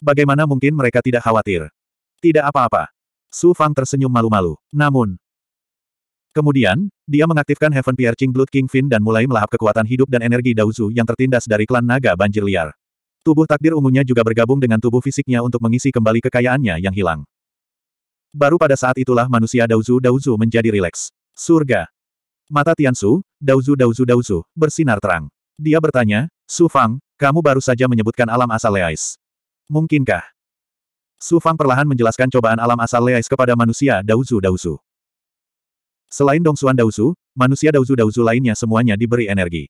Bagaimana mungkin mereka tidak khawatir? Tidak apa-apa. Su Fang tersenyum malu-malu. Namun, Kemudian, dia mengaktifkan Heaven Piercing Blood King Fin dan mulai melahap kekuatan hidup dan energi Daozu yang tertindas dari klan naga banjir liar. Tubuh takdir ungunya juga bergabung dengan tubuh fisiknya untuk mengisi kembali kekayaannya yang hilang. Baru pada saat itulah manusia Daozu Daozu menjadi rileks. Surga. Mata Tiansu, Daozu Daozu Daozu, bersinar terang. Dia bertanya, Su Fang, kamu baru saja menyebutkan alam asal Leais. Mungkinkah? Su Fang perlahan menjelaskan cobaan alam asal Leais kepada manusia Daozu Daozu. Selain Dongsuan Daozu, manusia Daozu-Daozu lainnya semuanya diberi energi.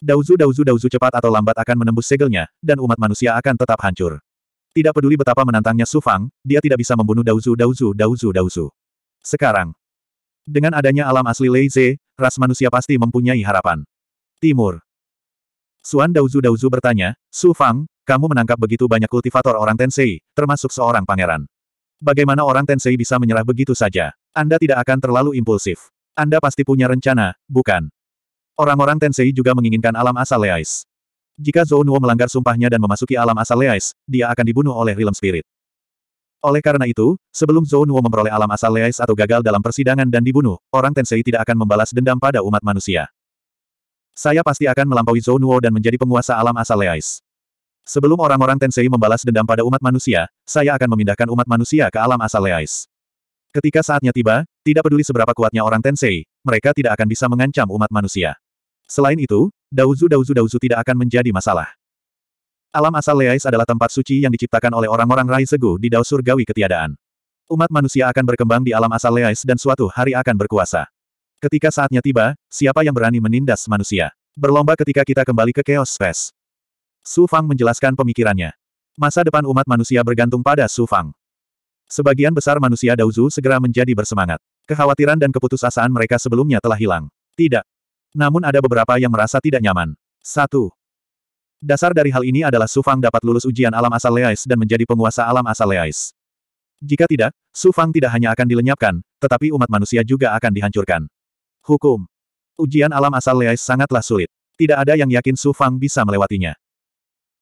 Daozu-Daozu-Daozu cepat atau lambat akan menembus segelnya, dan umat manusia akan tetap hancur. Tidak peduli betapa menantangnya Su Fang, dia tidak bisa membunuh Daozu-Daozu-Daozu-Daozu. Sekarang, dengan adanya alam asli Lei Ze, ras manusia pasti mempunyai harapan. Timur. Suan Daozu Daozu bertanya, Su Fang, kamu menangkap begitu banyak kultivator orang Tensei, termasuk seorang pangeran. Bagaimana orang Tensei bisa menyerah begitu saja? Anda tidak akan terlalu impulsif. Anda pasti punya rencana, bukan? Orang-orang Tensei juga menginginkan alam asal Leais. Jika Zou Nuo melanggar sumpahnya dan memasuki alam asal Leais, dia akan dibunuh oleh Realm Spirit. Oleh karena itu, sebelum Zou Nuo memperoleh alam asal Leais atau gagal dalam persidangan dan dibunuh, orang Tensei tidak akan membalas dendam pada umat manusia. Saya pasti akan melampaui Zou Nuo dan menjadi penguasa alam asal Leais. Sebelum orang-orang Tensei membalas dendam pada umat manusia, saya akan memindahkan umat manusia ke alam asal Leais. Ketika saatnya tiba, tidak peduli seberapa kuatnya orang Tensei, mereka tidak akan bisa mengancam umat manusia. Selain itu, Dauzu Dauzu Dauzu tidak akan menjadi masalah. Alam asal Leais adalah tempat suci yang diciptakan oleh orang-orang Rai Segu di Dao Surgawi Ketiadaan. Umat manusia akan berkembang di alam asal Leais dan suatu hari akan berkuasa. Ketika saatnya tiba, siapa yang berani menindas manusia? Berlomba ketika kita kembali ke Chaos Space. Su Fang menjelaskan pemikirannya. Masa depan umat manusia bergantung pada Su Fang. Sebagian besar manusia Dauzu segera menjadi bersemangat. Kekhawatiran dan keputusasaan mereka sebelumnya telah hilang. Tidak. Namun ada beberapa yang merasa tidak nyaman. Satu. Dasar dari hal ini adalah Sufang dapat lulus ujian alam asal Leais dan menjadi penguasa alam asal Leais. Jika tidak, Sufang tidak hanya akan dilenyapkan, tetapi umat manusia juga akan dihancurkan. Hukum. Ujian alam asal Leais sangatlah sulit. Tidak ada yang yakin Sufang bisa melewatinya.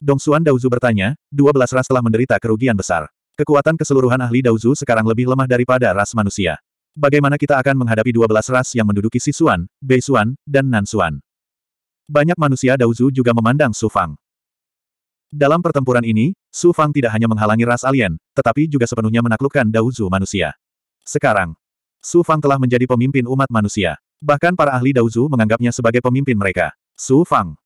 Dong Xuan Daozu bertanya, dua belas ras telah menderita kerugian besar. Kekuatan keseluruhan ahli Daozu sekarang lebih lemah daripada ras manusia. Bagaimana kita akan menghadapi 12 ras yang menduduki Sisuan, Beisuan, dan Nansuan? Banyak manusia Daozu juga memandang Su Fang. Dalam pertempuran ini, Su Fang tidak hanya menghalangi ras alien, tetapi juga sepenuhnya menaklukkan Daozu manusia. Sekarang, Su Fang telah menjadi pemimpin umat manusia. Bahkan para ahli Daozu menganggapnya sebagai pemimpin mereka. Su Fang.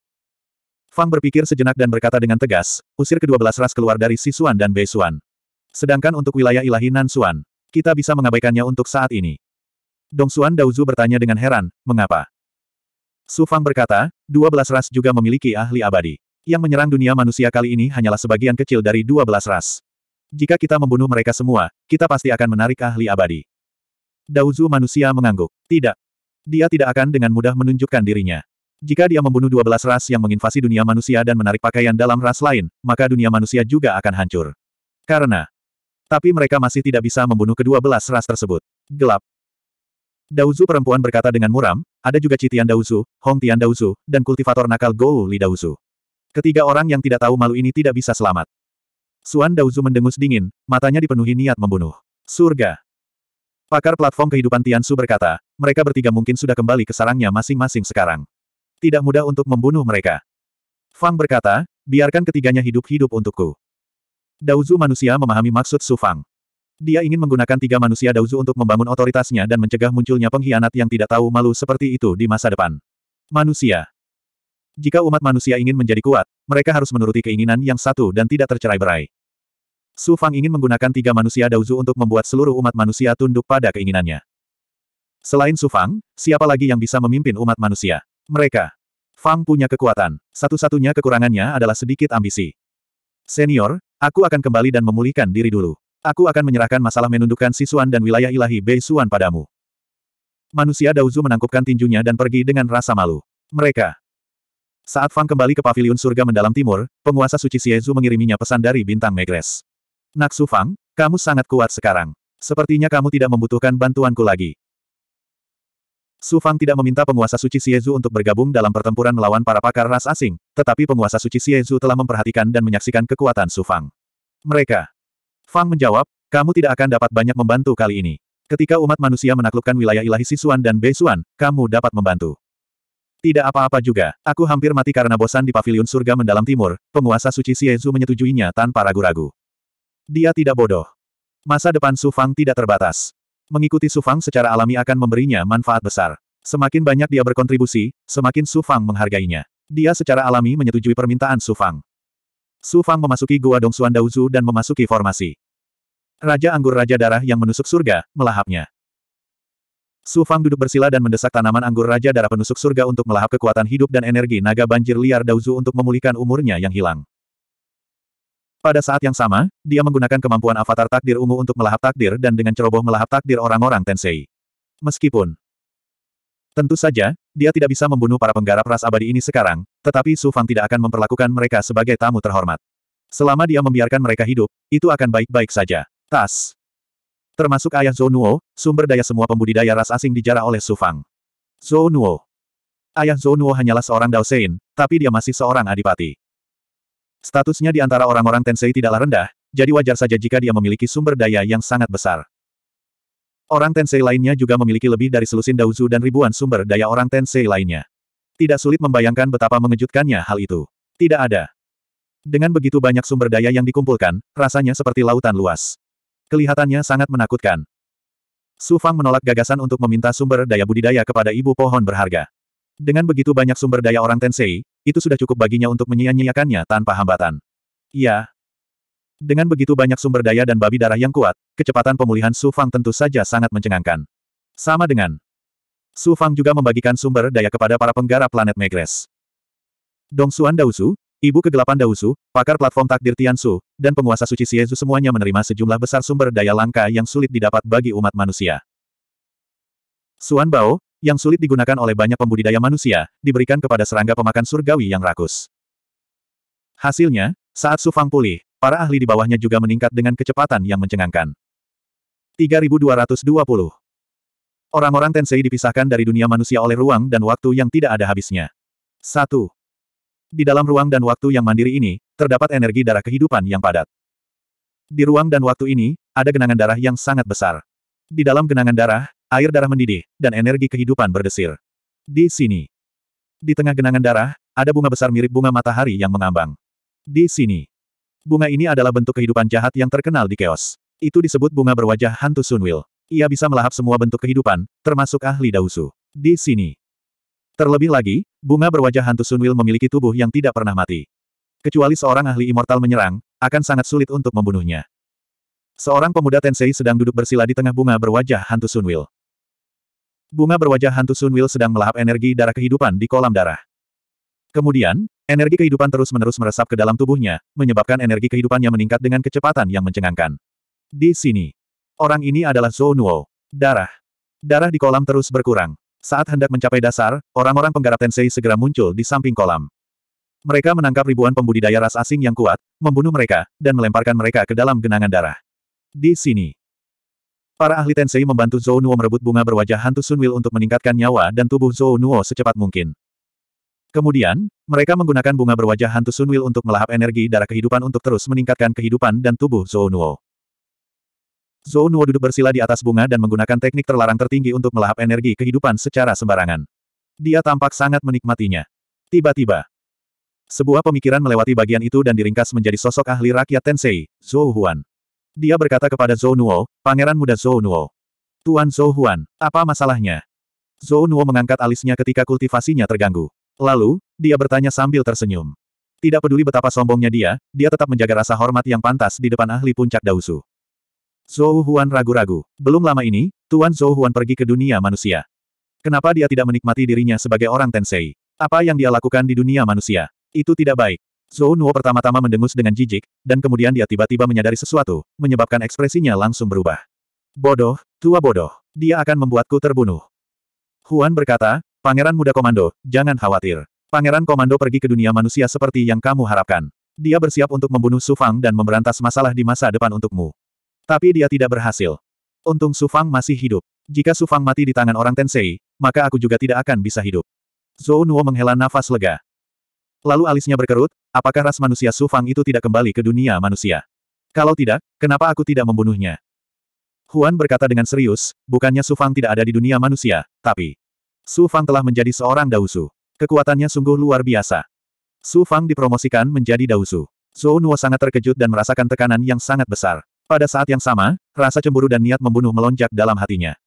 Fang berpikir sejenak dan berkata dengan tegas, usir kedua belas ras keluar dari Sisuan dan Beisuan. Sedangkan untuk wilayah ilahi Nansuan, kita bisa mengabaikannya untuk saat ini. Dong Dongsuan Daozu bertanya dengan heran, mengapa? Su Fang berkata, dua belas ras juga memiliki ahli abadi. Yang menyerang dunia manusia kali ini hanyalah sebagian kecil dari dua belas ras. Jika kita membunuh mereka semua, kita pasti akan menarik ahli abadi. Daozu manusia mengangguk. Tidak. Dia tidak akan dengan mudah menunjukkan dirinya. Jika dia membunuh dua belas ras yang menginvasi dunia manusia dan menarik pakaian dalam ras lain, maka dunia manusia juga akan hancur. Karena, tapi mereka masih tidak bisa membunuh kedua belas ras tersebut. Gelap. Dauzu perempuan berkata dengan muram, ada juga Citian Dauzu, Hong Tian Dauzu, dan kultivator nakal Gou Li Dauzu. Ketiga orang yang tidak tahu malu ini tidak bisa selamat. Suan Dauzu mendengus dingin, matanya dipenuhi niat membunuh. Surga. Pakar platform kehidupan Tian Su berkata, mereka bertiga mungkin sudah kembali ke sarangnya masing-masing sekarang. Tidak mudah untuk membunuh mereka. Fang berkata, biarkan ketiganya hidup-hidup untukku. Dauzu manusia memahami maksud Su Fang. Dia ingin menggunakan tiga manusia Dauzu untuk membangun otoritasnya dan mencegah munculnya pengkhianat yang tidak tahu malu seperti itu di masa depan. Manusia. Jika umat manusia ingin menjadi kuat, mereka harus menuruti keinginan yang satu dan tidak tercerai berai. Su Fang ingin menggunakan tiga manusia Dauzu untuk membuat seluruh umat manusia tunduk pada keinginannya. Selain Su Fang, siapa lagi yang bisa memimpin umat manusia? Mereka. Fang punya kekuatan. Satu-satunya kekurangannya adalah sedikit ambisi. Senior, aku akan kembali dan memulihkan diri dulu. Aku akan menyerahkan masalah menundukkan Sisuan dan wilayah ilahi Bei Suan padamu. Manusia Dauzu menangkupkan tinjunya dan pergi dengan rasa malu. Mereka. Saat Fang kembali ke paviliun surga mendalam timur, penguasa suci Siezu mengiriminya pesan dari bintang Megres. Naksu Fang, kamu sangat kuat sekarang. Sepertinya kamu tidak membutuhkan bantuanku lagi. Su Fang tidak meminta penguasa suci Xiezu untuk bergabung dalam pertempuran melawan para pakar ras asing, tetapi penguasa suci Xiezu telah memperhatikan dan menyaksikan kekuatan Su Fang. Mereka. Fang menjawab, kamu tidak akan dapat banyak membantu kali ini. Ketika umat manusia menaklukkan wilayah ilahi Sisuan dan Beisuan, kamu dapat membantu. Tidak apa-apa juga, aku hampir mati karena bosan di paviliun surga mendalam timur, penguasa suci Xiezu menyetujuinya tanpa ragu-ragu. Dia tidak bodoh. Masa depan Su Fang tidak terbatas. Mengikuti Sufang secara alami akan memberinya manfaat besar. Semakin banyak dia berkontribusi, semakin Sufang menghargainya. Dia secara alami menyetujui permintaan Sufang. Sufang memasuki Gua Dongsuan Daozu dan memasuki formasi. Raja Anggur Raja Darah yang menusuk surga, melahapnya. Sufang duduk bersila dan mendesak tanaman anggur Raja Darah penusuk surga untuk melahap kekuatan hidup dan energi naga banjir liar Daozu untuk memulihkan umurnya yang hilang. Pada saat yang sama, dia menggunakan kemampuan avatar takdir ungu untuk melahap takdir dan dengan ceroboh melahap takdir orang-orang Tensei. Meskipun Tentu saja, dia tidak bisa membunuh para penggarap ras abadi ini sekarang, tetapi Su Fang tidak akan memperlakukan mereka sebagai tamu terhormat. Selama dia membiarkan mereka hidup, itu akan baik-baik saja. Tas. Termasuk ayah Zhou Nuo, sumber daya semua pembudidaya ras asing dijarah oleh Su Fang. Zhou Nuo. Ayah Zhou Nuo hanyalah seorang Sein, tapi dia masih seorang adipati. Statusnya di antara orang-orang Tensei tidaklah rendah, jadi wajar saja jika dia memiliki sumber daya yang sangat besar. Orang Tensei lainnya juga memiliki lebih dari selusin Dauzu dan ribuan sumber daya orang Tensei lainnya. Tidak sulit membayangkan betapa mengejutkannya hal itu. Tidak ada. Dengan begitu banyak sumber daya yang dikumpulkan, rasanya seperti lautan luas. Kelihatannya sangat menakutkan. Su Fang menolak gagasan untuk meminta sumber daya budidaya kepada ibu pohon berharga. Dengan begitu banyak sumber daya orang Tensei, itu sudah cukup baginya untuk menyia-nyiakannya tanpa hambatan. ya, Dengan begitu banyak sumber daya dan babi darah yang kuat, kecepatan pemulihan Su Fang tentu saja sangat mencengangkan. Sama dengan Su Fang juga membagikan sumber daya kepada para penggarap planet Megres. Dong Xuan Dausu, Ibu Kegelapan Dausu, pakar platform takdir Tian Su, dan penguasa suci Siezu semuanya menerima sejumlah besar sumber daya langka yang sulit didapat bagi umat manusia. Suan Bao, yang sulit digunakan oleh banyak pembudidaya manusia, diberikan kepada serangga pemakan surgawi yang rakus. Hasilnya, saat Sufang pulih, para ahli di bawahnya juga meningkat dengan kecepatan yang mencengangkan. 3220 Orang-orang Tensei dipisahkan dari dunia manusia oleh ruang dan waktu yang tidak ada habisnya. 1. Di dalam ruang dan waktu yang mandiri ini, terdapat energi darah kehidupan yang padat. Di ruang dan waktu ini, ada genangan darah yang sangat besar. Di dalam genangan darah, Air darah mendidih, dan energi kehidupan berdesir. Di sini. Di tengah genangan darah, ada bunga besar mirip bunga matahari yang mengambang. Di sini. Bunga ini adalah bentuk kehidupan jahat yang terkenal di Keos. Itu disebut bunga berwajah hantu Sunwil. Ia bisa melahap semua bentuk kehidupan, termasuk ahli Dausu. Di sini. Terlebih lagi, bunga berwajah hantu Sunwil memiliki tubuh yang tidak pernah mati. Kecuali seorang ahli immortal menyerang, akan sangat sulit untuk membunuhnya. Seorang pemuda Tensei sedang duduk bersila di tengah bunga berwajah hantu Sunwil. Bunga berwajah hantu Sunwil sedang melahap energi darah kehidupan di kolam darah. Kemudian, energi kehidupan terus-menerus meresap ke dalam tubuhnya, menyebabkan energi kehidupannya meningkat dengan kecepatan yang mencengangkan. Di sini, orang ini adalah Zhou Nuo. Darah. Darah di kolam terus berkurang. Saat hendak mencapai dasar, orang-orang penggarap Tensei segera muncul di samping kolam. Mereka menangkap ribuan pembudidaya ras asing yang kuat, membunuh mereka, dan melemparkan mereka ke dalam genangan darah. Di sini, Para ahli Tensei membantu Zhou Nuo merebut bunga berwajah hantu Sunwil untuk meningkatkan nyawa dan tubuh Zhou Nuo secepat mungkin. Kemudian, mereka menggunakan bunga berwajah hantu Sunwil untuk melahap energi darah kehidupan untuk terus meningkatkan kehidupan dan tubuh Zhou Nuo. Zhou Nuo duduk bersila di atas bunga dan menggunakan teknik terlarang tertinggi untuk melahap energi kehidupan secara sembarangan. Dia tampak sangat menikmatinya. Tiba-tiba, sebuah pemikiran melewati bagian itu dan diringkas menjadi sosok ahli rakyat Tensei, Zhou Huan. Dia berkata kepada Zhou Nuo, pangeran muda Zhou Nuo. Tuan Zhou Huan, apa masalahnya? Zhou Nuo mengangkat alisnya ketika kultivasinya terganggu. Lalu, dia bertanya sambil tersenyum. Tidak peduli betapa sombongnya dia, dia tetap menjaga rasa hormat yang pantas di depan ahli puncak Dausu. Zhou Huan ragu-ragu. Belum lama ini, Tuan Zhou Huan pergi ke dunia manusia. Kenapa dia tidak menikmati dirinya sebagai orang Tensei? Apa yang dia lakukan di dunia manusia? Itu tidak baik. Zhou Nuo pertama-tama mendengus dengan jijik, dan kemudian dia tiba-tiba menyadari sesuatu, menyebabkan ekspresinya langsung berubah. Bodoh, tua bodoh, dia akan membuatku terbunuh. Huan berkata, Pangeran Muda Komando, jangan khawatir. Pangeran Komando pergi ke dunia manusia seperti yang kamu harapkan. Dia bersiap untuk membunuh Su Fang dan memberantas masalah di masa depan untukmu. Tapi dia tidak berhasil. Untung Su Fang masih hidup. Jika Su Fang mati di tangan orang Tensei, maka aku juga tidak akan bisa hidup. Zhou Nuo menghela nafas lega. Lalu alisnya berkerut, apakah ras manusia Su Fang itu tidak kembali ke dunia manusia? Kalau tidak, kenapa aku tidak membunuhnya? Huan berkata dengan serius, bukannya Su Fang tidak ada di dunia manusia, tapi... Su Fang telah menjadi seorang Dausu. Kekuatannya sungguh luar biasa. Su Fang dipromosikan menjadi Dausu. Zhou Nuo sangat terkejut dan merasakan tekanan yang sangat besar. Pada saat yang sama, rasa cemburu dan niat membunuh melonjak dalam hatinya.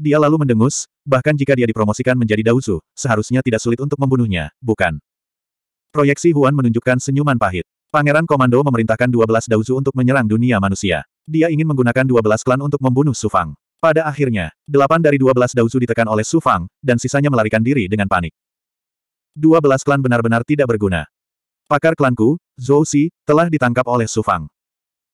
Dia lalu mendengus, bahkan jika dia dipromosikan menjadi dausu, seharusnya tidak sulit untuk membunuhnya, bukan? Proyeksi Huan menunjukkan senyuman pahit. Pangeran Komando memerintahkan 12 dausu untuk menyerang dunia manusia. Dia ingin menggunakan 12 klan untuk membunuh Sufang. Pada akhirnya, 8 dari 12 dausu ditekan oleh Sufang, dan sisanya melarikan diri dengan panik. 12 klan benar-benar tidak berguna. Pakar klanku, Zhou Xi, telah ditangkap oleh Sufang.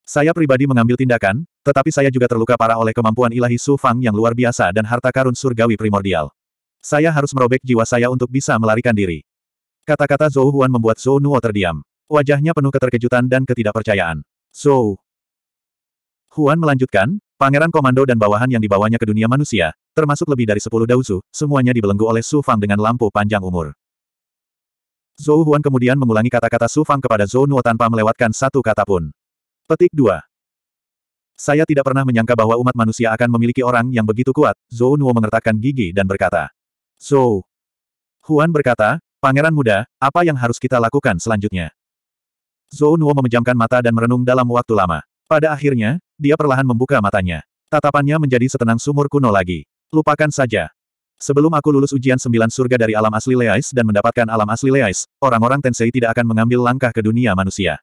Saya pribadi mengambil tindakan, tetapi saya juga terluka parah oleh kemampuan ilahi Su Fang yang luar biasa dan harta karun surgawi primordial. Saya harus merobek jiwa saya untuk bisa melarikan diri. Kata-kata Zhou Huan membuat Zhou Nuo terdiam. Wajahnya penuh keterkejutan dan ketidakpercayaan. Zhou Huan melanjutkan, pangeran komando dan bawahan yang dibawanya ke dunia manusia, termasuk lebih dari sepuluh dausu, semuanya dibelenggu oleh Su Fang dengan lampu panjang umur. Zhou Huan kemudian mengulangi kata-kata Su Fang kepada Zhou Nuo tanpa melewatkan satu kata pun. Petik 2. Saya tidak pernah menyangka bahwa umat manusia akan memiliki orang yang begitu kuat, Zhou Nuo mengertakkan gigi dan berkata. Zhou. Huan berkata, Pangeran muda, apa yang harus kita lakukan selanjutnya? Zhou Nuo memejamkan mata dan merenung dalam waktu lama. Pada akhirnya, dia perlahan membuka matanya. Tatapannya menjadi setenang sumur kuno lagi. Lupakan saja. Sebelum aku lulus ujian sembilan surga dari alam asli Leais dan mendapatkan alam asli Leais, orang-orang Tensei tidak akan mengambil langkah ke dunia manusia.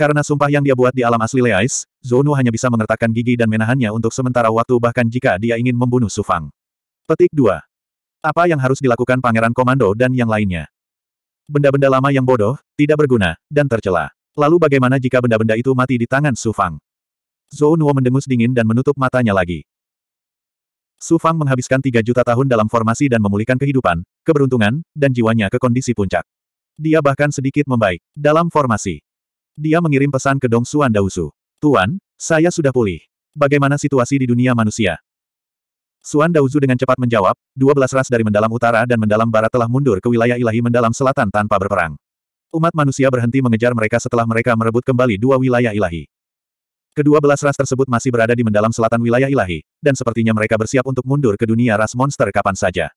Karena sumpah yang dia buat di alam asli Leais, Zonu hanya bisa mengertakkan gigi dan menahannya untuk sementara waktu bahkan jika dia ingin membunuh Sufang. Petik 2. Apa yang harus dilakukan Pangeran Komando dan yang lainnya? Benda-benda lama yang bodoh, tidak berguna, dan tercela. Lalu bagaimana jika benda-benda itu mati di tangan Sufang? Zhou Nuo mendengus dingin dan menutup matanya lagi. Sufang menghabiskan 3 juta tahun dalam formasi dan memulihkan kehidupan, keberuntungan, dan jiwanya ke kondisi puncak. Dia bahkan sedikit membaik. Dalam formasi, dia mengirim pesan ke Dong Xuan Daosu. Tuan, saya sudah pulih. Bagaimana situasi di dunia manusia? Xuan Daozu dengan cepat menjawab, dua belas ras dari mendalam utara dan mendalam barat telah mundur ke wilayah ilahi mendalam selatan tanpa berperang. Umat manusia berhenti mengejar mereka setelah mereka merebut kembali dua wilayah ilahi. Kedua belas ras tersebut masih berada di mendalam selatan wilayah ilahi, dan sepertinya mereka bersiap untuk mundur ke dunia ras monster kapan saja.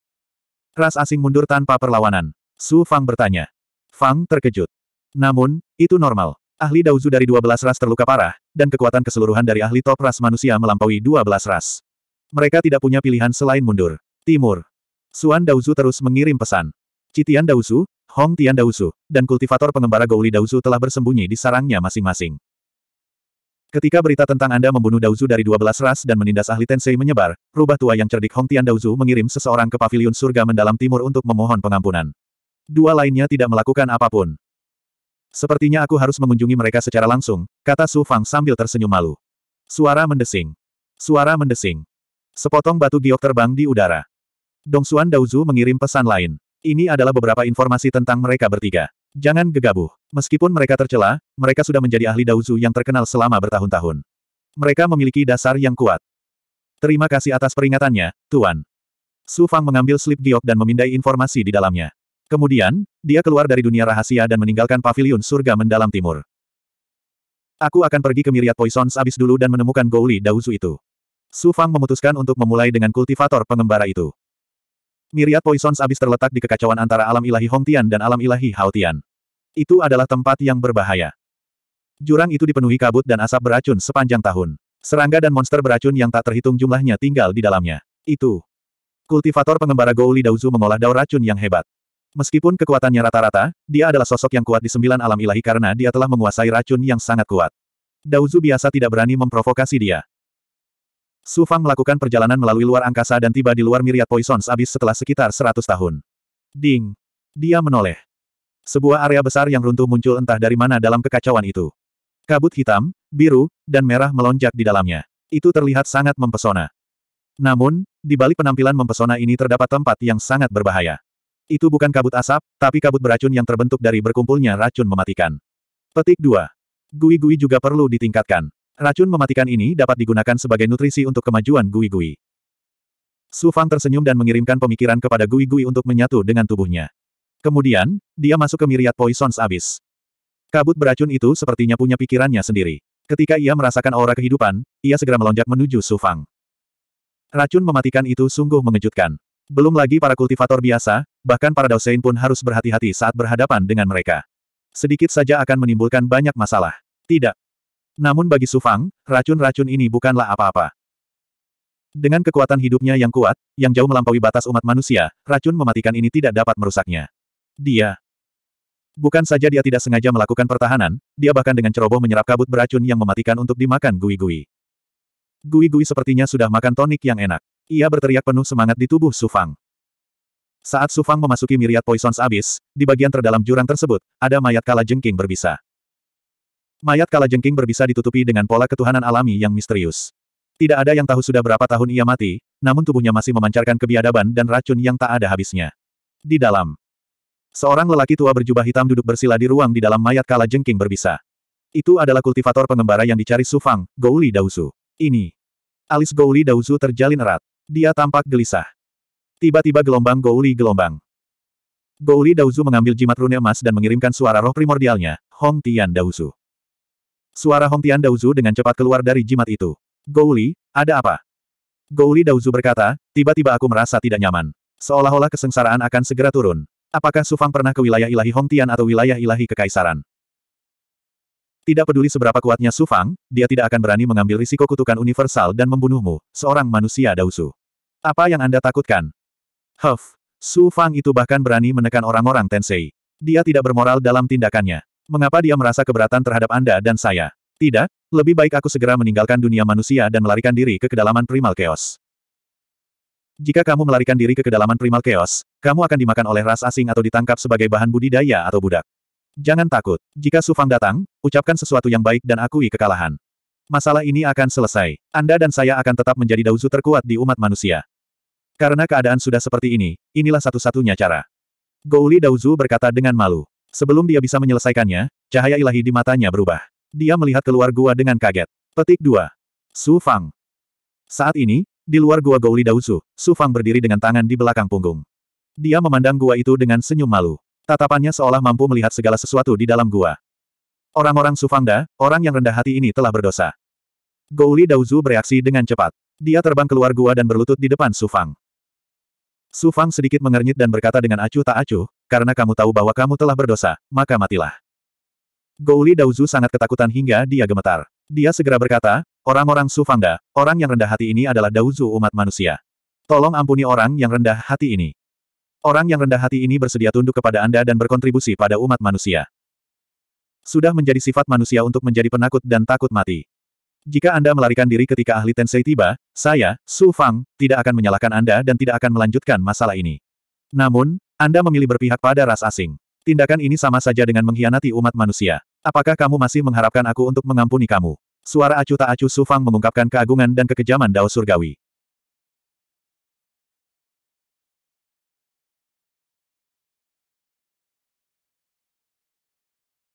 Ras asing mundur tanpa perlawanan. Su Fang bertanya. Fang terkejut. Namun, itu normal. Ahli Dauzu dari 12 ras terluka parah, dan kekuatan keseluruhan dari ahli top ras manusia melampaui 12 ras. Mereka tidak punya pilihan selain mundur. Timur. Suan Dauzu terus mengirim pesan. Citian Dauzu, Hong Tian Dauzu, dan kultivator pengembara Gouli Dauzu telah bersembunyi di sarangnya masing-masing. Ketika berita tentang Anda membunuh Dauzu dari 12 ras dan menindas ahli Tensei menyebar, rubah tua yang cerdik Hong Tian Dauzu mengirim seseorang ke paviliun surga mendalam timur untuk memohon pengampunan. Dua lainnya tidak melakukan apapun. Sepertinya aku harus mengunjungi mereka secara langsung, kata Su Fang sambil tersenyum malu. Suara mendesing. Suara mendesing. Sepotong batu giok terbang di udara. Dong Xuan Daozu mengirim pesan lain. Ini adalah beberapa informasi tentang mereka bertiga. Jangan gegabah. Meskipun mereka tercela, mereka sudah menjadi ahli Daozu yang terkenal selama bertahun-tahun. Mereka memiliki dasar yang kuat. Terima kasih atas peringatannya, Tuan. Su Fang mengambil slip giok dan memindai informasi di dalamnya. Kemudian, dia keluar dari dunia rahasia dan meninggalkan paviliun surga mendalam timur. Aku akan pergi ke Myriad Poisons abis dulu dan menemukan Gouli Daozu itu. Su Fang memutuskan untuk memulai dengan kultivator pengembara itu. Myriad Poisons abis terletak di kekacauan antara alam ilahi Hongtian dan alam ilahi Haotian. Itu adalah tempat yang berbahaya. Jurang itu dipenuhi kabut dan asap beracun sepanjang tahun. Serangga dan monster beracun yang tak terhitung jumlahnya tinggal di dalamnya. Itu. Kultivator pengembara Gouli Daozu mengolah daur racun yang hebat. Meskipun kekuatannya rata-rata, dia adalah sosok yang kuat di sembilan alam ilahi karena dia telah menguasai racun yang sangat kuat. Dauzu biasa tidak berani memprovokasi dia. Su Fang melakukan perjalanan melalui luar angkasa dan tiba di luar miriat Poisons abis setelah sekitar seratus tahun. Ding! Dia menoleh. Sebuah area besar yang runtuh muncul entah dari mana dalam kekacauan itu. Kabut hitam, biru, dan merah melonjak di dalamnya. Itu terlihat sangat mempesona. Namun, di balik penampilan mempesona ini terdapat tempat yang sangat berbahaya. Itu bukan kabut asap, tapi kabut beracun yang terbentuk dari berkumpulnya racun mematikan. Petik 2. Gui-gui juga perlu ditingkatkan. Racun mematikan ini dapat digunakan sebagai nutrisi untuk kemajuan gui-gui. Su Fang tersenyum dan mengirimkan pemikiran kepada Gui-Gui untuk menyatu dengan tubuhnya. Kemudian, dia masuk ke miriat Poison's Abyss. Kabut beracun itu sepertinya punya pikirannya sendiri. Ketika ia merasakan aura kehidupan, ia segera melonjak menuju Su Fang. Racun mematikan itu sungguh mengejutkan. Belum lagi para kultivator biasa, bahkan para Daosein pun harus berhati-hati saat berhadapan dengan mereka. Sedikit saja akan menimbulkan banyak masalah. Tidak. Namun bagi Sufang, racun-racun ini bukanlah apa-apa. Dengan kekuatan hidupnya yang kuat, yang jauh melampaui batas umat manusia, racun mematikan ini tidak dapat merusaknya. Dia. Bukan saja dia tidak sengaja melakukan pertahanan, dia bahkan dengan ceroboh menyerap kabut beracun yang mematikan untuk dimakan gui-gui. Gui-gui sepertinya sudah makan tonik yang enak. Ia berteriak penuh semangat di tubuh Sufang. Saat Sufang memasuki miriat Poisons Abyss, di bagian terdalam jurang tersebut, ada mayat kala jengking berbisa. Mayat kala jengking berbisa ditutupi dengan pola ketuhanan alami yang misterius. Tidak ada yang tahu sudah berapa tahun ia mati, namun tubuhnya masih memancarkan kebiadaban dan racun yang tak ada habisnya. Di dalam, seorang lelaki tua berjubah hitam duduk bersila di ruang di dalam mayat kala jengking berbisa. Itu adalah kultivator pengembara yang dicari Sufang, Gouli Dausu. Ini. Alis Gouli Dausu terjalin erat. Dia tampak gelisah. Tiba-tiba gelombang Gouli gelombang. Gouli Daozu mengambil jimat rune emas dan mengirimkan suara roh primordialnya, Hong Tian Daozu. Suara Hong Tian Daozu dengan cepat keluar dari jimat itu. Gouli, ada apa? Gouli Daozu berkata, tiba-tiba aku merasa tidak nyaman. Seolah-olah kesengsaraan akan segera turun. Apakah Sufang pernah ke wilayah ilahi Hong Tian atau wilayah ilahi kekaisaran? Tidak peduli seberapa kuatnya Sufang, dia tidak akan berani mengambil risiko kutukan universal dan membunuhmu, seorang manusia Dausu. Apa yang Anda takutkan? Huff, Su Fang itu bahkan berani menekan orang-orang Tensei. Dia tidak bermoral dalam tindakannya. Mengapa dia merasa keberatan terhadap Anda dan saya? Tidak, lebih baik aku segera meninggalkan dunia manusia dan melarikan diri ke kedalaman primal chaos. Jika kamu melarikan diri ke kedalaman primal chaos, kamu akan dimakan oleh ras asing atau ditangkap sebagai bahan budidaya atau budak. Jangan takut, jika Su Fang datang, ucapkan sesuatu yang baik dan akui kekalahan. Masalah ini akan selesai. Anda dan saya akan tetap menjadi dauzu terkuat di umat manusia. Karena keadaan sudah seperti ini, inilah satu-satunya cara. Gouli Daozu berkata dengan malu. Sebelum dia bisa menyelesaikannya, cahaya ilahi di matanya berubah. Dia melihat keluar gua dengan kaget. Petik 2. Su Fang. Saat ini, di luar gua Gouli Daozu, Su Fang berdiri dengan tangan di belakang punggung. Dia memandang gua itu dengan senyum malu. Tatapannya seolah mampu melihat segala sesuatu di dalam gua. Orang-orang Su Da, orang yang rendah hati ini telah berdosa. Gouli Daozu bereaksi dengan cepat. Dia terbang keluar gua dan berlutut di depan Su Fang. Su Fang sedikit mengernyit dan berkata dengan acuh tak acuh, karena kamu tahu bahwa kamu telah berdosa, maka matilah. Gouli Daozu sangat ketakutan hingga dia gemetar. Dia segera berkata, orang-orang Su Fangda, orang yang rendah hati ini adalah Daozu umat manusia. Tolong ampuni orang yang rendah hati ini. Orang yang rendah hati ini bersedia tunduk kepada Anda dan berkontribusi pada umat manusia. Sudah menjadi sifat manusia untuk menjadi penakut dan takut mati. Jika Anda melarikan diri ketika ahli Tensei tiba, saya, Su Fang, tidak akan menyalahkan Anda dan tidak akan melanjutkan masalah ini. Namun, Anda memilih berpihak pada ras asing. Tindakan ini sama saja dengan mengkhianati umat manusia. Apakah kamu masih mengharapkan aku untuk mengampuni kamu? Suara acuh tak acuh Su Fang mengungkapkan keagungan dan kekejaman Dao Surgawi.